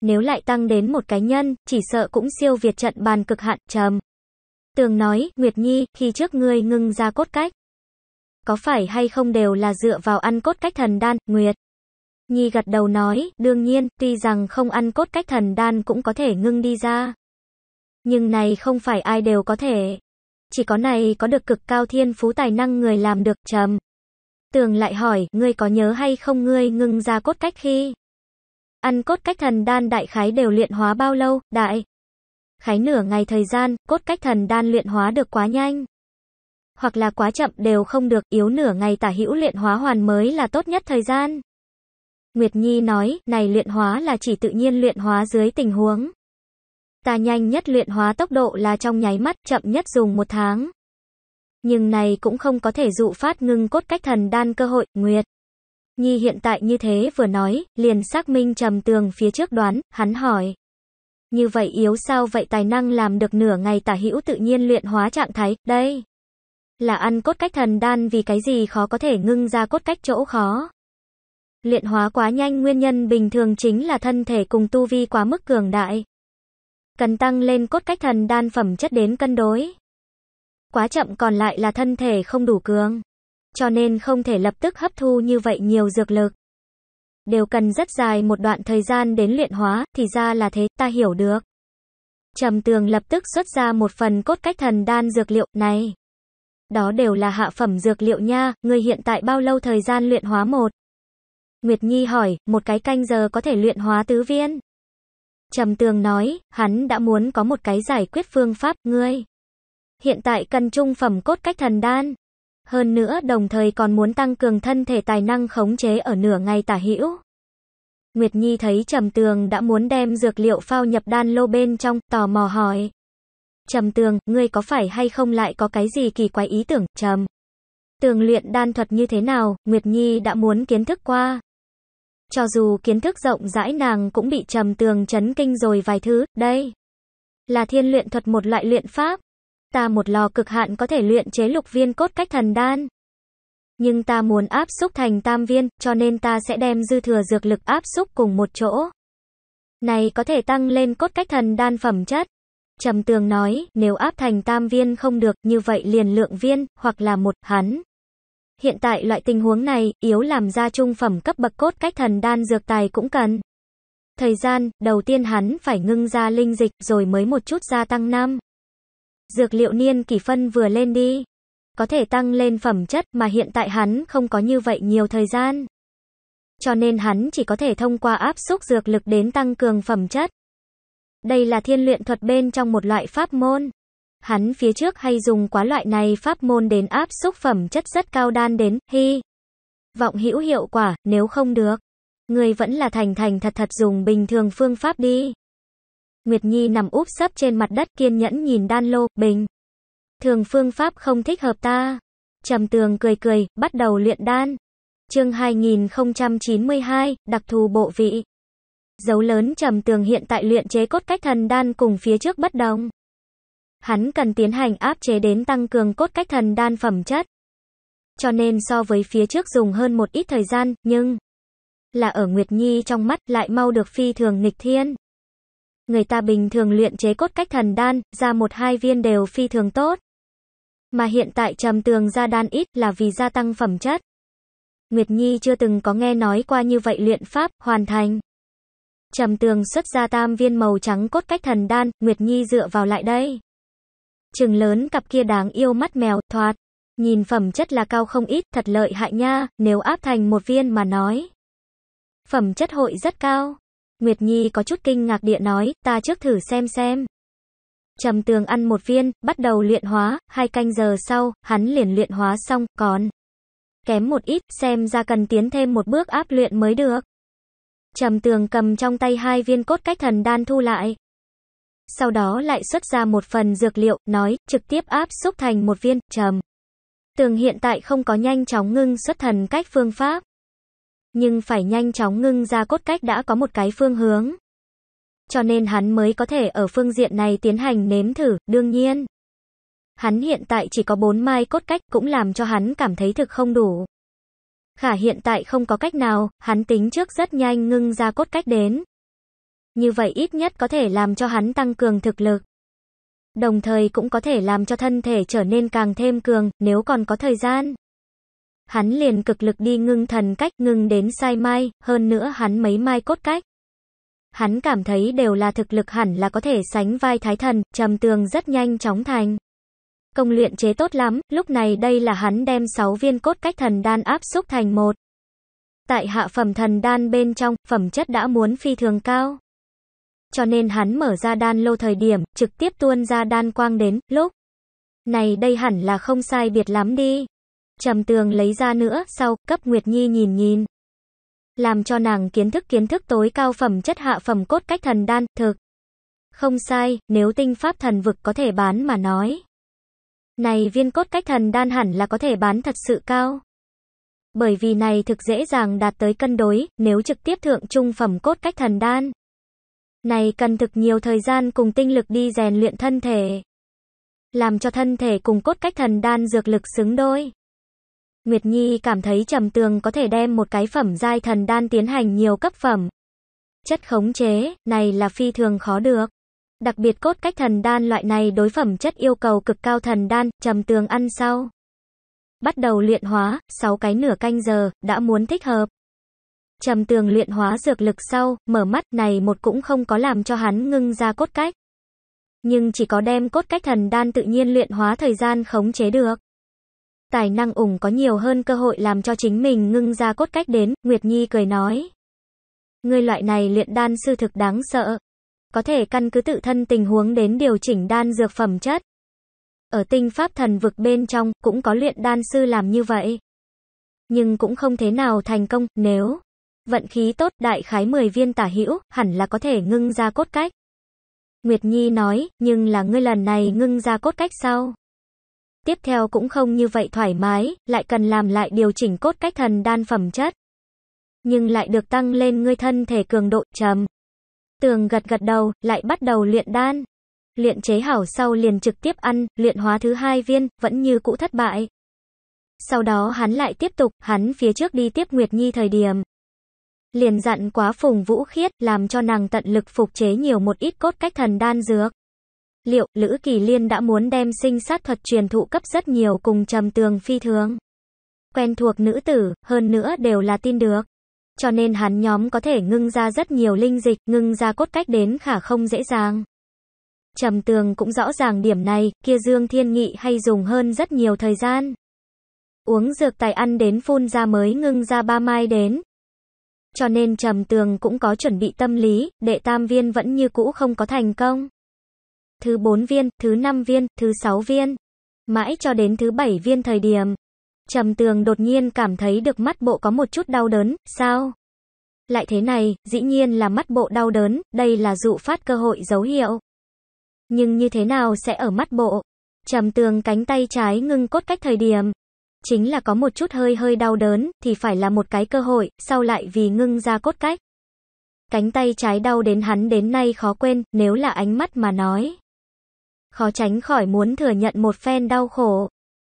Nếu lại tăng đến một cái nhân, chỉ sợ cũng siêu việt trận bàn cực hạn, trầm. Tường nói, Nguyệt Nhi, khi trước ngươi ngưng ra cốt cách. Có phải hay không đều là dựa vào ăn cốt cách thần đan, Nguyệt? Nhi gật đầu nói, đương nhiên, tuy rằng không ăn cốt cách thần đan cũng có thể ngưng đi ra. Nhưng này không phải ai đều có thể. Chỉ có này có được cực cao thiên phú tài năng người làm được, trầm. Tường lại hỏi, ngươi có nhớ hay không ngươi ngưng ra cốt cách khi? Ăn cốt cách thần đan đại khái đều luyện hóa bao lâu, đại? khái nửa ngày thời gian, cốt cách thần đan luyện hóa được quá nhanh. Hoặc là quá chậm đều không được, yếu nửa ngày tả hữu luyện hóa hoàn mới là tốt nhất thời gian. Nguyệt Nhi nói, này luyện hóa là chỉ tự nhiên luyện hóa dưới tình huống. Ta nhanh nhất luyện hóa tốc độ là trong nháy mắt, chậm nhất dùng một tháng. Nhưng này cũng không có thể dụ phát ngưng cốt cách thần đan cơ hội, Nguyệt. Nhi hiện tại như thế vừa nói, liền xác minh trầm tường phía trước đoán, hắn hỏi như vậy yếu sao vậy tài năng làm được nửa ngày tả hữu tự nhiên luyện hóa trạng thái, đây. Là ăn cốt cách thần đan vì cái gì khó có thể ngưng ra cốt cách chỗ khó. Luyện hóa quá nhanh nguyên nhân bình thường chính là thân thể cùng tu vi quá mức cường đại. Cần tăng lên cốt cách thần đan phẩm chất đến cân đối. Quá chậm còn lại là thân thể không đủ cường. Cho nên không thể lập tức hấp thu như vậy nhiều dược lực đều cần rất dài một đoạn thời gian đến luyện hóa, thì ra là thế, ta hiểu được. Trầm tường lập tức xuất ra một phần cốt cách thần đan dược liệu, này. Đó đều là hạ phẩm dược liệu nha, người hiện tại bao lâu thời gian luyện hóa một? Nguyệt Nhi hỏi, một cái canh giờ có thể luyện hóa tứ viên. Trầm tường nói, hắn đã muốn có một cái giải quyết phương pháp, ngươi. Hiện tại cần trung phẩm cốt cách thần đan hơn nữa đồng thời còn muốn tăng cường thân thể tài năng khống chế ở nửa ngày tả hữu. Nguyệt Nhi thấy Trầm Tường đã muốn đem dược liệu phao nhập đan lô bên trong, tò mò hỏi. Trầm Tường, ngươi có phải hay không lại có cái gì kỳ quái ý tưởng, Trầm? Tường luyện đan thuật như thế nào, Nguyệt Nhi đã muốn kiến thức qua. Cho dù kiến thức rộng rãi nàng cũng bị Trầm Tường chấn kinh rồi vài thứ, đây. Là thiên luyện thuật một loại luyện pháp, ta một lò cực hạn có thể luyện chế lục viên cốt cách thần đan. Nhưng ta muốn áp xúc thành tam viên, cho nên ta sẽ đem dư thừa dược lực áp xúc cùng một chỗ. Này có thể tăng lên cốt cách thần đan phẩm chất. Trầm tường nói, nếu áp thành tam viên không được, như vậy liền lượng viên, hoặc là một, hắn. Hiện tại loại tình huống này, yếu làm ra trung phẩm cấp bậc cốt cách thần đan dược tài cũng cần. Thời gian, đầu tiên hắn phải ngưng ra linh dịch, rồi mới một chút gia tăng năm. Dược liệu niên kỳ phân vừa lên đi. Có thể tăng lên phẩm chất mà hiện tại hắn không có như vậy nhiều thời gian. Cho nên hắn chỉ có thể thông qua áp xúc dược lực đến tăng cường phẩm chất. Đây là thiên luyện thuật bên trong một loại pháp môn. Hắn phía trước hay dùng quá loại này pháp môn đến áp xúc phẩm chất rất cao đan đến, hy. Vọng hữu hiệu quả, nếu không được. Người vẫn là thành thành thật thật dùng bình thường phương pháp đi. Nguyệt Nhi nằm úp sấp trên mặt đất kiên nhẫn nhìn đan lô, bình. Thường phương pháp không thích hợp ta. Trầm tường cười cười, bắt đầu luyện đan. Chương 2092, đặc thù bộ vị. Dấu lớn trầm tường hiện tại luyện chế cốt cách thần đan cùng phía trước bất đồng. Hắn cần tiến hành áp chế đến tăng cường cốt cách thần đan phẩm chất. Cho nên so với phía trước dùng hơn một ít thời gian, nhưng là ở Nguyệt Nhi trong mắt lại mau được phi thường nghịch thiên. Người ta bình thường luyện chế cốt cách thần đan, ra một hai viên đều phi thường tốt. Mà hiện tại trầm tường ra đan ít là vì gia tăng phẩm chất. Nguyệt Nhi chưa từng có nghe nói qua như vậy luyện pháp, hoàn thành. Trầm tường xuất ra tam viên màu trắng cốt cách thần đan, Nguyệt Nhi dựa vào lại đây. Trừng lớn cặp kia đáng yêu mắt mèo, thoạt. Nhìn phẩm chất là cao không ít, thật lợi hại nha, nếu áp thành một viên mà nói. Phẩm chất hội rất cao. Nguyệt Nhi có chút kinh ngạc địa nói, ta trước thử xem xem. Trầm tường ăn một viên, bắt đầu luyện hóa, hai canh giờ sau, hắn liền luyện hóa xong, còn kém một ít, xem ra cần tiến thêm một bước áp luyện mới được. Trầm tường cầm trong tay hai viên cốt cách thần đan thu lại. Sau đó lại xuất ra một phần dược liệu, nói, trực tiếp áp xúc thành một viên, trầm. Tường hiện tại không có nhanh chóng ngưng xuất thần cách phương pháp nhưng phải nhanh chóng ngưng ra cốt cách đã có một cái phương hướng. Cho nên hắn mới có thể ở phương diện này tiến hành nếm thử, đương nhiên. Hắn hiện tại chỉ có bốn mai cốt cách cũng làm cho hắn cảm thấy thực không đủ. Khả hiện tại không có cách nào, hắn tính trước rất nhanh ngưng ra cốt cách đến. Như vậy ít nhất có thể làm cho hắn tăng cường thực lực. Đồng thời cũng có thể làm cho thân thể trở nên càng thêm cường, nếu còn có thời gian. Hắn liền cực lực đi ngưng thần cách ngưng đến sai mai, hơn nữa hắn mấy mai cốt cách. Hắn cảm thấy đều là thực lực hẳn là có thể sánh vai thái thần, trầm tường rất nhanh chóng thành. Công luyện chế tốt lắm, lúc này đây là hắn đem 6 viên cốt cách thần đan áp xúc thành một. Tại hạ phẩm thần đan bên trong, phẩm chất đã muốn phi thường cao. Cho nên hắn mở ra đan lô thời điểm, trực tiếp tuôn ra đan quang đến, lúc này đây hẳn là không sai biệt lắm đi. Trầm tường lấy ra nữa, sau, cấp Nguyệt Nhi nhìn nhìn. Làm cho nàng kiến thức kiến thức tối cao phẩm chất hạ phẩm cốt cách thần đan, thực. Không sai, nếu tinh pháp thần vực có thể bán mà nói. Này viên cốt cách thần đan hẳn là có thể bán thật sự cao. Bởi vì này thực dễ dàng đạt tới cân đối, nếu trực tiếp thượng trung phẩm cốt cách thần đan. Này cần thực nhiều thời gian cùng tinh lực đi rèn luyện thân thể. Làm cho thân thể cùng cốt cách thần đan dược lực xứng đôi. Nguyệt Nhi cảm thấy Trầm Tường có thể đem một cái phẩm giai thần đan tiến hành nhiều cấp phẩm. Chất khống chế, này là phi thường khó được. Đặc biệt cốt cách thần đan loại này đối phẩm chất yêu cầu cực cao thần đan, Trầm Tường ăn sau. Bắt đầu luyện hóa, 6 cái nửa canh giờ, đã muốn thích hợp. Trầm Tường luyện hóa dược lực sau, mở mắt này một cũng không có làm cho hắn ngưng ra cốt cách. Nhưng chỉ có đem cốt cách thần đan tự nhiên luyện hóa thời gian khống chế được. Tài năng ủng có nhiều hơn cơ hội làm cho chính mình ngưng ra cốt cách đến, Nguyệt Nhi cười nói. Người loại này luyện đan sư thực đáng sợ. Có thể căn cứ tự thân tình huống đến điều chỉnh đan dược phẩm chất. Ở tinh pháp thần vực bên trong, cũng có luyện đan sư làm như vậy. Nhưng cũng không thế nào thành công, nếu vận khí tốt, đại khái 10 viên tả hữu, hẳn là có thể ngưng ra cốt cách. Nguyệt Nhi nói, nhưng là ngươi lần này ngưng ra cốt cách sao? tiếp theo cũng không như vậy thoải mái, lại cần làm lại điều chỉnh cốt cách thần đan phẩm chất. Nhưng lại được tăng lên ngươi thân thể cường độ trầm. Tường gật gật đầu, lại bắt đầu luyện đan. Luyện chế hảo sau liền trực tiếp ăn, luyện hóa thứ hai viên, vẫn như cũ thất bại. Sau đó hắn lại tiếp tục, hắn phía trước đi tiếp Nguyệt Nhi thời điểm. Liền dặn quá phùng vũ khiết, làm cho nàng tận lực phục chế nhiều một ít cốt cách thần đan dược liệu Lữ Kỳ Liên đã muốn đem sinh sát thuật truyền thụ cấp rất nhiều cùng trầm tường phi thường. Quen thuộc nữ tử, hơn nữa đều là tin được. Cho nên hắn nhóm có thể ngưng ra rất nhiều linh dịch, ngưng ra cốt cách đến khả không dễ dàng. Trầm tường cũng rõ ràng điểm này, kia Dương Thiên Nghị hay dùng hơn rất nhiều thời gian. Uống dược tài ăn đến phun ra mới ngưng ra ba mai đến. Cho nên trầm tường cũng có chuẩn bị tâm lý, đệ tam viên vẫn như cũ không có thành công thứ 4 viên, thứ 5 viên, thứ 6 viên. Mãi cho đến thứ 7 viên thời điểm, Trầm Tường đột nhiên cảm thấy được mắt bộ có một chút đau đớn, sao? Lại thế này, dĩ nhiên là mắt bộ đau đớn, đây là dụ phát cơ hội dấu hiệu. Nhưng như thế nào sẽ ở mắt bộ? Trầm Tường cánh tay trái ngưng cốt cách thời điểm, chính là có một chút hơi hơi đau đớn, thì phải là một cái cơ hội, sau lại vì ngưng ra cốt cách. Cánh tay trái đau đến hắn đến nay khó quên, nếu là ánh mắt mà nói khó tránh khỏi muốn thừa nhận một phen đau khổ.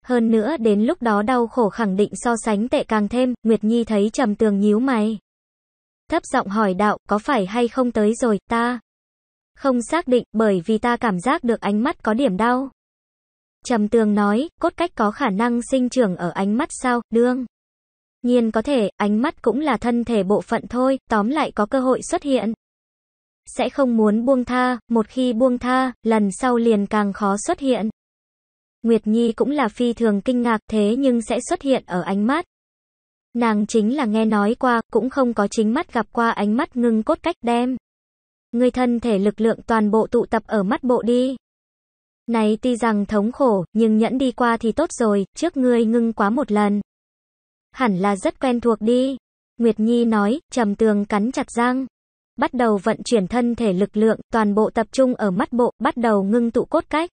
Hơn nữa đến lúc đó đau khổ khẳng định so sánh tệ càng thêm, Nguyệt Nhi thấy trầm tường nhíu mày. Thấp giọng hỏi đạo, có phải hay không tới rồi, ta? Không xác định, bởi vì ta cảm giác được ánh mắt có điểm đau. Trầm tường nói, cốt cách có khả năng sinh trưởng ở ánh mắt sao, đương. Nhiên có thể, ánh mắt cũng là thân thể bộ phận thôi, tóm lại có cơ hội xuất hiện sẽ không muốn buông tha, một khi buông tha, lần sau liền càng khó xuất hiện. Nguyệt Nhi cũng là phi thường kinh ngạc thế nhưng sẽ xuất hiện ở ánh mắt. Nàng chính là nghe nói qua, cũng không có chính mắt gặp qua ánh mắt ngưng cốt cách đem. Người thân thể lực lượng toàn bộ tụ tập ở mắt bộ đi. Này tuy rằng thống khổ, nhưng nhẫn đi qua thì tốt rồi, trước ngươi ngưng quá một lần. Hẳn là rất quen thuộc đi. Nguyệt Nhi nói, trầm tường cắn chặt răng bắt đầu vận chuyển thân thể lực lượng, toàn bộ tập trung ở mắt bộ, bắt đầu ngưng tụ cốt cách.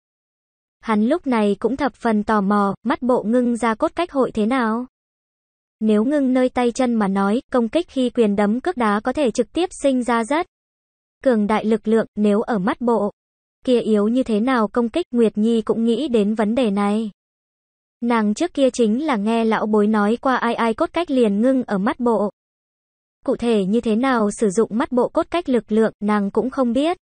Hắn lúc này cũng thập phần tò mò, mắt bộ ngưng ra cốt cách hội thế nào? Nếu ngưng nơi tay chân mà nói, công kích khi quyền đấm cước đá có thể trực tiếp sinh ra rất cường đại lực lượng, nếu ở mắt bộ, kia yếu như thế nào công kích, Nguyệt Nhi cũng nghĩ đến vấn đề này. Nàng trước kia chính là nghe lão bối nói qua ai ai cốt cách liền ngưng ở mắt bộ. Cụ thể như thế nào sử dụng mắt bộ cốt cách lực lượng, nàng cũng không biết.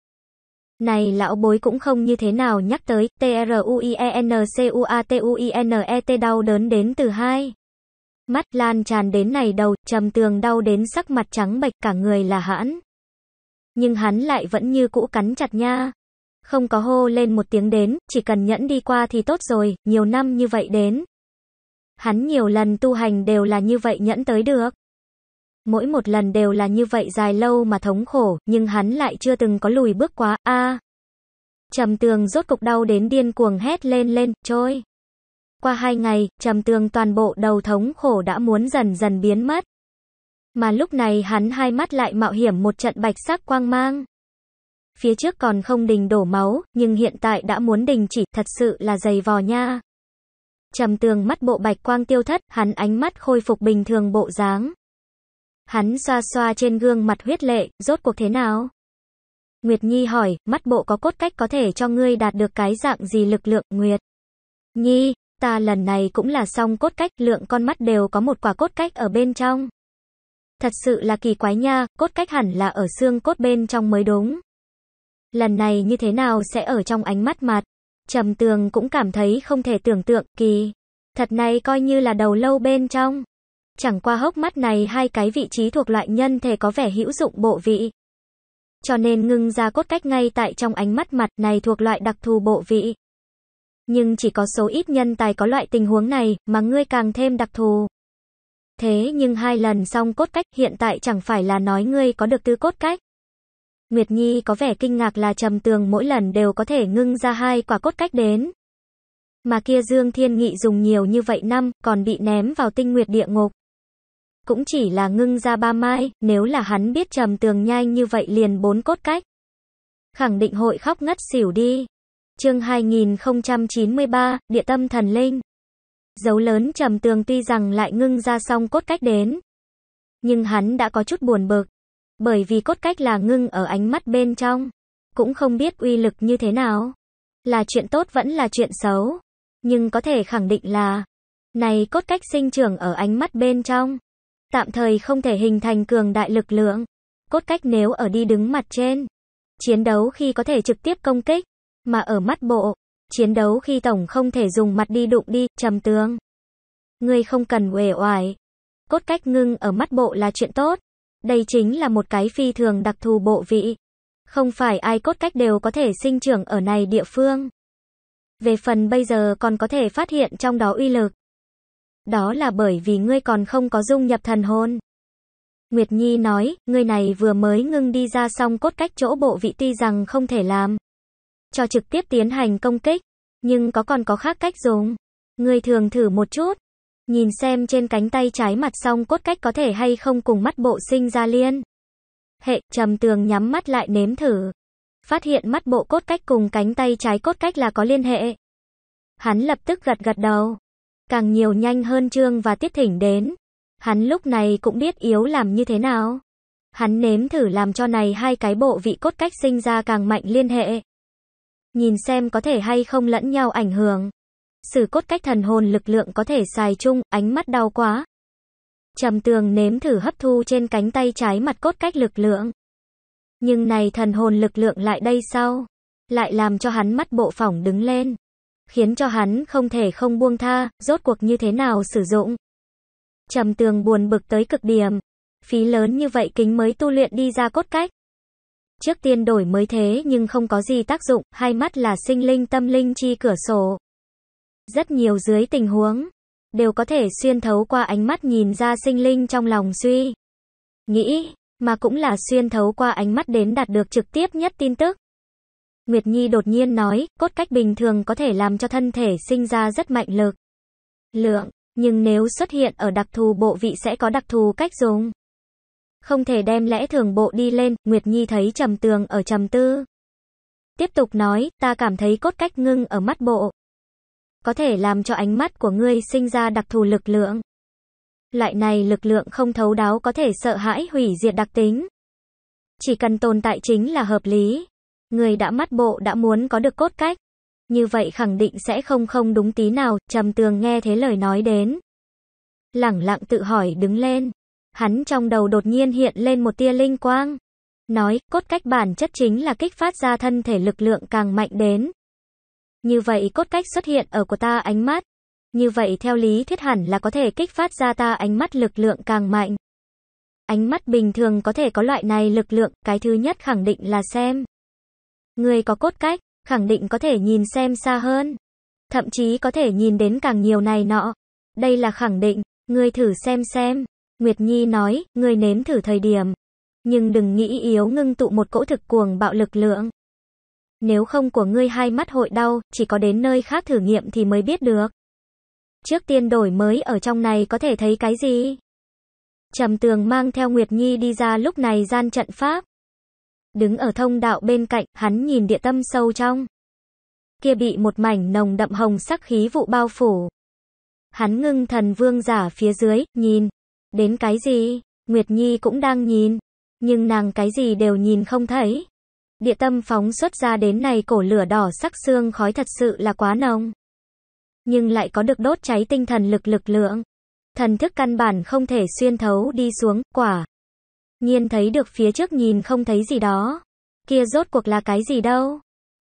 Này lão bối cũng không như thế nào nhắc tới, T-R-U-I-E-N-C-U-A-T-U-I-N-E-T e đau đớn đến từ hai. Mắt lan tràn đến này đầu, trầm tường đau đến sắc mặt trắng bệch cả người là hãn. Nhưng hắn lại vẫn như cũ cắn chặt nha. Không có hô lên một tiếng đến, chỉ cần nhẫn đi qua thì tốt rồi, nhiều năm như vậy đến. Hắn nhiều lần tu hành đều là như vậy nhẫn tới được. Mỗi một lần đều là như vậy dài lâu mà thống khổ, nhưng hắn lại chưa từng có lùi bước quá, a Trầm tường rốt cục đau đến điên cuồng hét lên lên, trôi. Qua hai ngày, trầm tường toàn bộ đầu thống khổ đã muốn dần dần biến mất. Mà lúc này hắn hai mắt lại mạo hiểm một trận bạch sắc quang mang. Phía trước còn không đình đổ máu, nhưng hiện tại đã muốn đình chỉ, thật sự là dày vò nha. Trầm tường mắt bộ bạch quang tiêu thất, hắn ánh mắt khôi phục bình thường bộ dáng. Hắn xoa xoa trên gương mặt huyết lệ, rốt cuộc thế nào? Nguyệt Nhi hỏi, mắt bộ có cốt cách có thể cho ngươi đạt được cái dạng gì lực lượng, Nguyệt? Nhi, ta lần này cũng là xong cốt cách, lượng con mắt đều có một quả cốt cách ở bên trong. Thật sự là kỳ quái nha, cốt cách hẳn là ở xương cốt bên trong mới đúng. Lần này như thế nào sẽ ở trong ánh mắt mặt? Trầm tường cũng cảm thấy không thể tưởng tượng, kỳ. Thật này coi như là đầu lâu bên trong. Chẳng qua hốc mắt này hai cái vị trí thuộc loại nhân thể có vẻ hữu dụng bộ vị. Cho nên ngưng ra cốt cách ngay tại trong ánh mắt mặt này thuộc loại đặc thù bộ vị. Nhưng chỉ có số ít nhân tài có loại tình huống này mà ngươi càng thêm đặc thù. Thế nhưng hai lần xong cốt cách hiện tại chẳng phải là nói ngươi có được tư cốt cách. Nguyệt Nhi có vẻ kinh ngạc là trầm tường mỗi lần đều có thể ngưng ra hai quả cốt cách đến. Mà kia Dương Thiên Nghị dùng nhiều như vậy năm còn bị ném vào tinh nguyệt địa ngục cũng chỉ là ngưng ra ba mai, nếu là hắn biết trầm tường nhai như vậy liền bốn cốt cách. Khẳng định hội khóc ngất xỉu đi. Chương 2093, Địa tâm thần linh. Dấu lớn trầm tường tuy rằng lại ngưng ra xong cốt cách đến, nhưng hắn đã có chút buồn bực, bởi vì cốt cách là ngưng ở ánh mắt bên trong, cũng không biết uy lực như thế nào, là chuyện tốt vẫn là chuyện xấu, nhưng có thể khẳng định là này cốt cách sinh trưởng ở ánh mắt bên trong, tạm thời không thể hình thành cường đại lực lượng. Cốt cách nếu ở đi đứng mặt trên, chiến đấu khi có thể trực tiếp công kích, mà ở mắt bộ, chiến đấu khi tổng không thể dùng mặt đi đụng đi, trầm tướng. Ngươi không cần uể oải. Cốt cách ngưng ở mắt bộ là chuyện tốt. Đây chính là một cái phi thường đặc thù bộ vị. Không phải ai cốt cách đều có thể sinh trưởng ở này địa phương. Về phần bây giờ còn có thể phát hiện trong đó uy lực. Đó là bởi vì ngươi còn không có dung nhập thần hồn. Nguyệt Nhi nói, ngươi này vừa mới ngưng đi ra xong cốt cách chỗ bộ vị tuy rằng không thể làm. Cho trực tiếp tiến hành công kích, nhưng có còn có khác cách dùng. Ngươi thường thử một chút, nhìn xem trên cánh tay trái mặt xong cốt cách có thể hay không cùng mắt bộ sinh ra liên. Hệ, trầm tường nhắm mắt lại nếm thử. Phát hiện mắt bộ cốt cách cùng cánh tay trái cốt cách là có liên hệ. Hắn lập tức gật gật đầu càng nhiều nhanh hơn Trương và Tiết Thỉnh đến. Hắn lúc này cũng biết yếu làm như thế nào. Hắn nếm thử làm cho này hai cái bộ vị cốt cách sinh ra càng mạnh liên hệ. Nhìn xem có thể hay không lẫn nhau ảnh hưởng. Sử cốt cách thần hồn lực lượng có thể xài chung, ánh mắt đau quá. Trầm tường nếm thử hấp thu trên cánh tay trái mặt cốt cách lực lượng. Nhưng này thần hồn lực lượng lại đây sao? Lại làm cho hắn mắt bộ phỏng đứng lên khiến cho hắn không thể không buông tha, rốt cuộc như thế nào sử dụng. Trầm tường buồn bực tới cực điểm. Phí lớn như vậy kính mới tu luyện đi ra cốt cách. Trước tiên đổi mới thế nhưng không có gì tác dụng, hai mắt là sinh linh tâm linh chi cửa sổ. Rất nhiều dưới tình huống, đều có thể xuyên thấu qua ánh mắt nhìn ra sinh linh trong lòng suy. Nghĩ, mà cũng là xuyên thấu qua ánh mắt đến đạt được trực tiếp nhất tin tức. Nguyệt Nhi đột nhiên nói, cốt cách bình thường có thể làm cho thân thể sinh ra rất mạnh lực. Lượng, nhưng nếu xuất hiện ở đặc thù bộ vị sẽ có đặc thù cách dùng. Không thể đem lẽ thường bộ đi lên, Nguyệt Nhi thấy trầm tường ở trầm tư. Tiếp tục nói, ta cảm thấy cốt cách ngưng ở mắt bộ. Có thể làm cho ánh mắt của ngươi sinh ra đặc thù lực lượng. Loại này lực lượng không thấu đáo có thể sợ hãi hủy diệt đặc tính. Chỉ cần tồn tại chính là hợp lý người đã mắt bộ đã muốn có được cốt cách. Như vậy khẳng định sẽ không không đúng tí nào, trầm tường nghe thế lời nói đến. Lẳng lặng tự hỏi đứng lên. Hắn trong đầu đột nhiên hiện lên một tia linh quang. Nói, cốt cách bản chất chính là kích phát ra thân thể lực lượng càng mạnh đến. Như vậy cốt cách xuất hiện ở của ta ánh mắt. Như vậy theo lý thiết hẳn là có thể kích phát ra ta ánh mắt lực lượng càng mạnh. Ánh mắt bình thường có thể có loại này lực lượng, cái thứ nhất khẳng định là xem. Người có cốt cách, khẳng định có thể nhìn xem xa hơn. Thậm chí có thể nhìn đến càng nhiều này nọ. Đây là khẳng định, người thử xem xem. Nguyệt Nhi nói, người nếm thử thời điểm. Nhưng đừng nghĩ yếu ngưng tụ một cỗ thực cuồng bạo lực lượng. Nếu không của ngươi hai mắt hội đau, chỉ có đến nơi khác thử nghiệm thì mới biết được. Trước tiên đổi mới ở trong này có thể thấy cái gì? Trầm tường mang theo Nguyệt Nhi đi ra lúc này gian trận pháp. Đứng ở thông đạo bên cạnh, hắn nhìn địa tâm sâu trong. Kia bị một mảnh nồng đậm hồng sắc khí vụ bao phủ. Hắn ngưng thần vương giả phía dưới, nhìn. Đến cái gì? Nguyệt Nhi cũng đang nhìn. Nhưng nàng cái gì đều nhìn không thấy. Địa tâm phóng xuất ra đến này cổ lửa đỏ sắc xương khói thật sự là quá nồng. Nhưng lại có được đốt cháy tinh thần lực lực lượng. Thần thức căn bản không thể xuyên thấu đi xuống, quả nhiên thấy được phía trước nhìn không thấy gì đó. Kia rốt cuộc là cái gì đâu?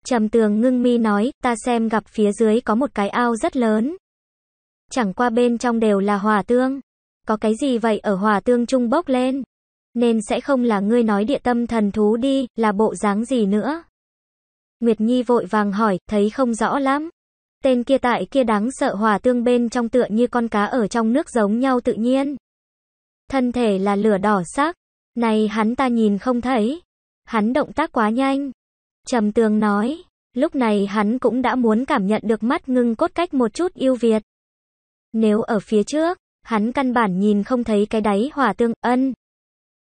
Trầm tường ngưng mi nói, ta xem gặp phía dưới có một cái ao rất lớn. Chẳng qua bên trong đều là hỏa tương. Có cái gì vậy ở hỏa tương trung bốc lên? Nên sẽ không là ngươi nói địa tâm thần thú đi, là bộ dáng gì nữa? Nguyệt Nhi vội vàng hỏi, thấy không rõ lắm. Tên kia tại kia đáng sợ hỏa tương bên trong tựa như con cá ở trong nước giống nhau tự nhiên. Thân thể là lửa đỏ sắc, này hắn ta nhìn không thấy. Hắn động tác quá nhanh. Trầm tường nói. Lúc này hắn cũng đã muốn cảm nhận được mắt ngưng cốt cách một chút yêu Việt. Nếu ở phía trước, hắn căn bản nhìn không thấy cái đáy hỏa tương ân.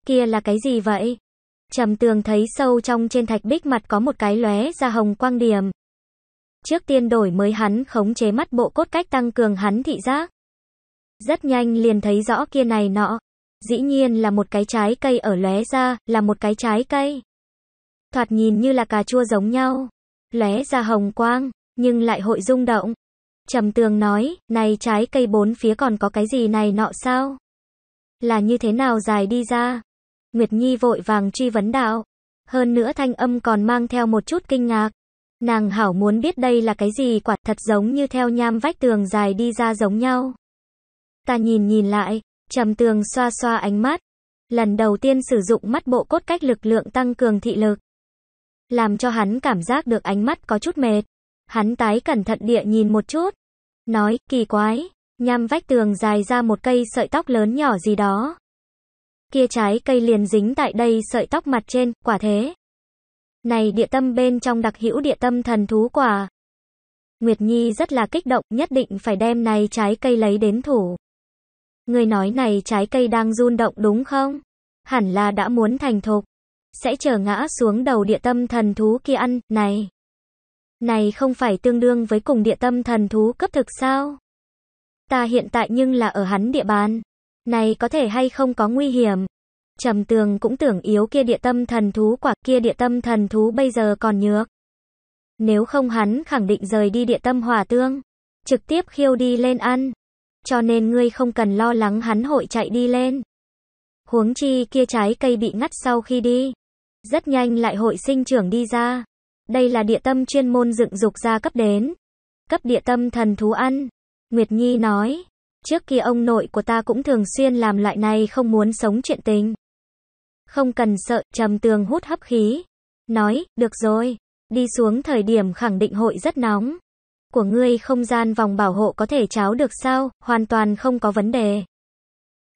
Kia là cái gì vậy? Trầm tường thấy sâu trong trên thạch bích mặt có một cái lóe ra hồng quang điểm. Trước tiên đổi mới hắn khống chế mắt bộ cốt cách tăng cường hắn thị giác. Rất nhanh liền thấy rõ kia này nọ, dĩ nhiên là một cái trái cây ở lóe ra, là một cái trái cây. Thoạt nhìn như là cà chua giống nhau, lóe ra hồng quang, nhưng lại hội rung động. Trầm tường nói, này trái cây bốn phía còn có cái gì này nọ sao? Là như thế nào dài đi ra? Nguyệt Nhi vội vàng truy vấn đạo. Hơn nữa thanh âm còn mang theo một chút kinh ngạc. Nàng hảo muốn biết đây là cái gì quả thật giống như theo nham vách tường dài đi ra giống nhau. Ta nhìn nhìn lại, Trầm tường xoa xoa ánh mắt. Lần đầu tiên sử dụng mắt bộ cốt cách lực lượng tăng cường thị lực. Làm cho hắn cảm giác được ánh mắt có chút mệt. Hắn tái cẩn thận địa nhìn một chút. Nói, kỳ quái. Nhằm vách tường dài ra một cây sợi tóc lớn nhỏ gì đó. Kia trái cây liền dính tại đây sợi tóc mặt trên, quả thế. Này địa tâm bên trong đặc hữu địa tâm thần thú quả. Nguyệt Nhi rất là kích động, nhất định phải đem này trái cây lấy đến thủ. Người nói này trái cây đang run động đúng không? Hẳn là đã muốn thành thục. Sẽ chờ ngã xuống đầu địa tâm thần thú kia ăn, này. Này không phải tương đương với cùng địa tâm thần thú cấp thực sao? Ta hiện tại nhưng là ở hắn địa bàn. Này có thể hay không có nguy hiểm. Trầm tường cũng tưởng yếu kia địa tâm thần thú quả kia địa tâm thần thú bây giờ còn nhược. Nếu không hắn khẳng định rời đi địa tâm hòa tương. Trực tiếp khiêu đi lên ăn cho nên ngươi không cần lo lắng hắn hội chạy đi lên. Huống chi kia trái cây bị ngắt sau khi đi, rất nhanh lại hội sinh trưởng đi ra. Đây là địa tâm chuyên môn dựng dục ra cấp đến. Cấp địa tâm thần thú ăn. Nguyệt Nhi nói, trước kia ông nội của ta cũng thường xuyên làm loại này không muốn sống chuyện tình. Không cần sợ, trầm tường hút hấp khí. Nói, được rồi, đi xuống thời điểm khẳng định hội rất nóng của ngươi không gian vòng bảo hộ có thể cháo được sao, hoàn toàn không có vấn đề.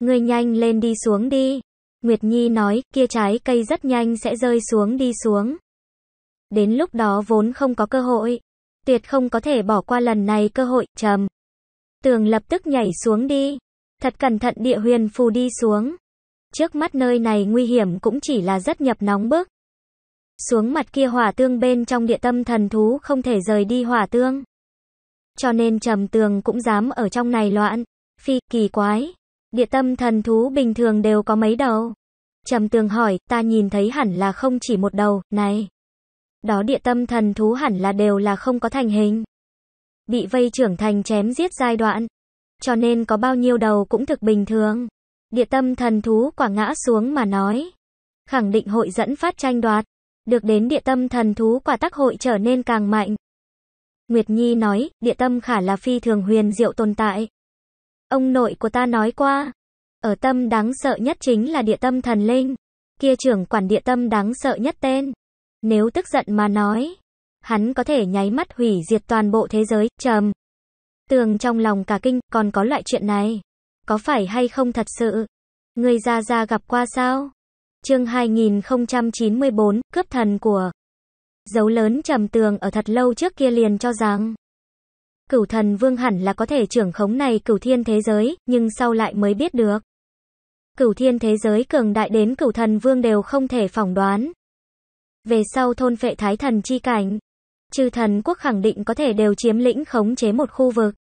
Ngươi nhanh lên đi xuống đi. Nguyệt Nhi nói, kia trái cây rất nhanh sẽ rơi xuống đi xuống. Đến lúc đó vốn không có cơ hội. Tuyệt không có thể bỏ qua lần này cơ hội, trầm. Tường lập tức nhảy xuống đi. Thật cẩn thận địa huyền phù đi xuống. Trước mắt nơi này nguy hiểm cũng chỉ là rất nhập nóng bức. Xuống mặt kia hỏa tương bên trong địa tâm thần thú không thể rời đi hỏa tương cho nên trầm tường cũng dám ở trong này loạn. Phi, kỳ quái. Địa tâm thần thú bình thường đều có mấy đầu. Trầm tường hỏi, ta nhìn thấy hẳn là không chỉ một đầu, này. Đó địa tâm thần thú hẳn là đều là không có thành hình. Bị vây trưởng thành chém giết giai đoạn. Cho nên có bao nhiêu đầu cũng thực bình thường. Địa tâm thần thú quả ngã xuống mà nói. Khẳng định hội dẫn phát tranh đoạt. Được đến địa tâm thần thú quả tác hội trở nên càng mạnh. Nguyệt Nhi nói, địa tâm khả là phi thường huyền diệu tồn tại. Ông nội của ta nói qua, ở tâm đáng sợ nhất chính là địa tâm thần linh. Kia trưởng quản địa tâm đáng sợ nhất tên. Nếu tức giận mà nói, hắn có thể nháy mắt hủy diệt toàn bộ thế giới, trầm. Tường trong lòng cả kinh, còn có loại chuyện này. Có phải hay không thật sự? Người già già gặp qua sao? Chương 2094, cướp thần của dấu lớn trầm tường ở thật lâu trước kia liền cho rằng cửu thần vương hẳn là có thể trưởng khống này cửu thiên thế giới, nhưng sau lại mới biết được. Cửu thiên thế giới cường đại đến cửu thần vương đều không thể phỏng đoán. Về sau thôn phệ thái thần chi cảnh, chư thần quốc khẳng định có thể đều chiếm lĩnh khống chế một khu vực.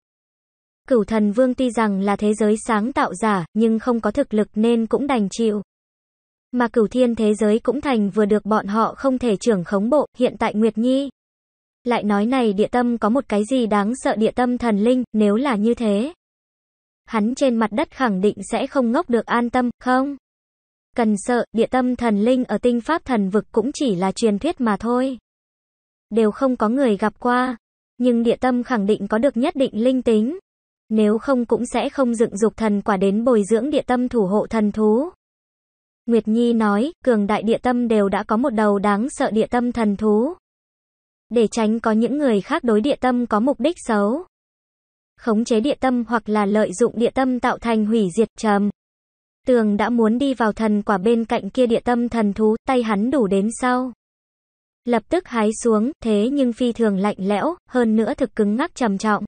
Cửu thần vương tuy rằng là thế giới sáng tạo giả, nhưng không có thực lực nên cũng đành chịu. Mà cửu thiên thế giới cũng thành vừa được bọn họ không thể trưởng khống bộ, hiện tại Nguyệt Nhi. Lại nói này địa tâm có một cái gì đáng sợ địa tâm thần linh, nếu là như thế. Hắn trên mặt đất khẳng định sẽ không ngốc được an tâm, không? Cần sợ, địa tâm thần linh ở tinh pháp thần vực cũng chỉ là truyền thuyết mà thôi. Đều không có người gặp qua, nhưng địa tâm khẳng định có được nhất định linh tính. Nếu không cũng sẽ không dựng dục thần quả đến bồi dưỡng địa tâm thủ hộ thần thú. Nguyệt Nhi nói, cường đại địa tâm đều đã có một đầu đáng sợ địa tâm thần thú. Để tránh có những người khác đối địa tâm có mục đích xấu. Khống chế địa tâm hoặc là lợi dụng địa tâm tạo thành hủy diệt trầm. Tường đã muốn đi vào thần quả bên cạnh kia địa tâm thần thú, tay hắn đủ đến sau. Lập tức hái xuống, thế nhưng phi thường lạnh lẽo, hơn nữa thực cứng ngắc trầm trọng.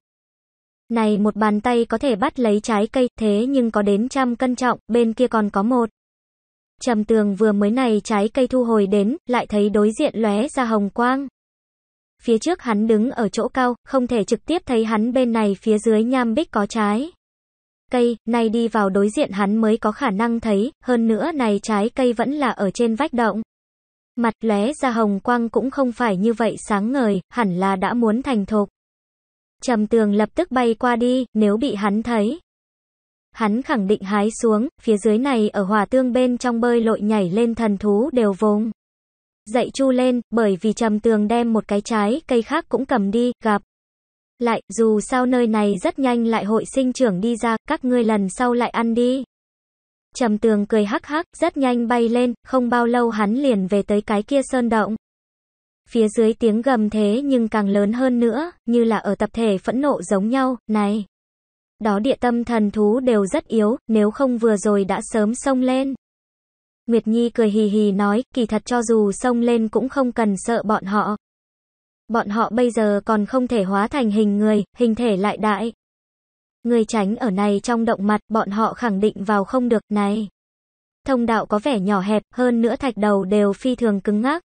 Này một bàn tay có thể bắt lấy trái cây, thế nhưng có đến trăm cân trọng, bên kia còn có một. Trầm tường vừa mới này trái cây thu hồi đến, lại thấy đối diện lóe ra hồng quang. Phía trước hắn đứng ở chỗ cao, không thể trực tiếp thấy hắn bên này phía dưới nham bích có trái. Cây, này đi vào đối diện hắn mới có khả năng thấy, hơn nữa này trái cây vẫn là ở trên vách động. Mặt lóe ra hồng quang cũng không phải như vậy sáng ngời, hẳn là đã muốn thành thục. Trầm tường lập tức bay qua đi, nếu bị hắn thấy. Hắn khẳng định hái xuống, phía dưới này ở hòa tương bên trong bơi lội nhảy lên thần thú đều vùng. Dậy chu lên, bởi vì trầm tường đem một cái trái, cây khác cũng cầm đi, gặp. Lại, dù sao nơi này rất nhanh lại hội sinh trưởng đi ra, các ngươi lần sau lại ăn đi. Trầm tường cười hắc hắc, rất nhanh bay lên, không bao lâu hắn liền về tới cái kia sơn động. Phía dưới tiếng gầm thế nhưng càng lớn hơn nữa, như là ở tập thể phẫn nộ giống nhau, này đó địa tâm thần thú đều rất yếu, nếu không vừa rồi đã sớm xông lên. Nguyệt Nhi cười hì hì nói, kỳ thật cho dù xông lên cũng không cần sợ bọn họ. Bọn họ bây giờ còn không thể hóa thành hình người, hình thể lại đại. Người tránh ở này trong động mặt, bọn họ khẳng định vào không được, này. Thông đạo có vẻ nhỏ hẹp, hơn nữa thạch đầu đều phi thường cứng ngắc.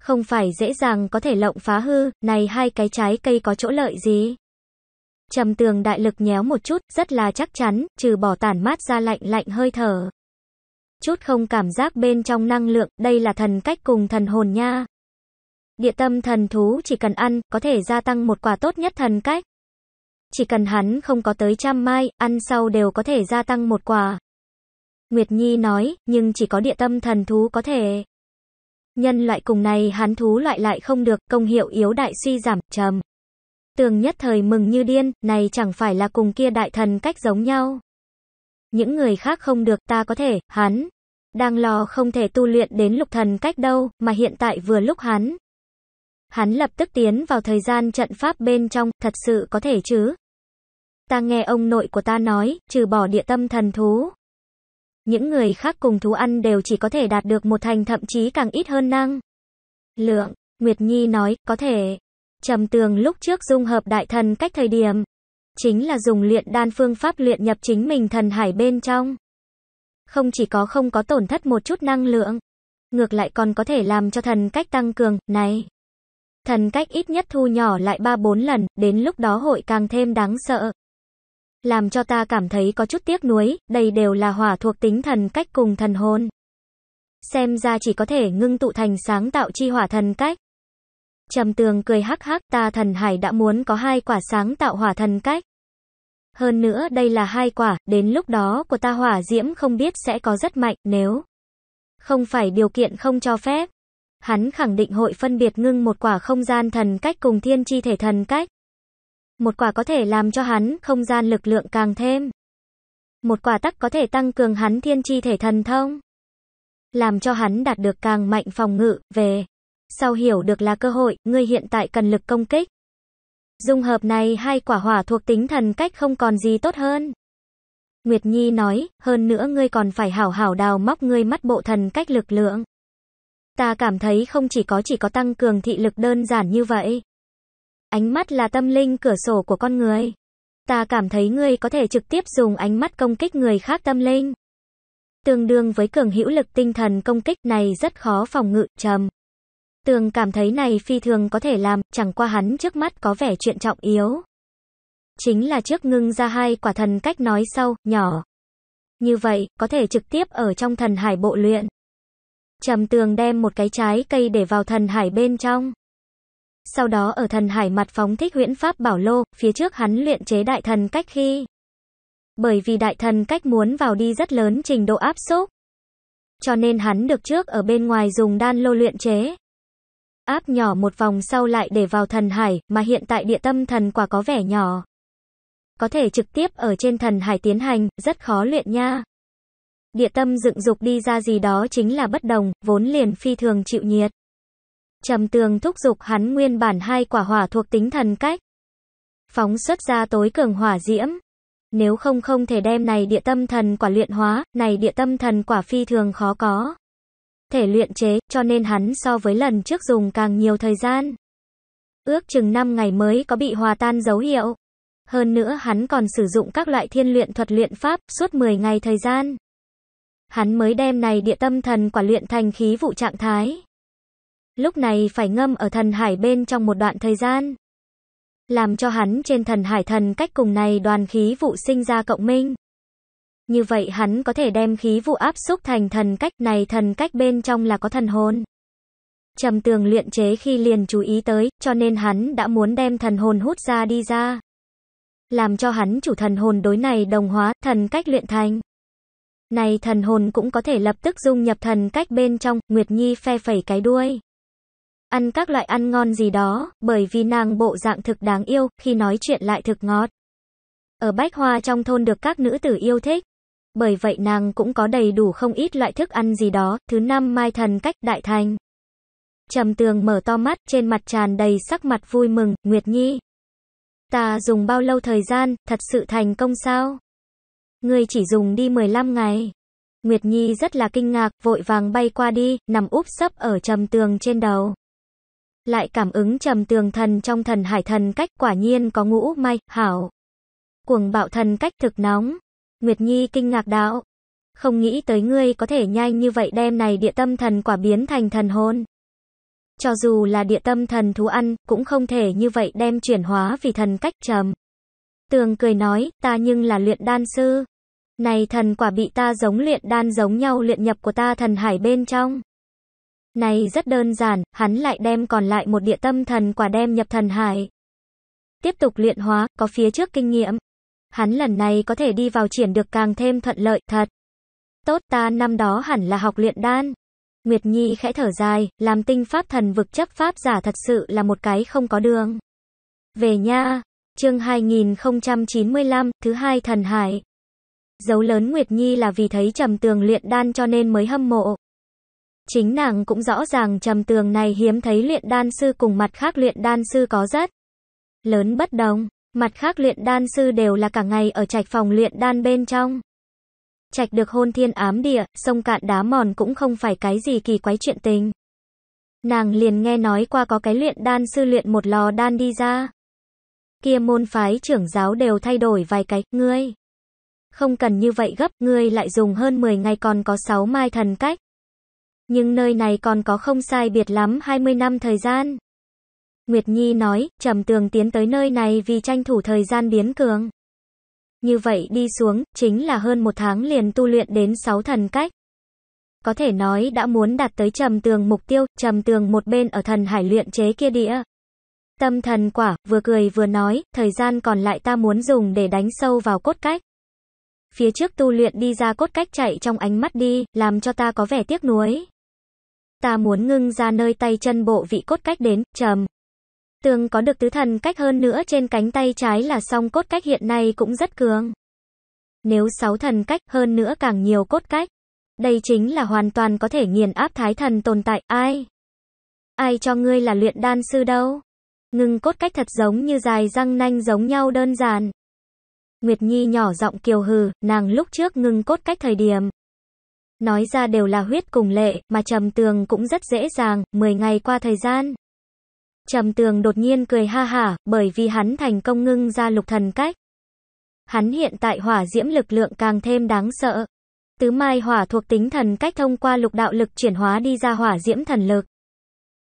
Không phải dễ dàng có thể lộng phá hư, này hai cái trái cây có chỗ lợi gì? Trầm tường đại lực nhéo một chút, rất là chắc chắn, trừ bỏ tản mát ra lạnh lạnh hơi thở. Chút không cảm giác bên trong năng lượng, đây là thần cách cùng thần hồn nha. Địa tâm thần thú chỉ cần ăn, có thể gia tăng một quả tốt nhất thần cách. Chỉ cần hắn không có tới trăm mai, ăn sau đều có thể gia tăng một quả. Nguyệt Nhi nói, nhưng chỉ có địa tâm thần thú có thể. Nhân loại cùng này hắn thú loại lại không được, công hiệu yếu đại suy giảm, trầm tường nhất thời mừng như điên, này chẳng phải là cùng kia đại thần cách giống nhau. Những người khác không được ta có thể, hắn, đang lo không thể tu luyện đến lục thần cách đâu, mà hiện tại vừa lúc hắn. Hắn lập tức tiến vào thời gian trận pháp bên trong, thật sự có thể chứ. Ta nghe ông nội của ta nói, trừ bỏ địa tâm thần thú. Những người khác cùng thú ăn đều chỉ có thể đạt được một thành thậm chí càng ít hơn năng. Lượng, Nguyệt Nhi nói, có thể. Trầm tường lúc trước dung hợp đại thần cách thời điểm, chính là dùng luyện đan phương pháp luyện nhập chính mình thần hải bên trong. Không chỉ có không có tổn thất một chút năng lượng, ngược lại còn có thể làm cho thần cách tăng cường, này. Thần cách ít nhất thu nhỏ lại 3-4 lần, đến lúc đó hội càng thêm đáng sợ. Làm cho ta cảm thấy có chút tiếc nuối, đây đều là hỏa thuộc tính thần cách cùng thần hồn. Xem ra chỉ có thể ngưng tụ thành sáng tạo chi hỏa thần cách. Trầm tường cười hắc hắc ta thần hải đã muốn có hai quả sáng tạo hỏa thần cách. Hơn nữa đây là hai quả, đến lúc đó của ta hỏa diễm không biết sẽ có rất mạnh nếu không phải điều kiện không cho phép. Hắn khẳng định hội phân biệt ngưng một quả không gian thần cách cùng thiên chi thể thần cách. Một quả có thể làm cho hắn không gian lực lượng càng thêm. Một quả tắc có thể tăng cường hắn thiên chi thể thần thông. Làm cho hắn đạt được càng mạnh phòng ngự, về sau hiểu được là cơ hội, ngươi hiện tại cần lực công kích. Dung hợp này hai quả hỏa thuộc tính thần cách không còn gì tốt hơn. Nguyệt Nhi nói, hơn nữa ngươi còn phải hảo hảo đào móc ngươi mắt bộ thần cách lực lượng. Ta cảm thấy không chỉ có chỉ có tăng cường thị lực đơn giản như vậy. Ánh mắt là tâm linh cửa sổ của con người. Ta cảm thấy ngươi có thể trực tiếp dùng ánh mắt công kích người khác tâm linh. Tương đương với cường hữu lực tinh thần công kích này rất khó phòng ngự, trầm. Tường cảm thấy này phi thường có thể làm, chẳng qua hắn trước mắt có vẻ chuyện trọng yếu. Chính là trước ngưng ra hai quả thần cách nói sau, nhỏ. Như vậy, có thể trực tiếp ở trong thần hải bộ luyện. Trầm tường đem một cái trái cây để vào thần hải bên trong. Sau đó ở thần hải mặt phóng thích huyễn pháp bảo lô, phía trước hắn luyện chế đại thần cách khi. Bởi vì đại thần cách muốn vào đi rất lớn trình độ áp xúc. Cho nên hắn được trước ở bên ngoài dùng đan lô luyện chế áp nhỏ một vòng sau lại để vào thần hải, mà hiện tại địa tâm thần quả có vẻ nhỏ. Có thể trực tiếp ở trên thần hải tiến hành, rất khó luyện nha. Địa tâm dựng dục đi ra gì đó chính là bất đồng, vốn liền phi thường chịu nhiệt. Trầm tường thúc dục hắn nguyên bản hai quả hỏa thuộc tính thần cách. Phóng xuất ra tối cường hỏa diễm. Nếu không không thể đem này địa tâm thần quả luyện hóa, này địa tâm thần quả phi thường khó có thể luyện chế, cho nên hắn so với lần trước dùng càng nhiều thời gian. Ước chừng 5 ngày mới có bị hòa tan dấu hiệu. Hơn nữa hắn còn sử dụng các loại thiên luyện thuật luyện pháp suốt 10 ngày thời gian. Hắn mới đem này địa tâm thần quả luyện thành khí vụ trạng thái. Lúc này phải ngâm ở thần hải bên trong một đoạn thời gian. Làm cho hắn trên thần hải thần cách cùng này đoàn khí vụ sinh ra cộng minh. Như vậy hắn có thể đem khí vụ áp xúc thành thần cách, này thần cách bên trong là có thần hồn. Trầm tường luyện chế khi liền chú ý tới, cho nên hắn đã muốn đem thần hồn hút ra đi ra. Làm cho hắn chủ thần hồn đối này đồng hóa, thần cách luyện thành. Này thần hồn cũng có thể lập tức dung nhập thần cách bên trong, Nguyệt Nhi phe phẩy cái đuôi. Ăn các loại ăn ngon gì đó, bởi vì nàng bộ dạng thực đáng yêu, khi nói chuyện lại thực ngọt. Ở Bách Hoa trong thôn được các nữ tử yêu thích bởi vậy nàng cũng có đầy đủ không ít loại thức ăn gì đó. Thứ năm Mai Thần Cách Đại Thành. Trầm tường mở to mắt, trên mặt tràn đầy sắc mặt vui mừng, Nguyệt Nhi. Ta dùng bao lâu thời gian, thật sự thành công sao? người chỉ dùng đi 15 ngày. Nguyệt Nhi rất là kinh ngạc, vội vàng bay qua đi, nằm úp sấp ở trầm tường trên đầu. Lại cảm ứng trầm tường thần trong thần hải thần cách quả nhiên có ngũ may, hảo. Cuồng bạo thần cách thực nóng. Nguyệt Nhi kinh ngạc đạo. Không nghĩ tới ngươi có thể nhanh như vậy đem này địa tâm thần quả biến thành thần hôn. Cho dù là địa tâm thần thú ăn, cũng không thể như vậy đem chuyển hóa vì thần cách trầm. Tường cười nói, ta nhưng là luyện đan sư. Này thần quả bị ta giống luyện đan giống nhau luyện nhập của ta thần hải bên trong. Này rất đơn giản, hắn lại đem còn lại một địa tâm thần quả đem nhập thần hải. Tiếp tục luyện hóa, có phía trước kinh nghiệm hắn lần này có thể đi vào triển được càng thêm thuận lợi, thật. Tốt ta năm đó hẳn là học luyện đan. Nguyệt Nhi khẽ thở dài, làm tinh pháp thần vực chấp pháp giả thật sự là một cái không có đường. Về nha, chương 2095, thứ hai thần hải. Dấu lớn Nguyệt Nhi là vì thấy trầm tường luyện đan cho nên mới hâm mộ. Chính nàng cũng rõ ràng trầm tường này hiếm thấy luyện đan sư cùng mặt khác luyện đan sư có rất lớn bất đồng. Mặt khác luyện đan sư đều là cả ngày ở trạch phòng luyện đan bên trong. Trạch được hôn thiên ám địa, sông cạn đá mòn cũng không phải cái gì kỳ quái chuyện tình. Nàng liền nghe nói qua có cái luyện đan sư luyện một lò đan đi ra. Kia môn phái trưởng giáo đều thay đổi vài cái, ngươi. Không cần như vậy gấp, ngươi lại dùng hơn 10 ngày còn có 6 mai thần cách. Nhưng nơi này còn có không sai biệt lắm 20 năm thời gian. Nguyệt Nhi nói, Trầm Tường tiến tới nơi này vì tranh thủ thời gian biến cường. Như vậy đi xuống, chính là hơn một tháng liền tu luyện đến sáu thần cách. Có thể nói đã muốn đạt tới Trầm Tường mục tiêu, Trầm Tường một bên ở thần hải luyện chế kia đĩa. Tâm thần quả, vừa cười vừa nói, thời gian còn lại ta muốn dùng để đánh sâu vào cốt cách. Phía trước tu luyện đi ra cốt cách chạy trong ánh mắt đi, làm cho ta có vẻ tiếc nuối. Ta muốn ngưng ra nơi tay chân bộ vị cốt cách đến, trầm. Tường có được tứ thần cách hơn nữa trên cánh tay trái là song cốt cách hiện nay cũng rất cường. Nếu sáu thần cách hơn nữa càng nhiều cốt cách, đây chính là hoàn toàn có thể nghiền áp thái thần tồn tại. Ai? Ai cho ngươi là luyện đan sư đâu? Ngừng cốt cách thật giống như dài răng nanh giống nhau đơn giản. Nguyệt Nhi nhỏ giọng kiều hừ, nàng lúc trước ngừng cốt cách thời điểm. Nói ra đều là huyết cùng lệ, mà trầm tường cũng rất dễ dàng, 10 ngày qua thời gian. Trầm tường đột nhiên cười ha hả, bởi vì hắn thành công ngưng ra lục thần cách. Hắn hiện tại hỏa diễm lực lượng càng thêm đáng sợ. Tứ mai hỏa thuộc tính thần cách thông qua lục đạo lực chuyển hóa đi ra hỏa diễm thần lực.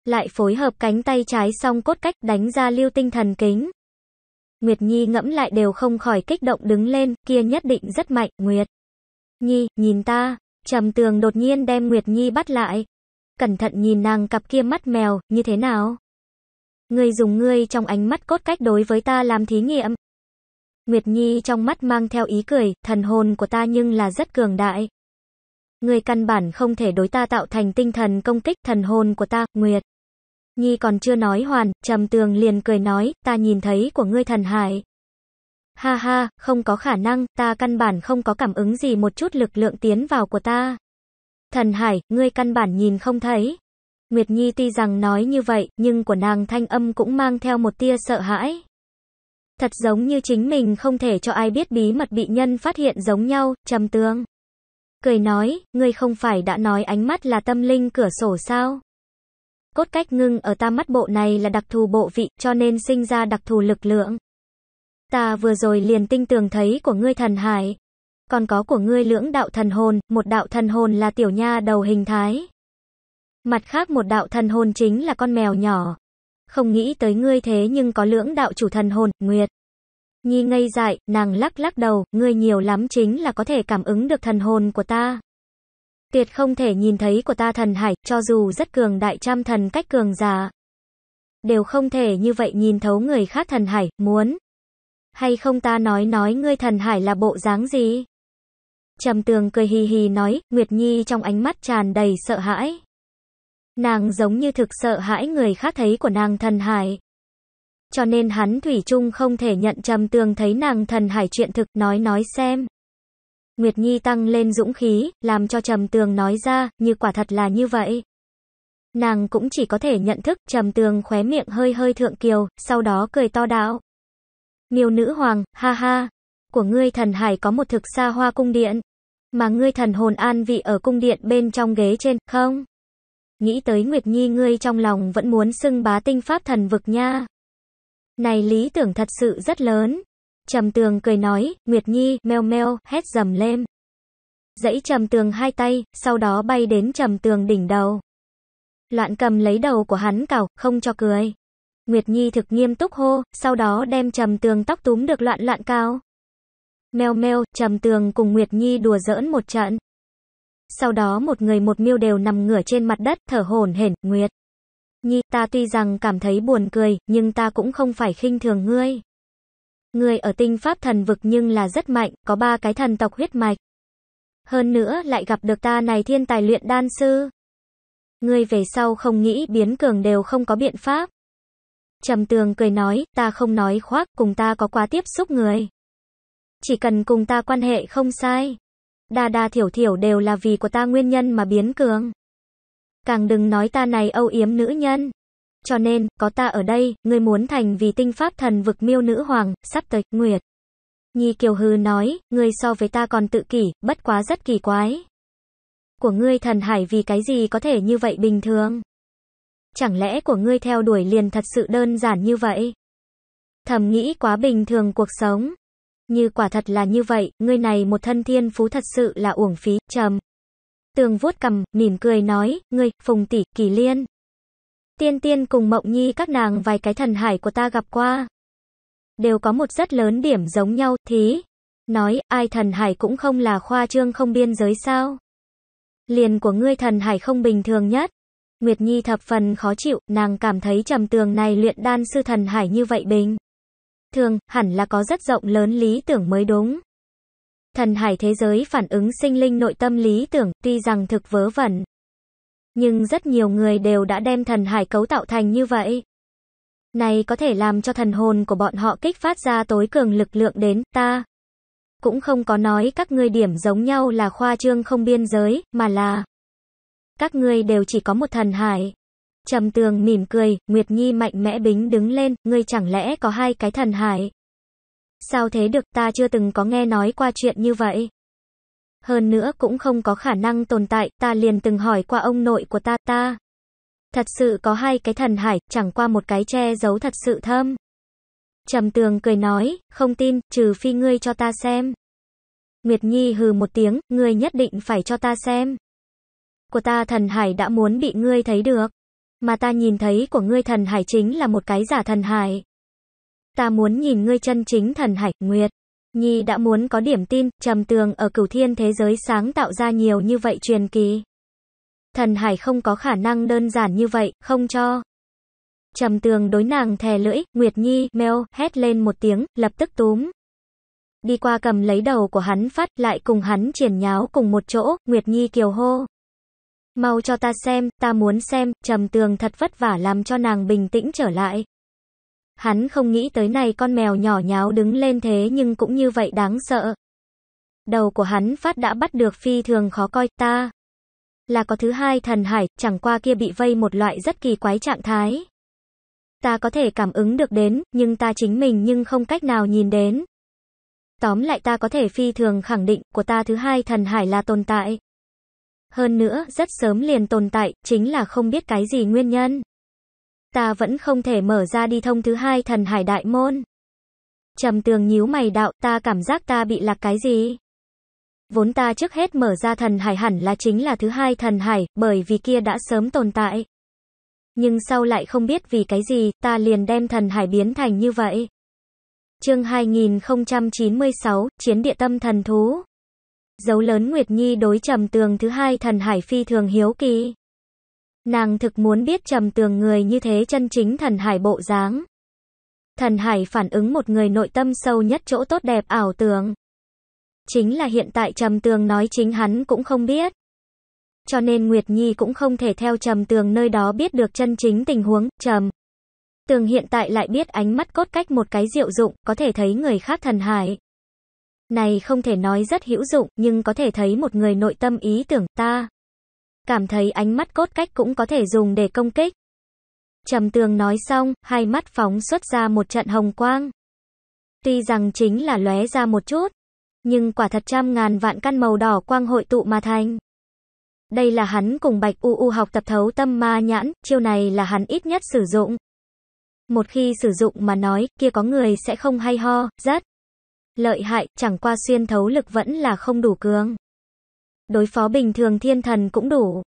Lại phối hợp cánh tay trái song cốt cách đánh ra lưu tinh thần kính. Nguyệt Nhi ngẫm lại đều không khỏi kích động đứng lên, kia nhất định rất mạnh, Nguyệt. Nhi, nhìn ta, trầm tường đột nhiên đem Nguyệt Nhi bắt lại. Cẩn thận nhìn nàng cặp kia mắt mèo, như thế nào? Ngươi dùng ngươi trong ánh mắt cốt cách đối với ta làm thí nghiệm. Nguyệt Nhi trong mắt mang theo ý cười, thần hồn của ta nhưng là rất cường đại. Ngươi căn bản không thể đối ta tạo thành tinh thần công kích thần hồn của ta, Nguyệt. Nhi còn chưa nói hoàn, trầm tường liền cười nói, ta nhìn thấy của ngươi thần hải. Ha ha, không có khả năng, ta căn bản không có cảm ứng gì một chút lực lượng tiến vào của ta. Thần hải, ngươi căn bản nhìn không thấy. Nguyệt Nhi tuy rằng nói như vậy, nhưng của nàng thanh âm cũng mang theo một tia sợ hãi. Thật giống như chính mình không thể cho ai biết bí mật bị nhân phát hiện giống nhau, trầm tương. Cười nói, ngươi không phải đã nói ánh mắt là tâm linh cửa sổ sao? Cốt cách ngưng ở ta mắt bộ này là đặc thù bộ vị, cho nên sinh ra đặc thù lực lượng. Ta vừa rồi liền tinh tường thấy của ngươi thần hải. Còn có của ngươi lưỡng đạo thần hồn, một đạo thần hồn là tiểu nha đầu hình thái. Mặt khác một đạo thần hồn chính là con mèo nhỏ. Không nghĩ tới ngươi thế nhưng có lưỡng đạo chủ thần hồn, Nguyệt. Nhi ngây dại, nàng lắc lắc đầu, ngươi nhiều lắm chính là có thể cảm ứng được thần hồn của ta. Tuyệt không thể nhìn thấy của ta thần hải, cho dù rất cường đại trăm thần cách cường giả. Đều không thể như vậy nhìn thấu người khác thần hải, muốn. Hay không ta nói nói ngươi thần hải là bộ dáng gì? Trầm tường cười hì hì nói, Nguyệt Nhi trong ánh mắt tràn đầy sợ hãi. Nàng giống như thực sợ hãi người khác thấy của nàng thần hải. Cho nên hắn Thủy chung không thể nhận trầm tường thấy nàng thần hải chuyện thực nói nói xem. Nguyệt Nhi tăng lên dũng khí, làm cho trầm tường nói ra, như quả thật là như vậy. Nàng cũng chỉ có thể nhận thức trầm tường khóe miệng hơi hơi thượng kiều, sau đó cười to đạo. Miêu nữ hoàng, ha ha, của ngươi thần hải có một thực xa hoa cung điện, mà ngươi thần hồn an vị ở cung điện bên trong ghế trên, không? Nghĩ tới Nguyệt Nhi ngươi trong lòng vẫn muốn xưng bá tinh pháp thần vực nha. Này lý tưởng thật sự rất lớn. Trầm tường cười nói, Nguyệt Nhi, meo meo, hét dầm lên. Dãy trầm tường hai tay, sau đó bay đến trầm tường đỉnh đầu. Loạn cầm lấy đầu của hắn cào, không cho cười. Nguyệt Nhi thực nghiêm túc hô, sau đó đem trầm tường tóc túm được loạn loạn cao. Meo meo, trầm tường cùng Nguyệt Nhi đùa giỡn một trận sau đó một người một miêu đều nằm ngửa trên mặt đất, thở hổn hển, Nguyệt. Nhi, ta tuy rằng cảm thấy buồn cười, nhưng ta cũng không phải khinh thường ngươi. Ngươi ở tinh pháp thần vực nhưng là rất mạnh, có ba cái thần tộc huyết mạch. Hơn nữa lại gặp được ta này thiên tài luyện đan sư. Ngươi về sau không nghĩ biến cường đều không có biện pháp. Trầm tường cười nói, ta không nói khoác, cùng ta có quá tiếp xúc người. Chỉ cần cùng ta quan hệ không sai. Đa đa thiểu thiểu đều là vì của ta nguyên nhân mà biến cường. Càng đừng nói ta này âu yếm nữ nhân. Cho nên, có ta ở đây, ngươi muốn thành vì tinh pháp thần vực miêu nữ hoàng, sắp tới, nguyệt. Nhi Kiều Hư nói, ngươi so với ta còn tự kỷ, bất quá rất kỳ quái. Của ngươi thần hải vì cái gì có thể như vậy bình thường? Chẳng lẽ của ngươi theo đuổi liền thật sự đơn giản như vậy? Thầm nghĩ quá bình thường cuộc sống. Như quả thật là như vậy, ngươi này một thân thiên phú thật sự là uổng phí, trầm. Tường vuốt cầm, mỉm cười nói, ngươi, phùng tỷ, kỳ liên. Tiên tiên cùng mộng nhi các nàng vài cái thần hải của ta gặp qua. Đều có một rất lớn điểm giống nhau, thí. Nói, ai thần hải cũng không là khoa trương không biên giới sao. Liền của ngươi thần hải không bình thường nhất. Nguyệt Nhi thập phần khó chịu, nàng cảm thấy trầm tường này luyện đan sư thần hải như vậy bình thường, hẳn là có rất rộng lớn lý tưởng mới đúng. Thần hải thế giới phản ứng sinh linh nội tâm lý tưởng, tuy rằng thực vớ vẩn. Nhưng rất nhiều người đều đã đem thần hải cấu tạo thành như vậy. Này có thể làm cho thần hồn của bọn họ kích phát ra tối cường lực lượng đến ta. Cũng không có nói các ngươi điểm giống nhau là khoa trương không biên giới, mà là các ngươi đều chỉ có một thần hải. Trầm tường mỉm cười, Nguyệt Nhi mạnh mẽ bính đứng lên, ngươi chẳng lẽ có hai cái thần hải? Sao thế được ta chưa từng có nghe nói qua chuyện như vậy? Hơn nữa cũng không có khả năng tồn tại, ta liền từng hỏi qua ông nội của ta, ta. Thật sự có hai cái thần hải, chẳng qua một cái che giấu thật sự thơm. Trầm tường cười nói, không tin, trừ phi ngươi cho ta xem. Nguyệt Nhi hừ một tiếng, ngươi nhất định phải cho ta xem. Của ta thần hải đã muốn bị ngươi thấy được. Mà ta nhìn thấy của ngươi thần hải chính là một cái giả thần hải. Ta muốn nhìn ngươi chân chính thần hải, Nguyệt. Nhi đã muốn có điểm tin, trầm tường ở cửu thiên thế giới sáng tạo ra nhiều như vậy truyền kỳ. Thần hải không có khả năng đơn giản như vậy, không cho. Trầm tường đối nàng thè lưỡi, Nguyệt Nhi, meo, hét lên một tiếng, lập tức túm. Đi qua cầm lấy đầu của hắn phát, lại cùng hắn triển nháo cùng một chỗ, Nguyệt Nhi kiều hô. Mau cho ta xem, ta muốn xem, trầm tường thật vất vả làm cho nàng bình tĩnh trở lại. Hắn không nghĩ tới này con mèo nhỏ nháo đứng lên thế nhưng cũng như vậy đáng sợ. Đầu của hắn phát đã bắt được phi thường khó coi ta. Là có thứ hai thần hải, chẳng qua kia bị vây một loại rất kỳ quái trạng thái. Ta có thể cảm ứng được đến, nhưng ta chính mình nhưng không cách nào nhìn đến. Tóm lại ta có thể phi thường khẳng định của ta thứ hai thần hải là tồn tại hơn nữa rất sớm liền tồn tại, chính là không biết cái gì nguyên nhân. Ta vẫn không thể mở ra đi thông thứ hai thần hải đại môn. Trầm tường nhíu mày đạo ta cảm giác ta bị lạc cái gì? Vốn ta trước hết mở ra thần hải hẳn là chính là thứ hai thần hải, bởi vì kia đã sớm tồn tại. Nhưng sau lại không biết vì cái gì, ta liền đem thần hải biến thành như vậy. Chương 2096, Chiến địa tâm thần thú. Dấu lớn Nguyệt Nhi đối trầm tường thứ hai thần hải phi thường hiếu kỳ. Nàng thực muốn biết trầm tường người như thế chân chính thần hải bộ dáng. Thần hải phản ứng một người nội tâm sâu nhất chỗ tốt đẹp ảo tưởng. Chính là hiện tại trầm tường nói chính hắn cũng không biết. Cho nên Nguyệt Nhi cũng không thể theo trầm tường nơi đó biết được chân chính tình huống, trầm. Tường hiện tại lại biết ánh mắt cốt cách một cái diệu dụng, có thể thấy người khác thần hải. Này không thể nói rất hữu dụng, nhưng có thể thấy một người nội tâm ý tưởng ta. Cảm thấy ánh mắt cốt cách cũng có thể dùng để công kích. Trầm tường nói xong, hai mắt phóng xuất ra một trận hồng quang. Tuy rằng chính là lóe ra một chút, nhưng quả thật trăm ngàn vạn căn màu đỏ quang hội tụ mà thành. Đây là hắn cùng Bạch U U học tập thấu tâm ma nhãn, chiêu này là hắn ít nhất sử dụng. Một khi sử dụng mà nói, kia có người sẽ không hay ho, rất lợi hại, chẳng qua xuyên thấu lực vẫn là không đủ cường. Đối phó bình thường thiên thần cũng đủ,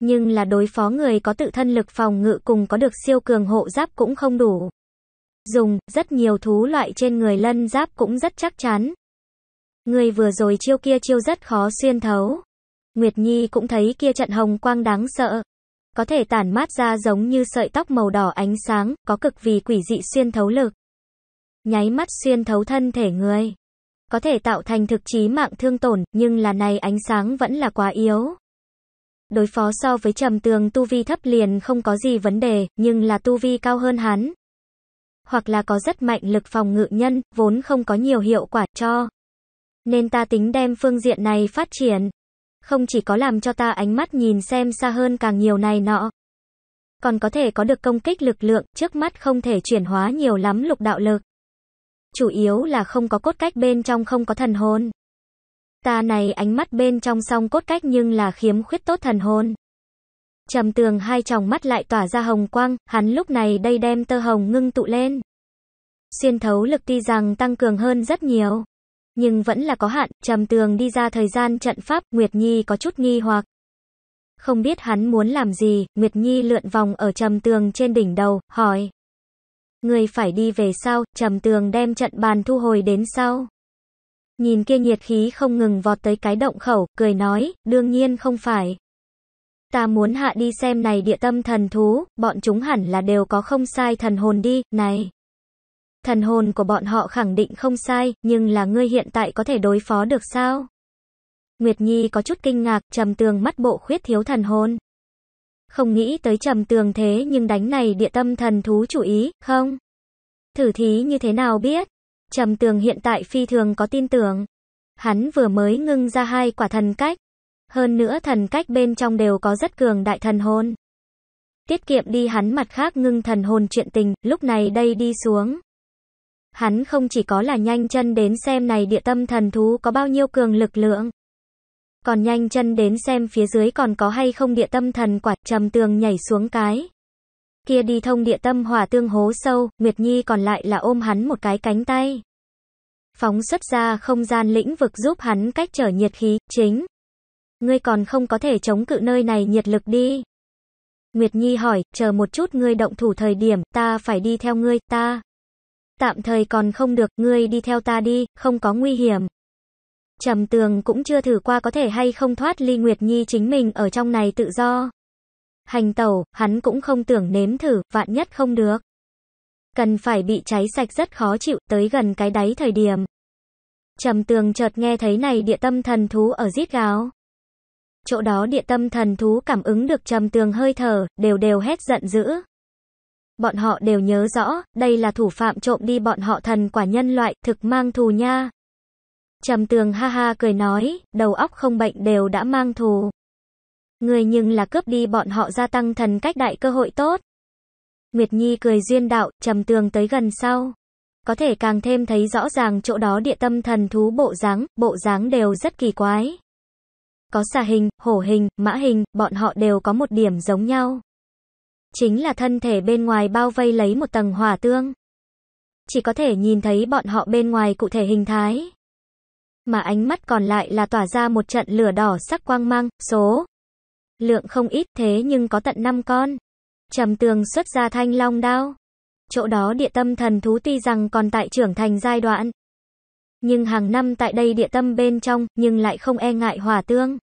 nhưng là đối phó người có tự thân lực phòng ngự cùng có được siêu cường hộ giáp cũng không đủ. Dùng, rất nhiều thú loại trên người lân giáp cũng rất chắc chắn. Người vừa rồi chiêu kia chiêu rất khó xuyên thấu. Nguyệt Nhi cũng thấy kia trận hồng quang đáng sợ. Có thể tản mát ra giống như sợi tóc màu đỏ ánh sáng, có cực vì quỷ dị xuyên thấu lực nháy mắt xuyên thấu thân thể người. Có thể tạo thành thực chí mạng thương tổn, nhưng là này ánh sáng vẫn là quá yếu. Đối phó so với trầm tường tu vi thấp liền không có gì vấn đề, nhưng là tu vi cao hơn hắn. Hoặc là có rất mạnh lực phòng ngự nhân, vốn không có nhiều hiệu quả cho. Nên ta tính đem phương diện này phát triển. Không chỉ có làm cho ta ánh mắt nhìn xem xa hơn càng nhiều này nọ, còn có thể có được công kích lực lượng, trước mắt không thể chuyển hóa nhiều lắm lục đạo lực chủ yếu là không có cốt cách bên trong không có thần hồn. Ta này ánh mắt bên trong song cốt cách nhưng là khiếm khuyết tốt thần hồn. Trầm tường hai tròng mắt lại tỏa ra hồng quang, hắn lúc này đây đem tơ hồng ngưng tụ lên. Xuyên thấu lực ti rằng tăng cường hơn rất nhiều, nhưng vẫn là có hạn, trầm tường đi ra thời gian trận pháp, Nguyệt Nhi có chút nghi hoặc. Không biết hắn muốn làm gì, Nguyệt Nhi lượn vòng ở trầm tường trên đỉnh đầu, hỏi. Người phải đi về sau, trầm tường đem trận bàn thu hồi đến sau. Nhìn kia nhiệt khí không ngừng vọt tới cái động khẩu, cười nói, đương nhiên không phải. Ta muốn hạ đi xem này địa tâm thần thú, bọn chúng hẳn là đều có không sai thần hồn đi, này. Thần hồn của bọn họ khẳng định không sai, nhưng là ngươi hiện tại có thể đối phó được sao? Nguyệt Nhi có chút kinh ngạc, trầm tường mắt bộ khuyết thiếu thần hồn không nghĩ tới trầm tường thế nhưng đánh này địa tâm thần thú chủ ý, không? Thử thí như thế nào biết? Trầm tường hiện tại phi thường có tin tưởng. Hắn vừa mới ngưng ra hai quả thần cách. Hơn nữa thần cách bên trong đều có rất cường đại thần hồn. Tiết kiệm đi hắn mặt khác ngưng thần hồn chuyện tình, lúc này đây đi xuống. Hắn không chỉ có là nhanh chân đến xem này địa tâm thần thú có bao nhiêu cường lực lượng còn nhanh chân đến xem phía dưới còn có hay không địa tâm thần quả, trầm tường nhảy xuống cái. Kia đi thông địa tâm hỏa tương hố sâu, Nguyệt Nhi còn lại là ôm hắn một cái cánh tay. Phóng xuất ra không gian lĩnh vực giúp hắn cách trở nhiệt khí, chính. Ngươi còn không có thể chống cự nơi này nhiệt lực đi. Nguyệt Nhi hỏi, chờ một chút ngươi động thủ thời điểm, ta phải đi theo ngươi, ta. Tạm thời còn không được, ngươi đi theo ta đi, không có nguy hiểm. Trầm tường cũng chưa thử qua có thể hay không thoát ly Nguyệt Nhi chính mình ở trong này tự do. Hành tẩu, hắn cũng không tưởng nếm thử, vạn nhất không được. Cần phải bị cháy sạch rất khó chịu, tới gần cái đáy thời điểm. Trầm tường chợt nghe thấy này địa tâm thần thú ở rít gáo. Chỗ đó địa tâm thần thú cảm ứng được trầm tường hơi thở, đều đều hét giận dữ. Bọn họ đều nhớ rõ, đây là thủ phạm trộm đi bọn họ thần quả nhân loại, thực mang thù nha, Trầm tường ha ha cười nói, đầu óc không bệnh đều đã mang thù. Người nhưng là cướp đi bọn họ gia tăng thần cách đại cơ hội tốt. Nguyệt Nhi cười duyên đạo, trầm tường tới gần sau. Có thể càng thêm thấy rõ ràng chỗ đó địa tâm thần thú bộ dáng, bộ dáng đều rất kỳ quái. Có xà hình, hổ hình, mã hình, bọn họ đều có một điểm giống nhau. Chính là thân thể bên ngoài bao vây lấy một tầng hỏa tương. Chỉ có thể nhìn thấy bọn họ bên ngoài cụ thể hình thái mà ánh mắt còn lại là tỏa ra một trận lửa đỏ sắc quang mang, số lượng không ít thế nhưng có tận 5 con. Trầm tường xuất ra thanh long đao. Chỗ đó địa tâm thần thú tuy rằng còn tại trưởng thành giai đoạn. Nhưng hàng năm tại đây địa tâm bên trong, nhưng lại không e ngại hòa tương.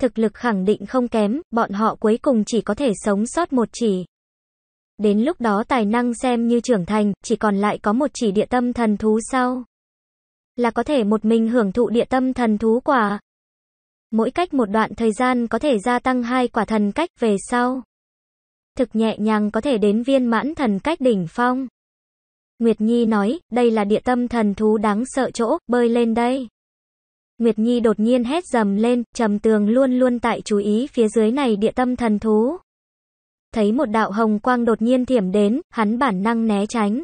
Thực lực khẳng định không kém, bọn họ cuối cùng chỉ có thể sống sót một chỉ. Đến lúc đó tài năng xem như trưởng thành, chỉ còn lại có một chỉ địa tâm thần thú sau là có thể một mình hưởng thụ địa tâm thần thú quả. Mỗi cách một đoạn thời gian có thể gia tăng hai quả thần cách về sau. Thực nhẹ nhàng có thể đến viên mãn thần cách đỉnh phong. Nguyệt Nhi nói, đây là địa tâm thần thú đáng sợ chỗ, bơi lên đây. Nguyệt Nhi đột nhiên hét dầm lên, trầm tường luôn luôn tại chú ý phía dưới này địa tâm thần thú. Thấy một đạo hồng quang đột nhiên thiểm đến, hắn bản năng né tránh.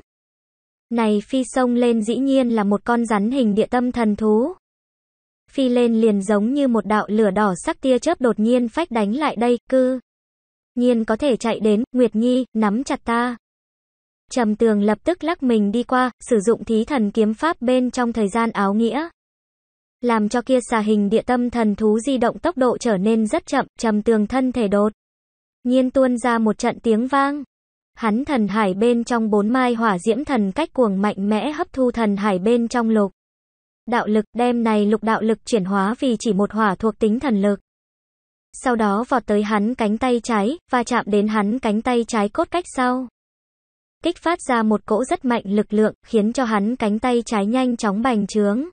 Này phi sông lên dĩ nhiên là một con rắn hình địa tâm thần thú. Phi lên liền giống như một đạo lửa đỏ sắc tia chớp đột nhiên phách đánh lại đây, cư. Nhiên có thể chạy đến, Nguyệt Nhi, nắm chặt ta. Trầm tường lập tức lắc mình đi qua, sử dụng thí thần kiếm pháp bên trong thời gian áo nghĩa. Làm cho kia xà hình địa tâm thần thú di động tốc độ trở nên rất chậm, trầm tường thân thể đột. Nhiên tuôn ra một trận tiếng vang. Hắn thần hải bên trong bốn mai hỏa diễm thần cách cuồng mạnh mẽ hấp thu thần hải bên trong lục. Đạo lực đem này lục đạo lực chuyển hóa vì chỉ một hỏa thuộc tính thần lực. Sau đó vọt tới hắn cánh tay trái, và chạm đến hắn cánh tay trái cốt cách sau. Kích phát ra một cỗ rất mạnh lực lượng, khiến cho hắn cánh tay trái nhanh chóng bành trướng.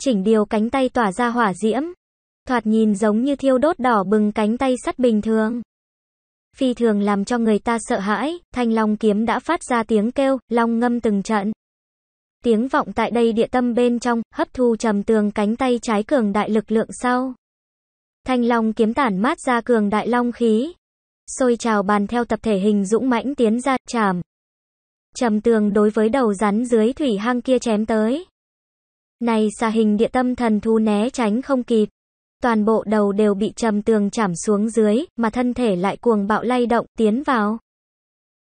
Chỉnh điều cánh tay tỏa ra hỏa diễm. Thoạt nhìn giống như thiêu đốt đỏ bừng cánh tay sắt bình thường phi thường làm cho người ta sợ hãi, thanh long kiếm đã phát ra tiếng kêu, long ngâm từng trận. Tiếng vọng tại đây địa tâm bên trong, hấp thu trầm tường cánh tay trái cường đại lực lượng sau. Thanh long kiếm tản mát ra cường đại long khí. Xôi trào bàn theo tập thể hình dũng mãnh tiến ra, chảm. Trầm tường đối với đầu rắn dưới thủy hang kia chém tới. Này xà hình địa tâm thần thu né tránh không kịp toàn bộ đầu đều bị trầm tường chạm xuống dưới, mà thân thể lại cuồng bạo lay động, tiến vào.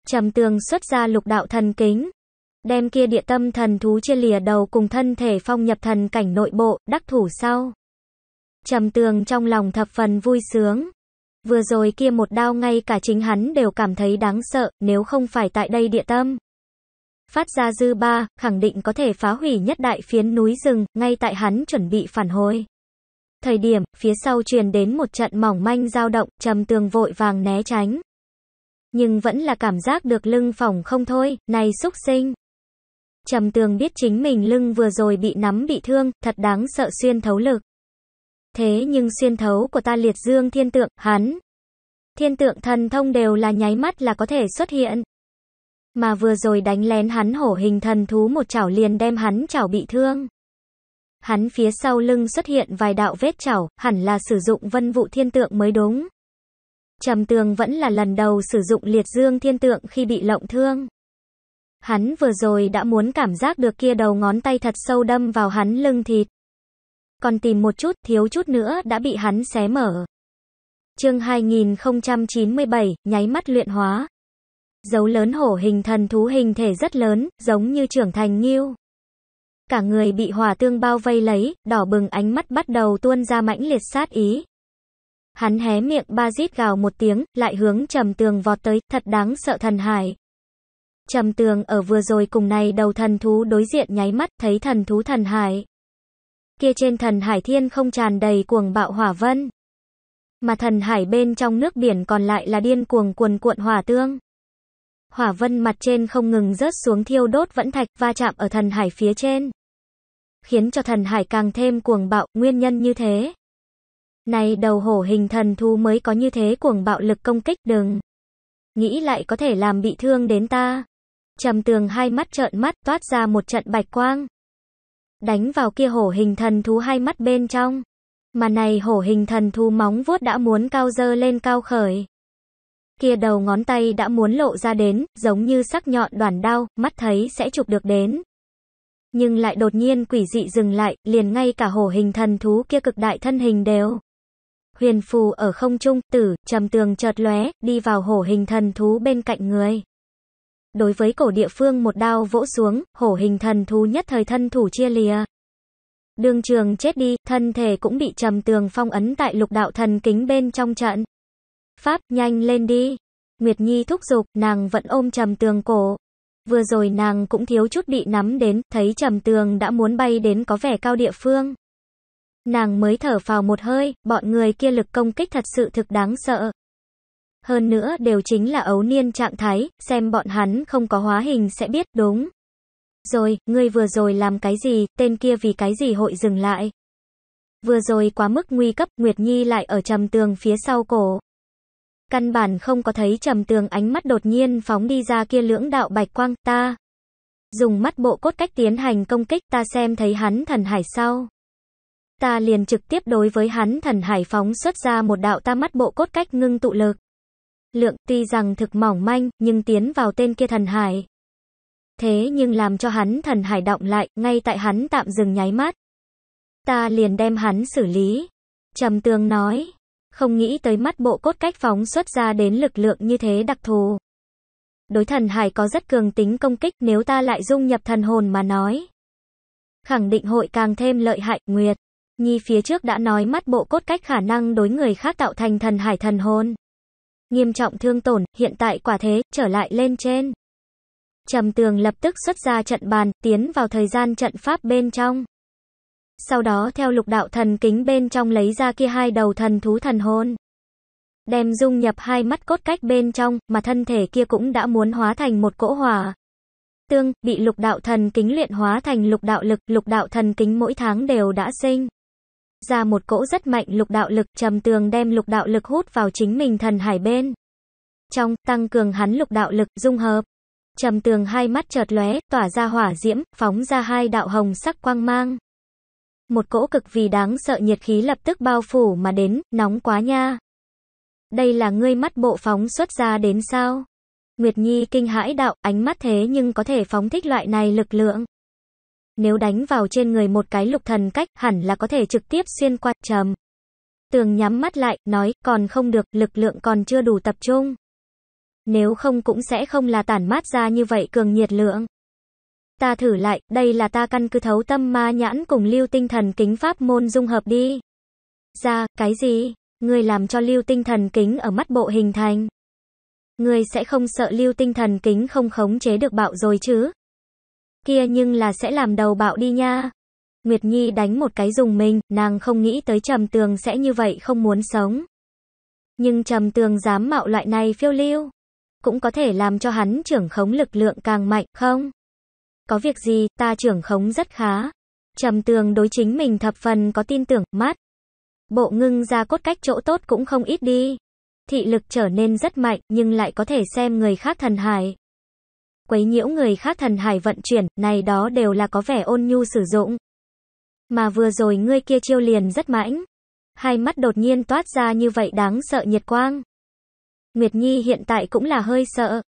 Trầm tường xuất ra lục đạo thần kính, đem kia địa tâm thần thú chia lìa đầu cùng thân thể phong nhập thần cảnh nội bộ, đắc thủ sau. Trầm tường trong lòng thập phần vui sướng. Vừa rồi kia một đao ngay cả chính hắn đều cảm thấy đáng sợ, nếu không phải tại đây địa tâm. Phát ra dư ba, khẳng định có thể phá hủy nhất đại phiến núi rừng, ngay tại hắn chuẩn bị phản hồi. Thời điểm, phía sau truyền đến một trận mỏng manh dao động, trầm tường vội vàng né tránh. Nhưng vẫn là cảm giác được lưng phỏng không thôi, này xúc sinh. Trầm tường biết chính mình lưng vừa rồi bị nắm bị thương, thật đáng sợ xuyên thấu lực. Thế nhưng xuyên thấu của ta liệt dương thiên tượng, hắn. Thiên tượng thần thông đều là nháy mắt là có thể xuất hiện. Mà vừa rồi đánh lén hắn hổ hình thần thú một chảo liền đem hắn chảo bị thương hắn phía sau lưng xuất hiện vài đạo vết chảo, hẳn là sử dụng vân vụ thiên tượng mới đúng. Trầm tường vẫn là lần đầu sử dụng liệt dương thiên tượng khi bị lộng thương. Hắn vừa rồi đã muốn cảm giác được kia đầu ngón tay thật sâu đâm vào hắn lưng thịt. Còn tìm một chút, thiếu chút nữa đã bị hắn xé mở. Chương 2097, nháy mắt luyện hóa. Dấu lớn hổ hình thần thú hình thể rất lớn, giống như trưởng thành nghiêu cả người bị hỏa tương bao vây lấy, đỏ bừng ánh mắt bắt đầu tuôn ra mãnh liệt sát ý. Hắn hé miệng ba rít gào một tiếng, lại hướng trầm tường vọt tới, thật đáng sợ thần hải. Trầm tường ở vừa rồi cùng này đầu thần thú đối diện nháy mắt, thấy thần thú thần hải. Kia trên thần hải thiên không tràn đầy cuồng bạo hỏa vân. Mà thần hải bên trong nước biển còn lại là điên cuồng cuồn cuộn hỏa tương. Hỏa vân mặt trên không ngừng rớt xuống thiêu đốt vẫn thạch va chạm ở thần hải phía trên khiến cho thần hải càng thêm cuồng bạo, nguyên nhân như thế. Này đầu hổ hình thần thú mới có như thế cuồng bạo lực công kích đừng. Nghĩ lại có thể làm bị thương đến ta. Trầm tường hai mắt trợn mắt toát ra một trận bạch quang. Đánh vào kia hổ hình thần thú hai mắt bên trong. Mà này hổ hình thần thú móng vuốt đã muốn cao dơ lên cao khởi. Kia đầu ngón tay đã muốn lộ ra đến, giống như sắc nhọn đoàn đao, mắt thấy sẽ chụp được đến nhưng lại đột nhiên quỷ dị dừng lại, liền ngay cả hổ hình thần thú kia cực đại thân hình đều. Huyền phù ở không trung, tử, trầm tường chợt lóe, đi vào hổ hình thần thú bên cạnh người. Đối với cổ địa phương một đao vỗ xuống, hổ hình thần thú nhất thời thân thủ chia lìa. Đường trường chết đi, thân thể cũng bị trầm tường phong ấn tại lục đạo thần kính bên trong trận. Pháp, nhanh lên đi. Nguyệt Nhi thúc giục, nàng vẫn ôm trầm tường cổ. Vừa rồi nàng cũng thiếu chút bị nắm đến, thấy trầm tường đã muốn bay đến có vẻ cao địa phương. Nàng mới thở phào một hơi, bọn người kia lực công kích thật sự thực đáng sợ. Hơn nữa đều chính là ấu niên trạng thái, xem bọn hắn không có hóa hình sẽ biết đúng. Rồi, ngươi vừa rồi làm cái gì, tên kia vì cái gì hội dừng lại. Vừa rồi quá mức nguy cấp, Nguyệt Nhi lại ở trầm tường phía sau cổ. Căn bản không có thấy trầm tường ánh mắt đột nhiên phóng đi ra kia lưỡng đạo bạch quang ta. Dùng mắt bộ cốt cách tiến hành công kích ta xem thấy hắn thần hải sau. Ta liền trực tiếp đối với hắn thần hải phóng xuất ra một đạo ta mắt bộ cốt cách ngưng tụ lực. Lượng tuy rằng thực mỏng manh nhưng tiến vào tên kia thần hải. Thế nhưng làm cho hắn thần hải động lại ngay tại hắn tạm dừng nháy mắt. Ta liền đem hắn xử lý. Trầm tường nói không nghĩ tới mắt bộ cốt cách phóng xuất ra đến lực lượng như thế đặc thù. Đối thần hải có rất cường tính công kích nếu ta lại dung nhập thần hồn mà nói. Khẳng định hội càng thêm lợi hại, Nguyệt. Nhi phía trước đã nói mắt bộ cốt cách khả năng đối người khác tạo thành thần hải thần hồn. Nghiêm trọng thương tổn, hiện tại quả thế, trở lại lên trên. Trầm tường lập tức xuất ra trận bàn, tiến vào thời gian trận pháp bên trong. Sau đó theo lục đạo thần kính bên trong lấy ra kia hai đầu thần thú thần hồn. Đem dung nhập hai mắt cốt cách bên trong, mà thân thể kia cũng đã muốn hóa thành một cỗ hỏa. Tương, bị lục đạo thần kính luyện hóa thành lục đạo lực, lục đạo thần kính mỗi tháng đều đã sinh. Ra một cỗ rất mạnh lục đạo lực, trầm tường đem lục đạo lực hút vào chính mình thần hải bên. Trong, tăng cường hắn lục đạo lực, dung hợp. Trầm tường hai mắt chợt lóe, tỏa ra hỏa diễm, phóng ra hai đạo hồng sắc quang mang một cỗ cực vì đáng sợ nhiệt khí lập tức bao phủ mà đến, nóng quá nha. Đây là ngươi mắt bộ phóng xuất ra đến sao? Nguyệt Nhi kinh hãi đạo, ánh mắt thế nhưng có thể phóng thích loại này lực lượng. Nếu đánh vào trên người một cái lục thần cách, hẳn là có thể trực tiếp xuyên qua trầm. Tường nhắm mắt lại, nói, còn không được, lực lượng còn chưa đủ tập trung. Nếu không cũng sẽ không là tản mát ra như vậy cường nhiệt lượng. Ta thử lại, đây là ta căn cứ thấu tâm ma nhãn cùng lưu tinh thần kính pháp môn dung hợp đi. Ra, cái gì? người làm cho lưu tinh thần kính ở mắt bộ hình thành. người sẽ không sợ lưu tinh thần kính không khống chế được bạo rồi chứ? Kia nhưng là sẽ làm đầu bạo đi nha. Nguyệt Nhi đánh một cái dùng mình, nàng không nghĩ tới trầm tường sẽ như vậy không muốn sống. Nhưng trầm tường dám mạo loại này phiêu lưu. Cũng có thể làm cho hắn trưởng khống lực lượng càng mạnh, không? Có việc gì, ta trưởng khống rất khá. Trầm tường đối chính mình thập phần có tin tưởng, mắt Bộ ngưng ra cốt cách chỗ tốt cũng không ít đi. Thị lực trở nên rất mạnh, nhưng lại có thể xem người khác thần hài. Quấy nhiễu người khác thần hài vận chuyển, này đó đều là có vẻ ôn nhu sử dụng. Mà vừa rồi ngươi kia chiêu liền rất mãnh. Hai mắt đột nhiên toát ra như vậy đáng sợ nhiệt quang. Nguyệt Nhi hiện tại cũng là hơi sợ.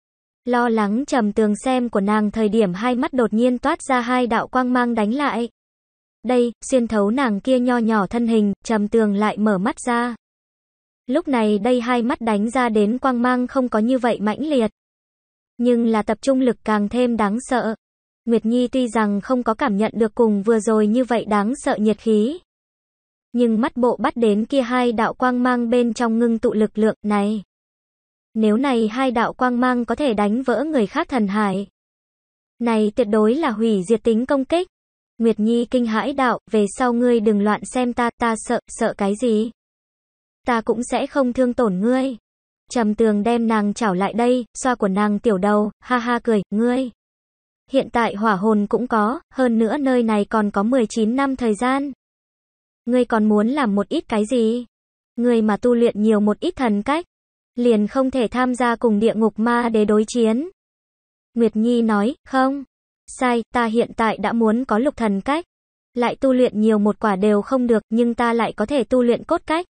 Lo lắng trầm tường xem của nàng thời điểm hai mắt đột nhiên toát ra hai đạo quang mang đánh lại. Đây, xuyên thấu nàng kia nho nhỏ thân hình, trầm tường lại mở mắt ra. Lúc này đây hai mắt đánh ra đến quang mang không có như vậy mãnh liệt. Nhưng là tập trung lực càng thêm đáng sợ. Nguyệt Nhi tuy rằng không có cảm nhận được cùng vừa rồi như vậy đáng sợ nhiệt khí. Nhưng mắt bộ bắt đến kia hai đạo quang mang bên trong ngưng tụ lực lượng này. Nếu này hai đạo quang mang có thể đánh vỡ người khác thần hải. Này tuyệt đối là hủy diệt tính công kích. Nguyệt Nhi kinh hãi đạo, về sau ngươi đừng loạn xem ta, ta sợ, sợ cái gì? Ta cũng sẽ không thương tổn ngươi. Trầm tường đem nàng chảo lại đây, xoa của nàng tiểu đầu, ha ha cười, ngươi. Hiện tại hỏa hồn cũng có, hơn nữa nơi này còn có 19 năm thời gian. Ngươi còn muốn làm một ít cái gì? Ngươi mà tu luyện nhiều một ít thần cách, liền không thể tham gia cùng địa ngục ma đế đối chiến. Nguyệt Nhi nói, không, sai, ta hiện tại đã muốn có lục thần cách. Lại tu luyện nhiều một quả đều không được, nhưng ta lại có thể tu luyện cốt cách.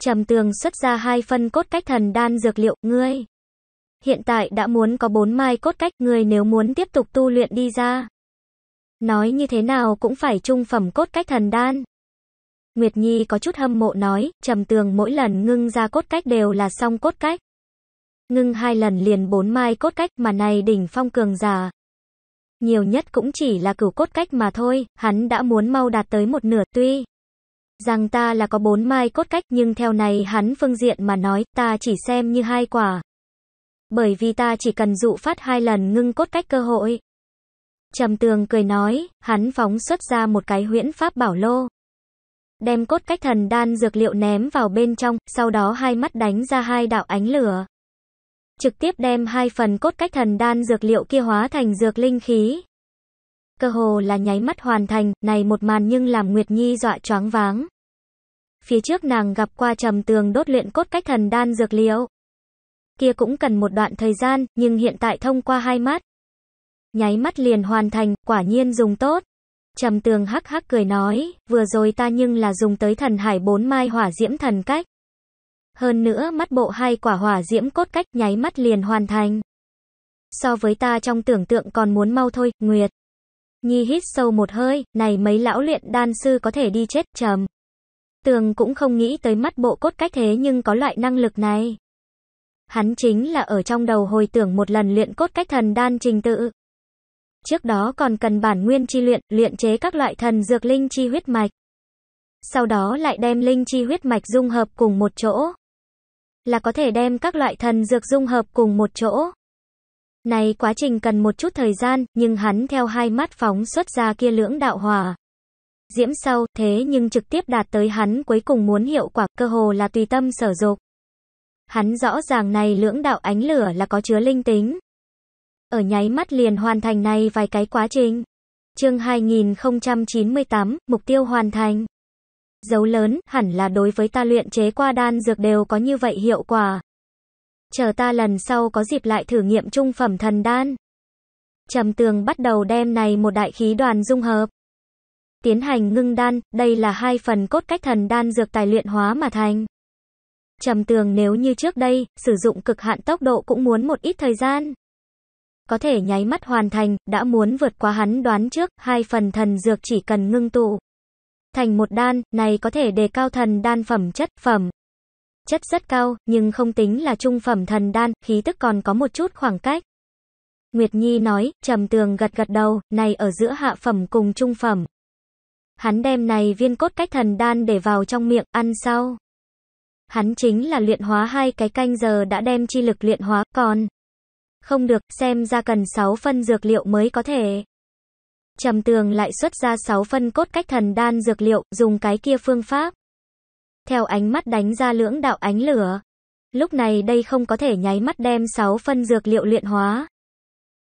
Trầm tường xuất ra hai phân cốt cách thần đan dược liệu, ngươi. Hiện tại đã muốn có bốn mai cốt cách, ngươi nếu muốn tiếp tục tu luyện đi ra. Nói như thế nào cũng phải trung phẩm cốt cách thần đan. Nguyệt Nhi có chút hâm mộ nói, trầm tường mỗi lần ngưng ra cốt cách đều là xong cốt cách. Ngưng hai lần liền bốn mai cốt cách mà này đỉnh phong cường già, Nhiều nhất cũng chỉ là cửu cốt cách mà thôi, hắn đã muốn mau đạt tới một nửa tuy. Rằng ta là có bốn mai cốt cách nhưng theo này hắn phương diện mà nói ta chỉ xem như hai quả. Bởi vì ta chỉ cần dụ phát hai lần ngưng cốt cách cơ hội. Trầm tường cười nói, hắn phóng xuất ra một cái huyễn pháp bảo lô đem cốt cách thần đan dược liệu ném vào bên trong, sau đó hai mắt đánh ra hai đạo ánh lửa. Trực tiếp đem hai phần cốt cách thần đan dược liệu kia hóa thành dược linh khí. Cơ hồ là nháy mắt hoàn thành, này một màn nhưng làm Nguyệt Nhi dọa choáng váng. Phía trước nàng gặp qua trầm tường đốt luyện cốt cách thần đan dược liệu. Kia cũng cần một đoạn thời gian, nhưng hiện tại thông qua hai mắt. Nháy mắt liền hoàn thành, quả nhiên dùng tốt. Trầm tường hắc hắc cười nói, vừa rồi ta nhưng là dùng tới thần hải bốn mai hỏa diễm thần cách. Hơn nữa mắt bộ hai quả hỏa diễm cốt cách nháy mắt liền hoàn thành. So với ta trong tưởng tượng còn muốn mau thôi, Nguyệt. Nhi hít sâu một hơi, này mấy lão luyện đan sư có thể đi chết trầm. Tường cũng không nghĩ tới mắt bộ cốt cách thế nhưng có loại năng lực này. Hắn chính là ở trong đầu hồi tưởng một lần luyện cốt cách thần đan trình tự, Trước đó còn cần bản nguyên chi luyện, luyện chế các loại thần dược linh chi huyết mạch. Sau đó lại đem linh chi huyết mạch dung hợp cùng một chỗ. Là có thể đem các loại thần dược dung hợp cùng một chỗ. Này quá trình cần một chút thời gian, nhưng hắn theo hai mắt phóng xuất ra kia lưỡng đạo hòa. Diễm sau, thế nhưng trực tiếp đạt tới hắn cuối cùng muốn hiệu quả, cơ hồ là tùy tâm sở dục. Hắn rõ ràng này lưỡng đạo ánh lửa là có chứa linh tính. Ở nháy mắt liền hoàn thành này vài cái quá trình. Chương 2098, mục tiêu hoàn thành. Dấu lớn, hẳn là đối với ta luyện chế qua đan dược đều có như vậy hiệu quả. Chờ ta lần sau có dịp lại thử nghiệm trung phẩm thần đan. Trầm tường bắt đầu đem này một đại khí đoàn dung hợp. Tiến hành ngưng đan, đây là hai phần cốt cách thần đan dược tài luyện hóa mà thành. Trầm tường nếu như trước đây, sử dụng cực hạn tốc độ cũng muốn một ít thời gian có thể nháy mắt hoàn thành, đã muốn vượt qua hắn đoán trước, hai phần thần dược chỉ cần ngưng tụ. Thành một đan, này có thể đề cao thần đan phẩm chất, phẩm. Chất rất cao, nhưng không tính là trung phẩm thần đan, khí tức còn có một chút khoảng cách. Nguyệt Nhi nói, trầm tường gật gật đầu, này ở giữa hạ phẩm cùng trung phẩm. Hắn đem này viên cốt cách thần đan để vào trong miệng, ăn sau. Hắn chính là luyện hóa hai cái canh giờ đã đem chi lực luyện hóa, còn không được, xem ra cần 6 phân dược liệu mới có thể. Trầm tường lại xuất ra 6 phân cốt cách thần đan dược liệu, dùng cái kia phương pháp. Theo ánh mắt đánh ra lưỡng đạo ánh lửa. Lúc này đây không có thể nháy mắt đem 6 phân dược liệu luyện hóa.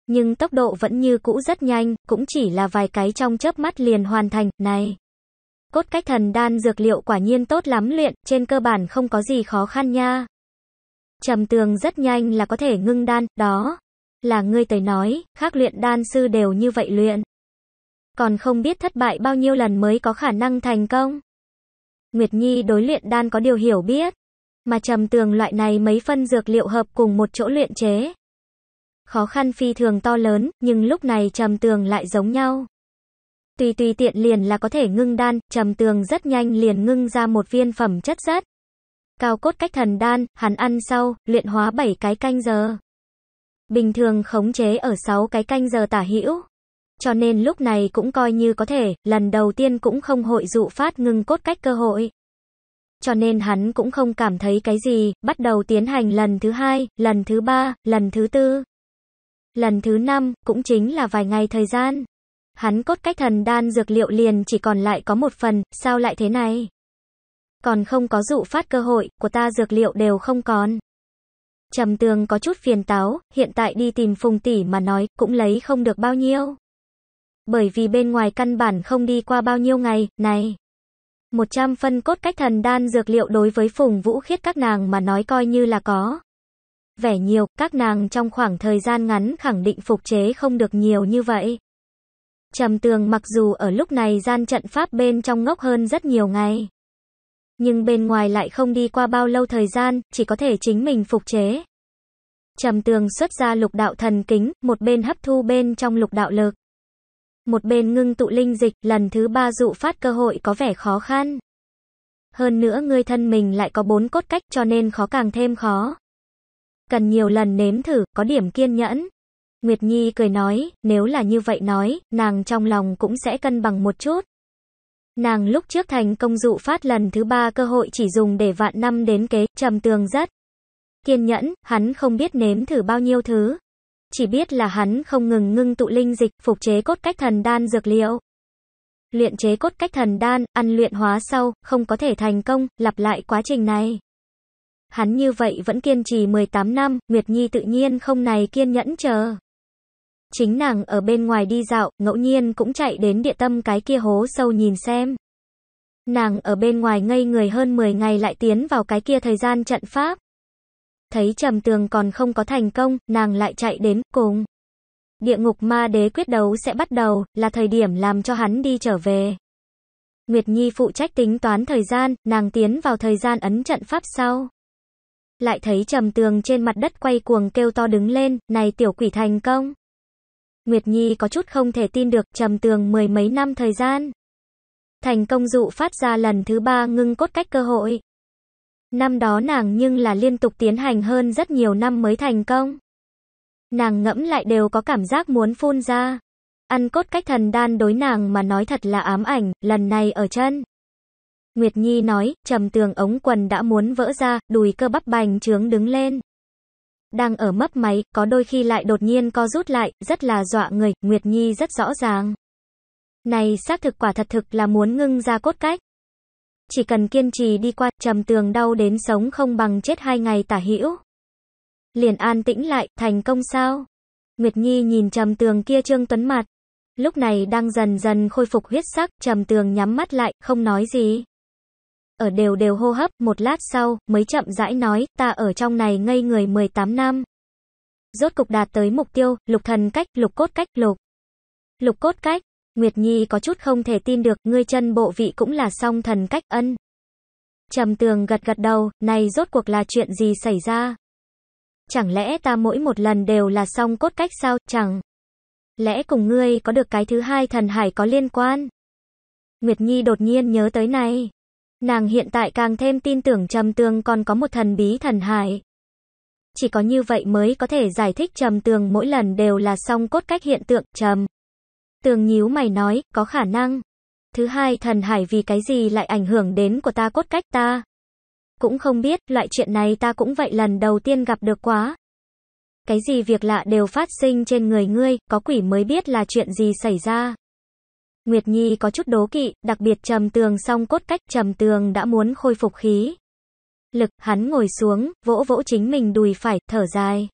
Nhưng tốc độ vẫn như cũ rất nhanh, cũng chỉ là vài cái trong chớp mắt liền hoàn thành, này. Cốt cách thần đan dược liệu quả nhiên tốt lắm luyện, trên cơ bản không có gì khó khăn nha trầm tường rất nhanh là có thể ngưng đan, đó là ngươi tới nói, khác luyện đan sư đều như vậy luyện. Còn không biết thất bại bao nhiêu lần mới có khả năng thành công. Nguyệt Nhi đối luyện đan có điều hiểu biết, mà trầm tường loại này mấy phân dược liệu hợp cùng một chỗ luyện chế. Khó khăn phi thường to lớn, nhưng lúc này trầm tường lại giống nhau. Tùy tùy tiện liền là có thể ngưng đan, trầm tường rất nhanh liền ngưng ra một viên phẩm chất rất cao cốt cách thần đan, hắn ăn sau, luyện hóa 7 cái canh giờ. Bình thường khống chế ở 6 cái canh giờ tả hữu. Cho nên lúc này cũng coi như có thể, lần đầu tiên cũng không hội dụ phát ngưng cốt cách cơ hội. Cho nên hắn cũng không cảm thấy cái gì, bắt đầu tiến hành lần thứ hai, lần thứ ba, lần thứ tư. Lần thứ năm, cũng chính là vài ngày thời gian. Hắn cốt cách thần đan dược liệu liền chỉ còn lại có một phần, sao lại thế này? còn không có dụ phát cơ hội, của ta dược liệu đều không còn. Trầm tường có chút phiền táo, hiện tại đi tìm phùng tỷ mà nói, cũng lấy không được bao nhiêu. Bởi vì bên ngoài căn bản không đi qua bao nhiêu ngày, này. 100 phân cốt cách thần đan dược liệu đối với phùng vũ khiết các nàng mà nói coi như là có. Vẻ nhiều, các nàng trong khoảng thời gian ngắn khẳng định phục chế không được nhiều như vậy. Trầm tường mặc dù ở lúc này gian trận pháp bên trong ngốc hơn rất nhiều ngày nhưng bên ngoài lại không đi qua bao lâu thời gian, chỉ có thể chính mình phục chế. Trầm tường xuất ra lục đạo thần kính, một bên hấp thu bên trong lục đạo lực. Một bên ngưng tụ linh dịch, lần thứ ba dụ phát cơ hội có vẻ khó khăn. Hơn nữa người thân mình lại có bốn cốt cách cho nên khó càng thêm khó. Cần nhiều lần nếm thử, có điểm kiên nhẫn. Nguyệt Nhi cười nói, nếu là như vậy nói, nàng trong lòng cũng sẽ cân bằng một chút. Nàng lúc trước thành công dụ phát lần thứ ba cơ hội chỉ dùng để vạn năm đến kế, trầm tường rất kiên nhẫn, hắn không biết nếm thử bao nhiêu thứ. Chỉ biết là hắn không ngừng ngưng tụ linh dịch, phục chế cốt cách thần đan dược liệu. Luyện chế cốt cách thần đan, ăn luyện hóa sau, không có thể thành công, lặp lại quá trình này. Hắn như vậy vẫn kiên trì 18 năm, Nguyệt Nhi tự nhiên không này kiên nhẫn chờ. Chính nàng ở bên ngoài đi dạo, ngẫu nhiên cũng chạy đến địa tâm cái kia hố sâu nhìn xem. Nàng ở bên ngoài ngây người hơn 10 ngày lại tiến vào cái kia thời gian trận pháp. Thấy trầm tường còn không có thành công, nàng lại chạy đến, cùng. Địa ngục ma đế quyết đấu sẽ bắt đầu, là thời điểm làm cho hắn đi trở về. Nguyệt Nhi phụ trách tính toán thời gian, nàng tiến vào thời gian ấn trận pháp sau. Lại thấy trầm tường trên mặt đất quay cuồng kêu to đứng lên, này tiểu quỷ thành công. Nguyệt Nhi có chút không thể tin được, trầm tường mười mấy năm thời gian. Thành công dụ phát ra lần thứ ba ngưng cốt cách cơ hội. Năm đó nàng nhưng là liên tục tiến hành hơn rất nhiều năm mới thành công. Nàng ngẫm lại đều có cảm giác muốn phun ra. Ăn cốt cách thần đan đối nàng mà nói thật là ám ảnh, lần này ở chân. Nguyệt Nhi nói, trầm tường ống quần đã muốn vỡ ra, đùi cơ bắp bành trướng đứng lên đang ở mấp máy, có đôi khi lại đột nhiên co rút lại, rất là dọa người, Nguyệt Nhi rất rõ ràng. Này xác thực quả thật thực là muốn ngưng ra cốt cách. Chỉ cần kiên trì đi qua, trầm tường đau đến sống không bằng chết hai ngày tả hữu Liền an tĩnh lại, thành công sao? Nguyệt Nhi nhìn trầm tường kia trương tuấn mặt. Lúc này đang dần dần khôi phục huyết sắc, trầm tường nhắm mắt lại, không nói gì ở đều đều hô hấp, một lát sau, mới chậm rãi nói, ta ở trong này ngây người 18 năm. Rốt cục đạt tới mục tiêu, lục thần cách, lục cốt cách, lục. Lục cốt cách, Nguyệt Nhi có chút không thể tin được, ngươi chân bộ vị cũng là song thần cách ân. Trầm tường gật gật đầu, này rốt cuộc là chuyện gì xảy ra? Chẳng lẽ ta mỗi một lần đều là song cốt cách sao, chẳng? Lẽ cùng ngươi có được cái thứ hai thần hải có liên quan? Nguyệt Nhi đột nhiên nhớ tới này. Nàng hiện tại càng thêm tin tưởng Trầm tường còn có một thần bí thần hải. Chỉ có như vậy mới có thể giải thích Trầm tường mỗi lần đều là song cốt cách hiện tượng Trầm. Tường nhíu mày nói, có khả năng. Thứ hai thần hải vì cái gì lại ảnh hưởng đến của ta cốt cách ta. Cũng không biết, loại chuyện này ta cũng vậy lần đầu tiên gặp được quá. Cái gì việc lạ đều phát sinh trên người ngươi, có quỷ mới biết là chuyện gì xảy ra. Nguyệt Nhi có chút đố kỵ, đặc biệt trầm tường xong cốt cách trầm tường đã muốn khôi phục khí. Lực, hắn ngồi xuống, vỗ vỗ chính mình đùi phải, thở dài.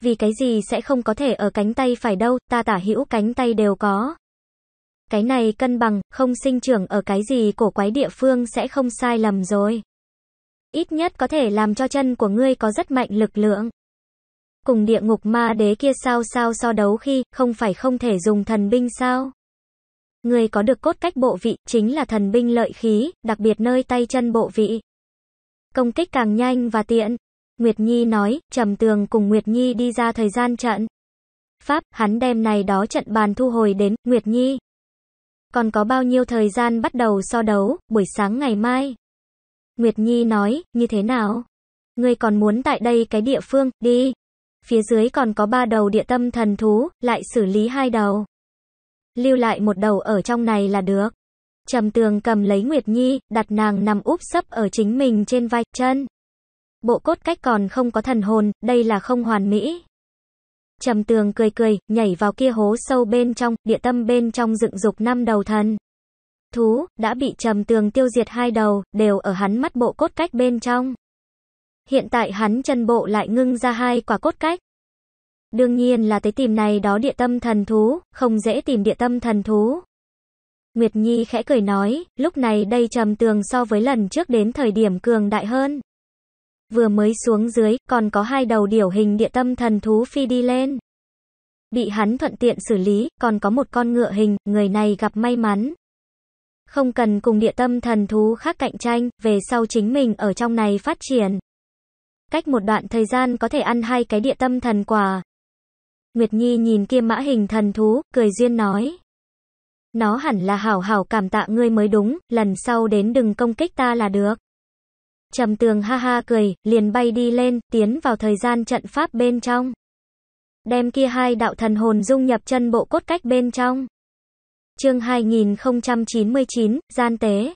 Vì cái gì sẽ không có thể ở cánh tay phải đâu, ta tả hữu cánh tay đều có. Cái này cân bằng, không sinh trưởng ở cái gì cổ quái địa phương sẽ không sai lầm rồi. Ít nhất có thể làm cho chân của ngươi có rất mạnh lực lượng. Cùng địa ngục ma đế kia sao sao so đấu khi, không phải không thể dùng thần binh sao? Người có được cốt cách bộ vị chính là thần binh lợi khí, đặc biệt nơi tay chân bộ vị. Công kích càng nhanh và tiện. Nguyệt Nhi nói, Trầm Tường cùng Nguyệt Nhi đi ra thời gian trận. Pháp, hắn đem này đó trận bàn thu hồi đến, Nguyệt Nhi. Còn có bao nhiêu thời gian bắt đầu so đấu, buổi sáng ngày mai. Nguyệt Nhi nói, như thế nào? Ngươi còn muốn tại đây cái địa phương, đi. Phía dưới còn có ba đầu địa tâm thần thú, lại xử lý hai đầu lưu lại một đầu ở trong này là được. Trầm tường cầm lấy Nguyệt Nhi, đặt nàng nằm úp sấp ở chính mình trên vai, chân. Bộ cốt cách còn không có thần hồn, đây là không hoàn mỹ. Trầm tường cười cười, nhảy vào kia hố sâu bên trong, địa tâm bên trong dựng dục năm đầu thần. Thú, đã bị trầm tường tiêu diệt hai đầu, đều ở hắn mắt bộ cốt cách bên trong. Hiện tại hắn chân bộ lại ngưng ra hai quả cốt cách. Đương nhiên là tới tìm này đó địa tâm thần thú, không dễ tìm địa tâm thần thú. Nguyệt Nhi khẽ cười nói, lúc này đây trầm tường so với lần trước đến thời điểm cường đại hơn. Vừa mới xuống dưới, còn có hai đầu điểu hình địa tâm thần thú phi đi lên. Bị hắn thuận tiện xử lý, còn có một con ngựa hình, người này gặp may mắn. Không cần cùng địa tâm thần thú khác cạnh tranh, về sau chính mình ở trong này phát triển. Cách một đoạn thời gian có thể ăn hai cái địa tâm thần quà. Nguyệt Nhi nhìn kia mã hình thần thú, cười duyên nói. Nó hẳn là hảo hảo cảm tạ ngươi mới đúng, lần sau đến đừng công kích ta là được. Trầm tường ha ha cười, liền bay đi lên, tiến vào thời gian trận pháp bên trong. Đem kia hai đạo thần hồn dung nhập chân bộ cốt cách bên trong. Chương 2099, gian tế.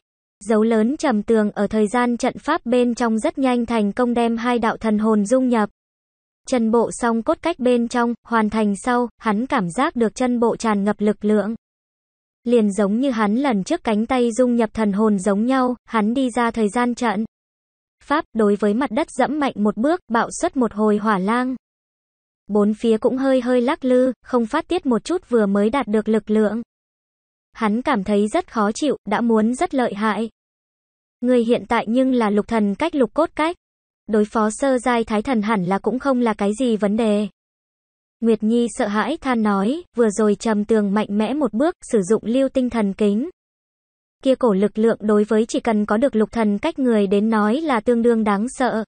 Dấu lớn trầm tường ở thời gian trận pháp bên trong rất nhanh thành công đem hai đạo thần hồn dung nhập. Chân bộ xong cốt cách bên trong, hoàn thành sau, hắn cảm giác được chân bộ tràn ngập lực lượng. Liền giống như hắn lần trước cánh tay dung nhập thần hồn giống nhau, hắn đi ra thời gian trận. Pháp, đối với mặt đất dẫm mạnh một bước, bạo xuất một hồi hỏa lang. Bốn phía cũng hơi hơi lắc lư, không phát tiết một chút vừa mới đạt được lực lượng. Hắn cảm thấy rất khó chịu, đã muốn rất lợi hại. Người hiện tại nhưng là lục thần cách lục cốt cách đối phó sơ giai thái thần hẳn là cũng không là cái gì vấn đề. Nguyệt Nhi sợ hãi than nói, vừa rồi trầm tường mạnh mẽ một bước, sử dụng lưu tinh thần kính. Kia cổ lực lượng đối với chỉ cần có được lục thần cách người đến nói là tương đương đáng sợ.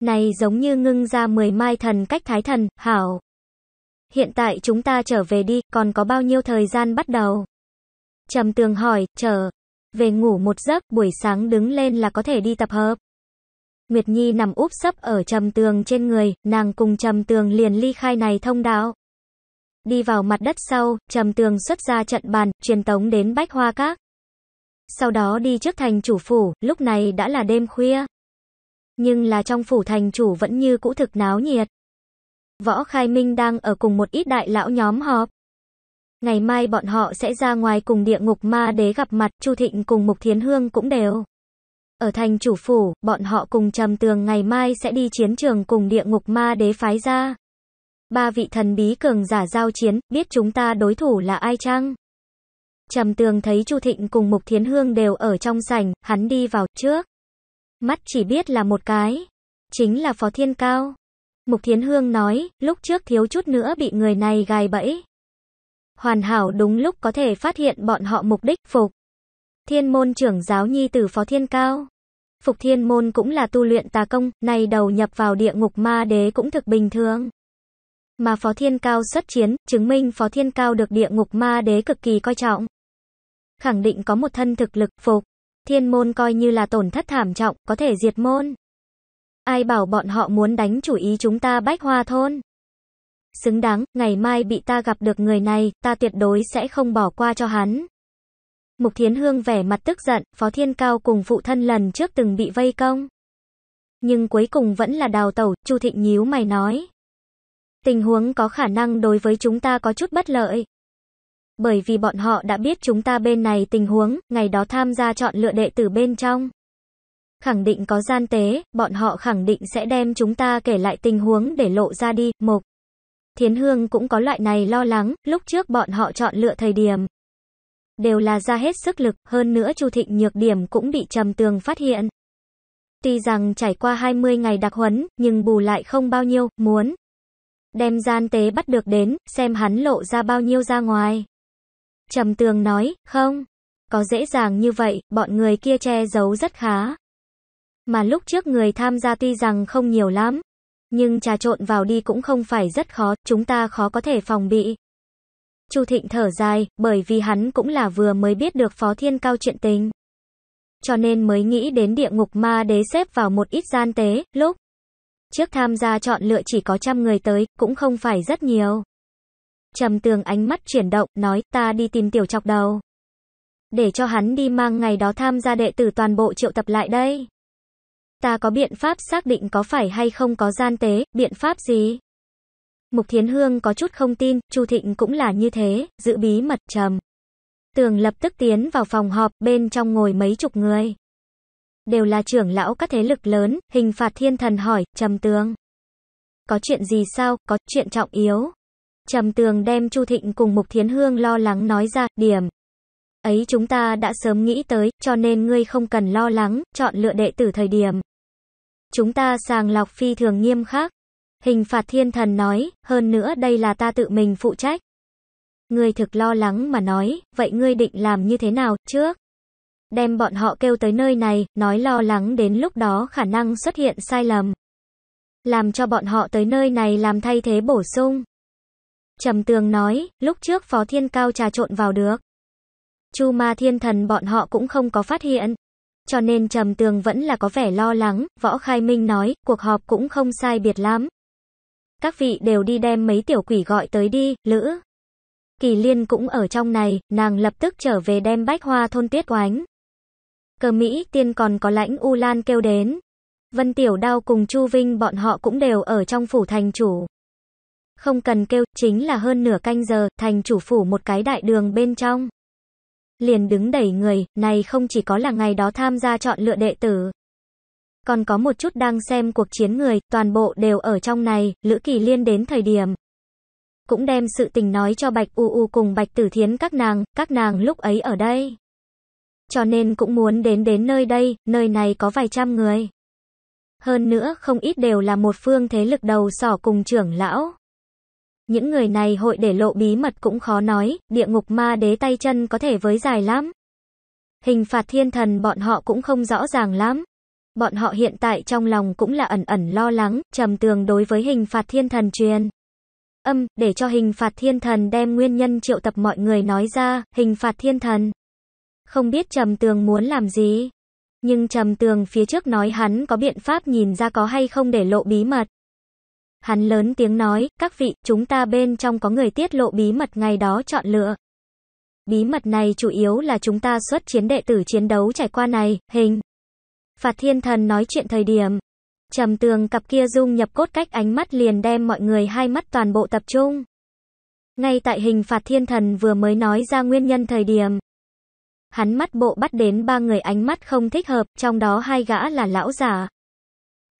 Này giống như ngưng ra mười mai thần cách thái thần, hảo. Hiện tại chúng ta trở về đi, còn có bao nhiêu thời gian bắt đầu? Trầm tường hỏi, chờ. Về ngủ một giấc, buổi sáng đứng lên là có thể đi tập hợp. Nguyệt Nhi nằm úp sấp ở trầm tường trên người, nàng cùng trầm tường liền ly khai này thông đạo. Đi vào mặt đất sau, trầm tường xuất ra trận bàn, truyền tống đến bách hoa các. Sau đó đi trước thành chủ phủ, lúc này đã là đêm khuya. Nhưng là trong phủ thành chủ vẫn như cũ thực náo nhiệt. Võ Khai Minh đang ở cùng một ít đại lão nhóm họp. Ngày mai bọn họ sẽ ra ngoài cùng địa ngục ma đế gặp mặt, Chu Thịnh cùng Mục Thiến Hương cũng đều. Ở thành chủ phủ, bọn họ cùng trầm tường ngày mai sẽ đi chiến trường cùng địa ngục ma đế phái ra. Ba vị thần bí cường giả giao chiến, biết chúng ta đối thủ là ai chăng? Trầm tường thấy Chu Thịnh cùng Mục Thiến Hương đều ở trong sảnh, hắn đi vào trước. Mắt chỉ biết là một cái. Chính là Phó Thiên Cao. Mục Thiến Hương nói, lúc trước thiếu chút nữa bị người này gài bẫy. Hoàn hảo đúng lúc có thể phát hiện bọn họ mục đích phục. Thiên môn trưởng giáo nhi tử phó thiên cao. Phục thiên môn cũng là tu luyện tà công, này đầu nhập vào địa ngục ma đế cũng thực bình thường. Mà phó thiên cao xuất chiến, chứng minh phó thiên cao được địa ngục ma đế cực kỳ coi trọng. Khẳng định có một thân thực lực, phục. Thiên môn coi như là tổn thất thảm trọng, có thể diệt môn. Ai bảo bọn họ muốn đánh chủ ý chúng ta bách hoa thôn. Xứng đáng, ngày mai bị ta gặp được người này, ta tuyệt đối sẽ không bỏ qua cho hắn. Mục Thiến Hương vẻ mặt tức giận, Phó Thiên Cao cùng phụ thân lần trước từng bị vây công. Nhưng cuối cùng vẫn là đào tẩu, Chu Thịnh nhíu mày nói. Tình huống có khả năng đối với chúng ta có chút bất lợi. Bởi vì bọn họ đã biết chúng ta bên này tình huống, ngày đó tham gia chọn lựa đệ tử bên trong. Khẳng định có gian tế, bọn họ khẳng định sẽ đem chúng ta kể lại tình huống để lộ ra đi, mục. Thiến Hương cũng có loại này lo lắng, lúc trước bọn họ chọn lựa thời điểm, đều là ra hết sức lực, hơn nữa Chu Thịnh nhược điểm cũng bị Trầm Tường phát hiện. Tuy rằng trải qua 20 ngày đặc huấn, nhưng bù lại không bao nhiêu, muốn đem gian tế bắt được đến, xem hắn lộ ra bao nhiêu ra ngoài. Trầm Tường nói, không, có dễ dàng như vậy, bọn người kia che giấu rất khá. Mà lúc trước người tham gia tuy rằng không nhiều lắm, nhưng trà trộn vào đi cũng không phải rất khó, chúng ta khó có thể phòng bị. Chu Thịnh thở dài, bởi vì hắn cũng là vừa mới biết được Phó Thiên Cao chuyện tình. Cho nên mới nghĩ đến địa ngục ma đế xếp vào một ít gian tế, lúc trước tham gia chọn lựa chỉ có trăm người tới, cũng không phải rất nhiều. Trầm tường ánh mắt chuyển động, nói ta đi tìm tiểu chọc đầu. Để cho hắn đi mang ngày đó tham gia đệ tử toàn bộ triệu tập lại đây. Ta có biện pháp xác định có phải hay không có gian tế, biện pháp gì? Mục Thiến Hương có chút không tin, Chu Thịnh cũng là như thế, giữ bí mật trầm. Tường lập tức tiến vào phòng họp, bên trong ngồi mấy chục người. Đều là trưởng lão các thế lực lớn, hình phạt thiên thần hỏi, Trầm Tường. Có chuyện gì sao, có chuyện trọng yếu. Trầm Tường đem Chu Thịnh cùng Mục Thiến Hương lo lắng nói ra, điểm. Ấy chúng ta đã sớm nghĩ tới, cho nên ngươi không cần lo lắng, chọn lựa đệ tử thời điểm. Chúng ta sàng lọc phi thường nghiêm khắc. Hình phạt thiên thần nói, hơn nữa đây là ta tự mình phụ trách. Ngươi thực lo lắng mà nói, vậy ngươi định làm như thế nào trước? Đem bọn họ kêu tới nơi này, nói lo lắng đến lúc đó khả năng xuất hiện sai lầm. Làm cho bọn họ tới nơi này làm thay thế bổ sung. Trầm tường nói, lúc trước phó thiên cao trà trộn vào được. Chu ma thiên thần bọn họ cũng không có phát hiện. Cho nên trầm tường vẫn là có vẻ lo lắng, võ khai minh nói, cuộc họp cũng không sai biệt lắm. Các vị đều đi đem mấy tiểu quỷ gọi tới đi, lữ. Kỳ liên cũng ở trong này, nàng lập tức trở về đem bách hoa thôn tuyết oánh. Cờ Mỹ tiên còn có lãnh U Lan kêu đến. Vân Tiểu Đao cùng Chu Vinh bọn họ cũng đều ở trong phủ thành chủ. Không cần kêu, chính là hơn nửa canh giờ, thành chủ phủ một cái đại đường bên trong. Liền đứng đẩy người, này không chỉ có là ngày đó tham gia chọn lựa đệ tử, còn có một chút đang xem cuộc chiến người, toàn bộ đều ở trong này, Lữ Kỳ Liên đến thời điểm. Cũng đem sự tình nói cho Bạch U U cùng Bạch Tử Thiến các nàng, các nàng lúc ấy ở đây. Cho nên cũng muốn đến đến nơi đây, nơi này có vài trăm người. Hơn nữa, không ít đều là một phương thế lực đầu sỏ cùng trưởng lão. Những người này hội để lộ bí mật cũng khó nói, địa ngục ma đế tay chân có thể với dài lắm. Hình phạt thiên thần bọn họ cũng không rõ ràng lắm. Bọn họ hiện tại trong lòng cũng là ẩn ẩn lo lắng, trầm tường đối với hình phạt thiên thần truyền. Âm, để cho hình phạt thiên thần đem nguyên nhân triệu tập mọi người nói ra, hình phạt thiên thần. Không biết trầm tường muốn làm gì. Nhưng trầm tường phía trước nói hắn có biện pháp nhìn ra có hay không để lộ bí mật. Hắn lớn tiếng nói, các vị, chúng ta bên trong có người tiết lộ bí mật ngày đó chọn lựa. Bí mật này chủ yếu là chúng ta xuất chiến đệ tử chiến đấu trải qua này, hình. Phạt thiên thần nói chuyện thời điểm. Trầm tường cặp kia dung nhập cốt cách ánh mắt liền đem mọi người hai mắt toàn bộ tập trung. Ngay tại hình phạt thiên thần vừa mới nói ra nguyên nhân thời điểm. Hắn mắt bộ bắt đến ba người ánh mắt không thích hợp, trong đó hai gã là lão giả.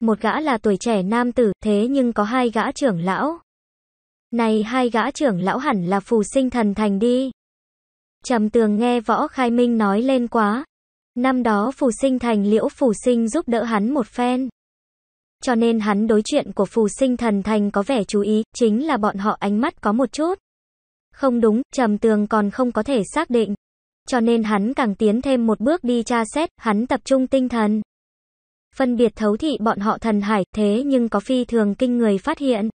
Một gã là tuổi trẻ nam tử, thế nhưng có hai gã trưởng lão. Này hai gã trưởng lão hẳn là phù sinh thần thành đi. Trầm tường nghe võ khai minh nói lên quá. Năm đó Phù Sinh Thành Liễu Phù Sinh giúp đỡ hắn một phen. Cho nên hắn đối chuyện của Phù Sinh Thần Thành có vẻ chú ý, chính là bọn họ ánh mắt có một chút. Không đúng, Trầm Tường còn không có thể xác định. Cho nên hắn càng tiến thêm một bước đi tra xét, hắn tập trung tinh thần. Phân biệt thấu thị bọn họ thần hải, thế nhưng có phi thường kinh người phát hiện.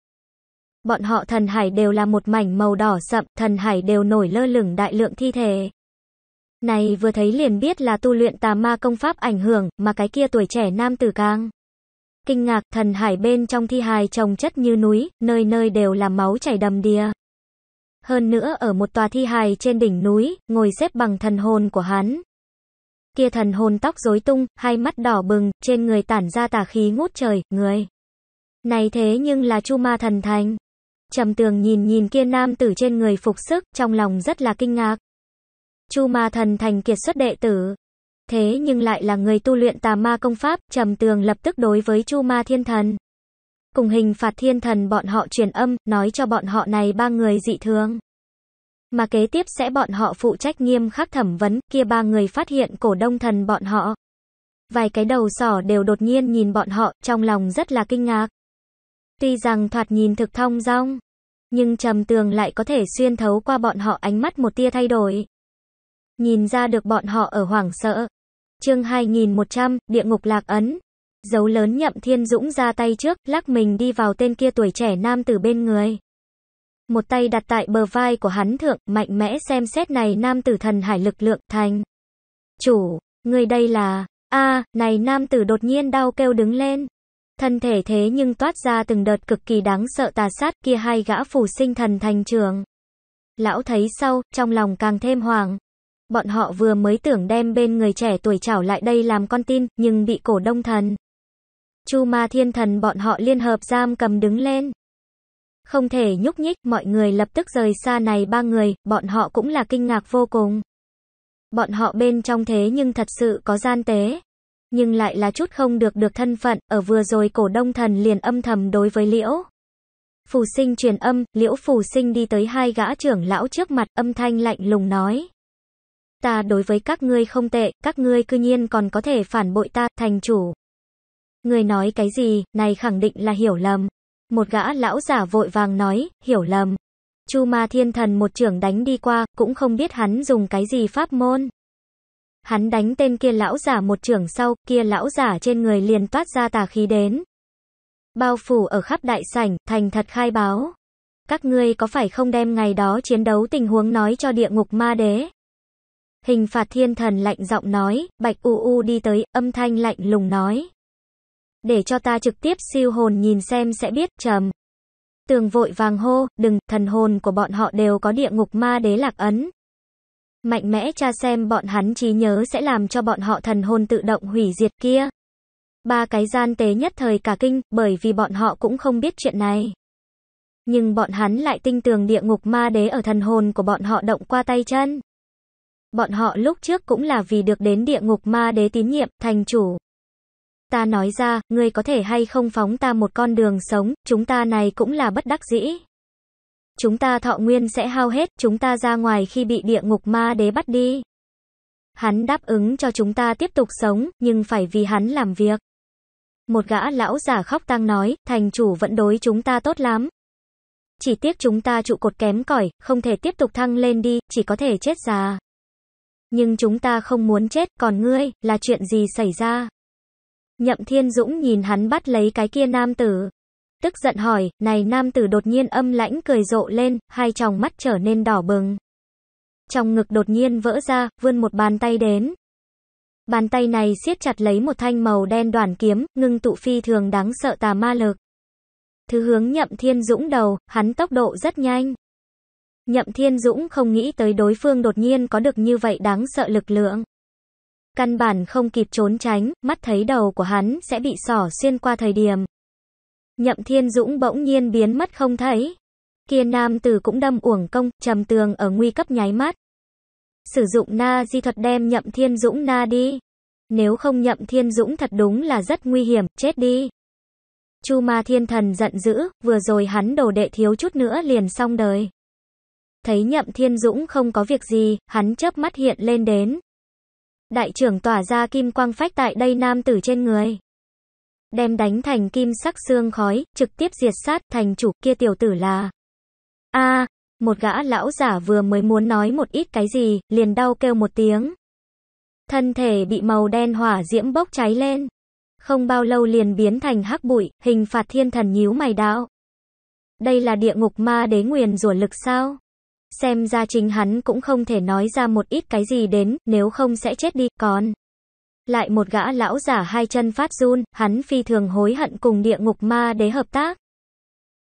Bọn họ thần hải đều là một mảnh màu đỏ sậm, thần hải đều nổi lơ lửng đại lượng thi thể. Này vừa thấy liền biết là tu luyện tà ma công pháp ảnh hưởng, mà cái kia tuổi trẻ nam tử càng. Kinh ngạc, thần hải bên trong thi hài trồng chất như núi, nơi nơi đều là máu chảy đầm đìa. Hơn nữa ở một tòa thi hài trên đỉnh núi, ngồi xếp bằng thần hồn của hắn. Kia thần hồn tóc rối tung, hai mắt đỏ bừng, trên người tản ra tà khí ngút trời, người. Này thế nhưng là chu ma thần thành. Trầm tường nhìn nhìn kia nam tử trên người phục sức, trong lòng rất là kinh ngạc. Chu Ma Thần thành kiệt xuất đệ tử. Thế nhưng lại là người tu luyện tà ma công pháp, Trầm Tường lập tức đối với Chu Ma Thiên Thần. Cùng hình phạt thiên thần bọn họ truyền âm, nói cho bọn họ này ba người dị thường. Mà kế tiếp sẽ bọn họ phụ trách nghiêm khắc thẩm vấn, kia ba người phát hiện cổ đông thần bọn họ. Vài cái đầu sỏ đều đột nhiên nhìn bọn họ, trong lòng rất là kinh ngạc. Tuy rằng thoạt nhìn thực thông rong, nhưng trầm tường lại có thể xuyên thấu qua bọn họ ánh mắt một tia thay đổi nhìn ra được bọn họ ở hoảng sợ. Chương 2100, địa ngục lạc ấn. Dấu lớn Nhậm Thiên Dũng ra tay trước, lắc mình đi vào tên kia tuổi trẻ nam tử bên người. Một tay đặt tại bờ vai của hắn thượng, mạnh mẽ xem xét này nam tử thần hải lực lượng, thành. Chủ, người đây là, a này nam tử đột nhiên đau kêu đứng lên. Thân thể thế nhưng toát ra từng đợt cực kỳ đáng sợ tà sát kia hai gã phủ sinh thần thành trường. Lão thấy sau, trong lòng càng thêm hoàng Bọn họ vừa mới tưởng đem bên người trẻ tuổi trảo lại đây làm con tin, nhưng bị cổ đông thần. Chu ma thiên thần bọn họ liên hợp giam cầm đứng lên. Không thể nhúc nhích, mọi người lập tức rời xa này ba người, bọn họ cũng là kinh ngạc vô cùng. Bọn họ bên trong thế nhưng thật sự có gian tế. Nhưng lại là chút không được được thân phận, ở vừa rồi cổ đông thần liền âm thầm đối với liễu. Phù sinh truyền âm, liễu phù sinh đi tới hai gã trưởng lão trước mặt, âm thanh lạnh lùng nói ta đối với các ngươi không tệ, các ngươi cư nhiên còn có thể phản bội ta, thành chủ. Người nói cái gì, này khẳng định là hiểu lầm. Một gã lão giả vội vàng nói, hiểu lầm. Chu ma thiên thần một trưởng đánh đi qua, cũng không biết hắn dùng cái gì pháp môn. Hắn đánh tên kia lão giả một trưởng sau, kia lão giả trên người liền toát ra tà khí đến. Bao phủ ở khắp đại sảnh, thành thật khai báo. Các ngươi có phải không đem ngày đó chiến đấu tình huống nói cho địa ngục ma đế? Hình phạt thiên thần lạnh giọng nói, bạch u u đi tới, âm thanh lạnh lùng nói. Để cho ta trực tiếp siêu hồn nhìn xem sẽ biết, trầm. Tường vội vàng hô, đừng, thần hồn của bọn họ đều có địa ngục ma đế lạc ấn. Mạnh mẽ cha xem bọn hắn trí nhớ sẽ làm cho bọn họ thần hồn tự động hủy diệt kia. Ba cái gian tế nhất thời cả kinh, bởi vì bọn họ cũng không biết chuyện này. Nhưng bọn hắn lại tinh tường địa ngục ma đế ở thần hồn của bọn họ động qua tay chân bọn họ lúc trước cũng là vì được đến địa ngục ma đế tín nhiệm, thành chủ. Ta nói ra, ngươi có thể hay không phóng ta một con đường sống, chúng ta này cũng là bất đắc dĩ. Chúng ta thọ nguyên sẽ hao hết, chúng ta ra ngoài khi bị địa ngục ma đế bắt đi. Hắn đáp ứng cho chúng ta tiếp tục sống, nhưng phải vì hắn làm việc. Một gã lão giả khóc tang nói, thành chủ vẫn đối chúng ta tốt lắm. Chỉ tiếc chúng ta trụ cột kém cỏi, không thể tiếp tục thăng lên đi, chỉ có thể chết già nhưng chúng ta không muốn chết, còn ngươi, là chuyện gì xảy ra? Nhậm Thiên Dũng nhìn hắn bắt lấy cái kia nam tử. Tức giận hỏi, này nam tử đột nhiên âm lãnh cười rộ lên, hai tròng mắt trở nên đỏ bừng. Trong ngực đột nhiên vỡ ra, vươn một bàn tay đến. Bàn tay này siết chặt lấy một thanh màu đen đoàn kiếm, ngưng tụ phi thường đáng sợ tà ma lực. Thứ hướng nhậm thiên dũng đầu, hắn tốc độ rất nhanh. Nhậm Thiên Dũng không nghĩ tới đối phương đột nhiên có được như vậy đáng sợ lực lượng. Căn bản không kịp trốn tránh, mắt thấy đầu của hắn sẽ bị sỏ xuyên qua thời điểm. Nhậm Thiên Dũng bỗng nhiên biến mất không thấy. Kia nam tử cũng đâm uổng công, trầm tường ở nguy cấp nháy mắt. Sử dụng na di thuật đem Nhậm Thiên Dũng na đi. Nếu không Nhậm Thiên Dũng thật đúng là rất nguy hiểm, chết đi. Chu Ma Thiên Thần giận dữ, vừa rồi hắn đồ đệ thiếu chút nữa liền xong đời. Thấy Nhậm Thiên Dũng không có việc gì, hắn chớp mắt hiện lên đến. Đại trưởng tỏa ra kim quang phách tại đây nam tử trên người. Đem đánh thành kim sắc xương khói, trực tiếp diệt sát thành chủ kia tiểu tử là. a một gã lão giả vừa mới muốn nói một ít cái gì, liền đau kêu một tiếng. Thân thể bị màu đen hỏa diễm bốc cháy lên. Không bao lâu liền biến thành hắc bụi, hình phạt thiên thần nhíu mày đạo. Đây là địa ngục ma đế nguyền rủa lực sao? xem ra chính hắn cũng không thể nói ra một ít cái gì đến, nếu không sẽ chết đi, còn. Lại một gã lão giả hai chân phát run, hắn phi thường hối hận cùng địa ngục ma đế hợp tác.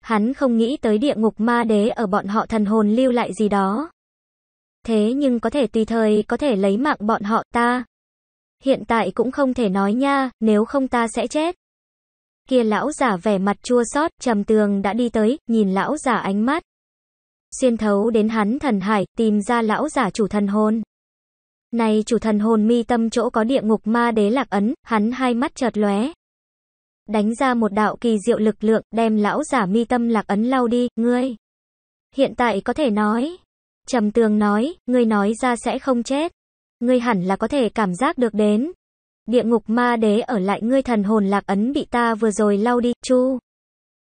Hắn không nghĩ tới địa ngục ma đế ở bọn họ thần hồn lưu lại gì đó. Thế nhưng có thể tùy thời có thể lấy mạng bọn họ ta. Hiện tại cũng không thể nói nha, nếu không ta sẽ chết. Kia lão giả vẻ mặt chua xót, trầm tường đã đi tới, nhìn lão giả ánh mắt xuyên thấu đến hắn thần hải, tìm ra lão giả chủ thần hồn. Này chủ thần hồn mi tâm chỗ có địa ngục ma đế lạc ấn, hắn hai mắt chợt lóe. Đánh ra một đạo kỳ diệu lực lượng, đem lão giả mi tâm lạc ấn lau đi, ngươi. Hiện tại có thể nói. Trầm tường nói, ngươi nói ra sẽ không chết. Ngươi hẳn là có thể cảm giác được đến. Địa ngục ma đế ở lại ngươi thần hồn lạc ấn bị ta vừa rồi lau đi, chu.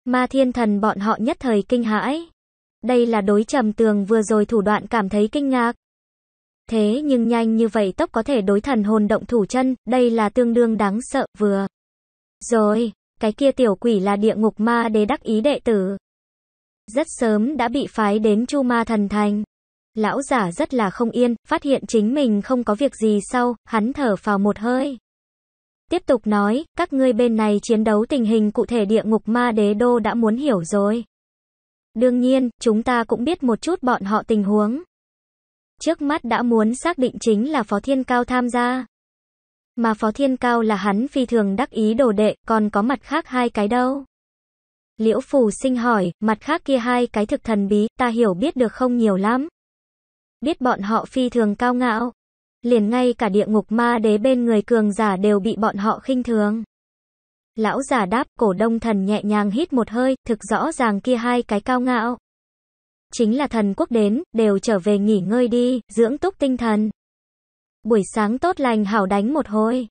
Ma thiên thần bọn họ nhất thời kinh hãi. Đây là đối trầm tường vừa rồi thủ đoạn cảm thấy kinh ngạc. Thế nhưng nhanh như vậy tốc có thể đối thần hồn động thủ chân, đây là tương đương đáng sợ, vừa. Rồi, cái kia tiểu quỷ là địa ngục ma đế đắc ý đệ tử. Rất sớm đã bị phái đến chu ma thần thành. Lão giả rất là không yên, phát hiện chính mình không có việc gì sau, hắn thở vào một hơi. Tiếp tục nói, các ngươi bên này chiến đấu tình hình cụ thể địa ngục ma đế đô đã muốn hiểu rồi. Đương nhiên, chúng ta cũng biết một chút bọn họ tình huống. Trước mắt đã muốn xác định chính là Phó Thiên Cao tham gia. Mà Phó Thiên Cao là hắn phi thường đắc ý đồ đệ, còn có mặt khác hai cái đâu. Liễu Phù sinh hỏi, mặt khác kia hai cái thực thần bí, ta hiểu biết được không nhiều lắm. Biết bọn họ phi thường cao ngạo. Liền ngay cả địa ngục ma đế bên người cường giả đều bị bọn họ khinh thường. Lão già đáp, cổ đông thần nhẹ nhàng hít một hơi, thực rõ ràng kia hai cái cao ngạo. Chính là thần quốc đến, đều trở về nghỉ ngơi đi, dưỡng túc tinh thần. Buổi sáng tốt lành hảo đánh một hồi.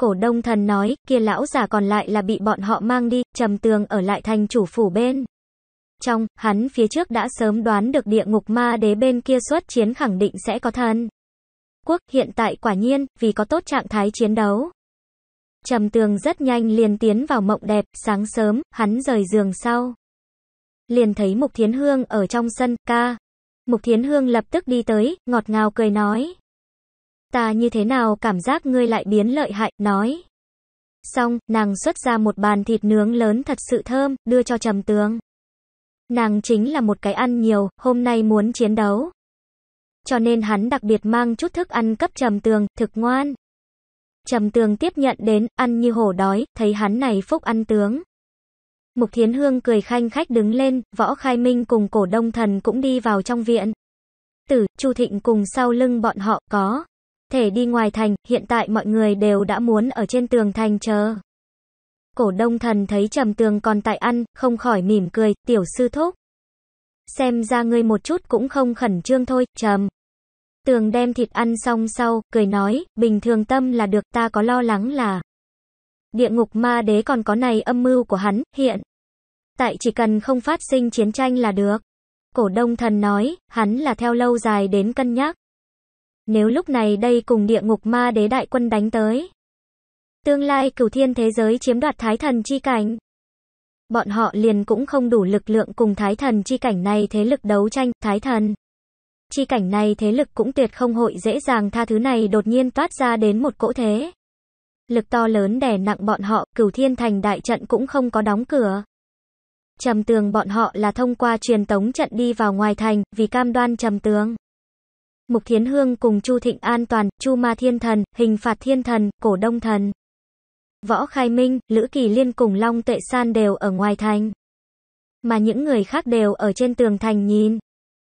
Cổ đông thần nói, kia lão già còn lại là bị bọn họ mang đi, trầm tường ở lại thành chủ phủ bên. Trong, hắn phía trước đã sớm đoán được địa ngục ma đế bên kia xuất chiến khẳng định sẽ có thần. Quốc hiện tại quả nhiên, vì có tốt trạng thái chiến đấu. Trầm tường rất nhanh liền tiến vào mộng đẹp, sáng sớm, hắn rời giường sau. Liền thấy Mục Thiến Hương ở trong sân, ca. Mục Thiến Hương lập tức đi tới, ngọt ngào cười nói. Ta như thế nào cảm giác ngươi lại biến lợi hại, nói. Xong, nàng xuất ra một bàn thịt nướng lớn thật sự thơm, đưa cho trầm tường. Nàng chính là một cái ăn nhiều, hôm nay muốn chiến đấu. Cho nên hắn đặc biệt mang chút thức ăn cấp trầm tường, thực ngoan. Trầm tường tiếp nhận đến, ăn như hổ đói, thấy hắn này phúc ăn tướng. Mục Thiến Hương cười khanh khách đứng lên, Võ Khai Minh cùng cổ đông thần cũng đi vào trong viện. Tử, Chu Thịnh cùng sau lưng bọn họ, có. Thể đi ngoài thành, hiện tại mọi người đều đã muốn ở trên tường thành chờ. Cổ đông thần thấy trầm tường còn tại ăn, không khỏi mỉm cười, tiểu sư thúc. Xem ra ngươi một chút cũng không khẩn trương thôi, trầm. Tường đem thịt ăn xong sau, cười nói, bình thường tâm là được ta có lo lắng là địa ngục ma đế còn có này âm mưu của hắn, hiện. Tại chỉ cần không phát sinh chiến tranh là được. Cổ đông thần nói, hắn là theo lâu dài đến cân nhắc. Nếu lúc này đây cùng địa ngục ma đế đại quân đánh tới. Tương lai cửu thiên thế giới chiếm đoạt thái thần chi cảnh. Bọn họ liền cũng không đủ lực lượng cùng thái thần chi cảnh này thế lực đấu tranh, thái thần. Chi cảnh này thế lực cũng tuyệt không hội dễ dàng tha thứ này đột nhiên toát ra đến một cỗ thế. Lực to lớn đè nặng bọn họ, cửu thiên thành đại trận cũng không có đóng cửa. Trầm tường bọn họ là thông qua truyền tống trận đi vào ngoài thành, vì cam đoan trầm tường. Mục Thiến Hương cùng Chu Thịnh An Toàn, Chu Ma Thiên Thần, Hình Phạt Thiên Thần, Cổ Đông Thần. Võ Khai Minh, Lữ Kỳ Liên cùng Long Tuệ San đều ở ngoài thành. Mà những người khác đều ở trên tường thành nhìn.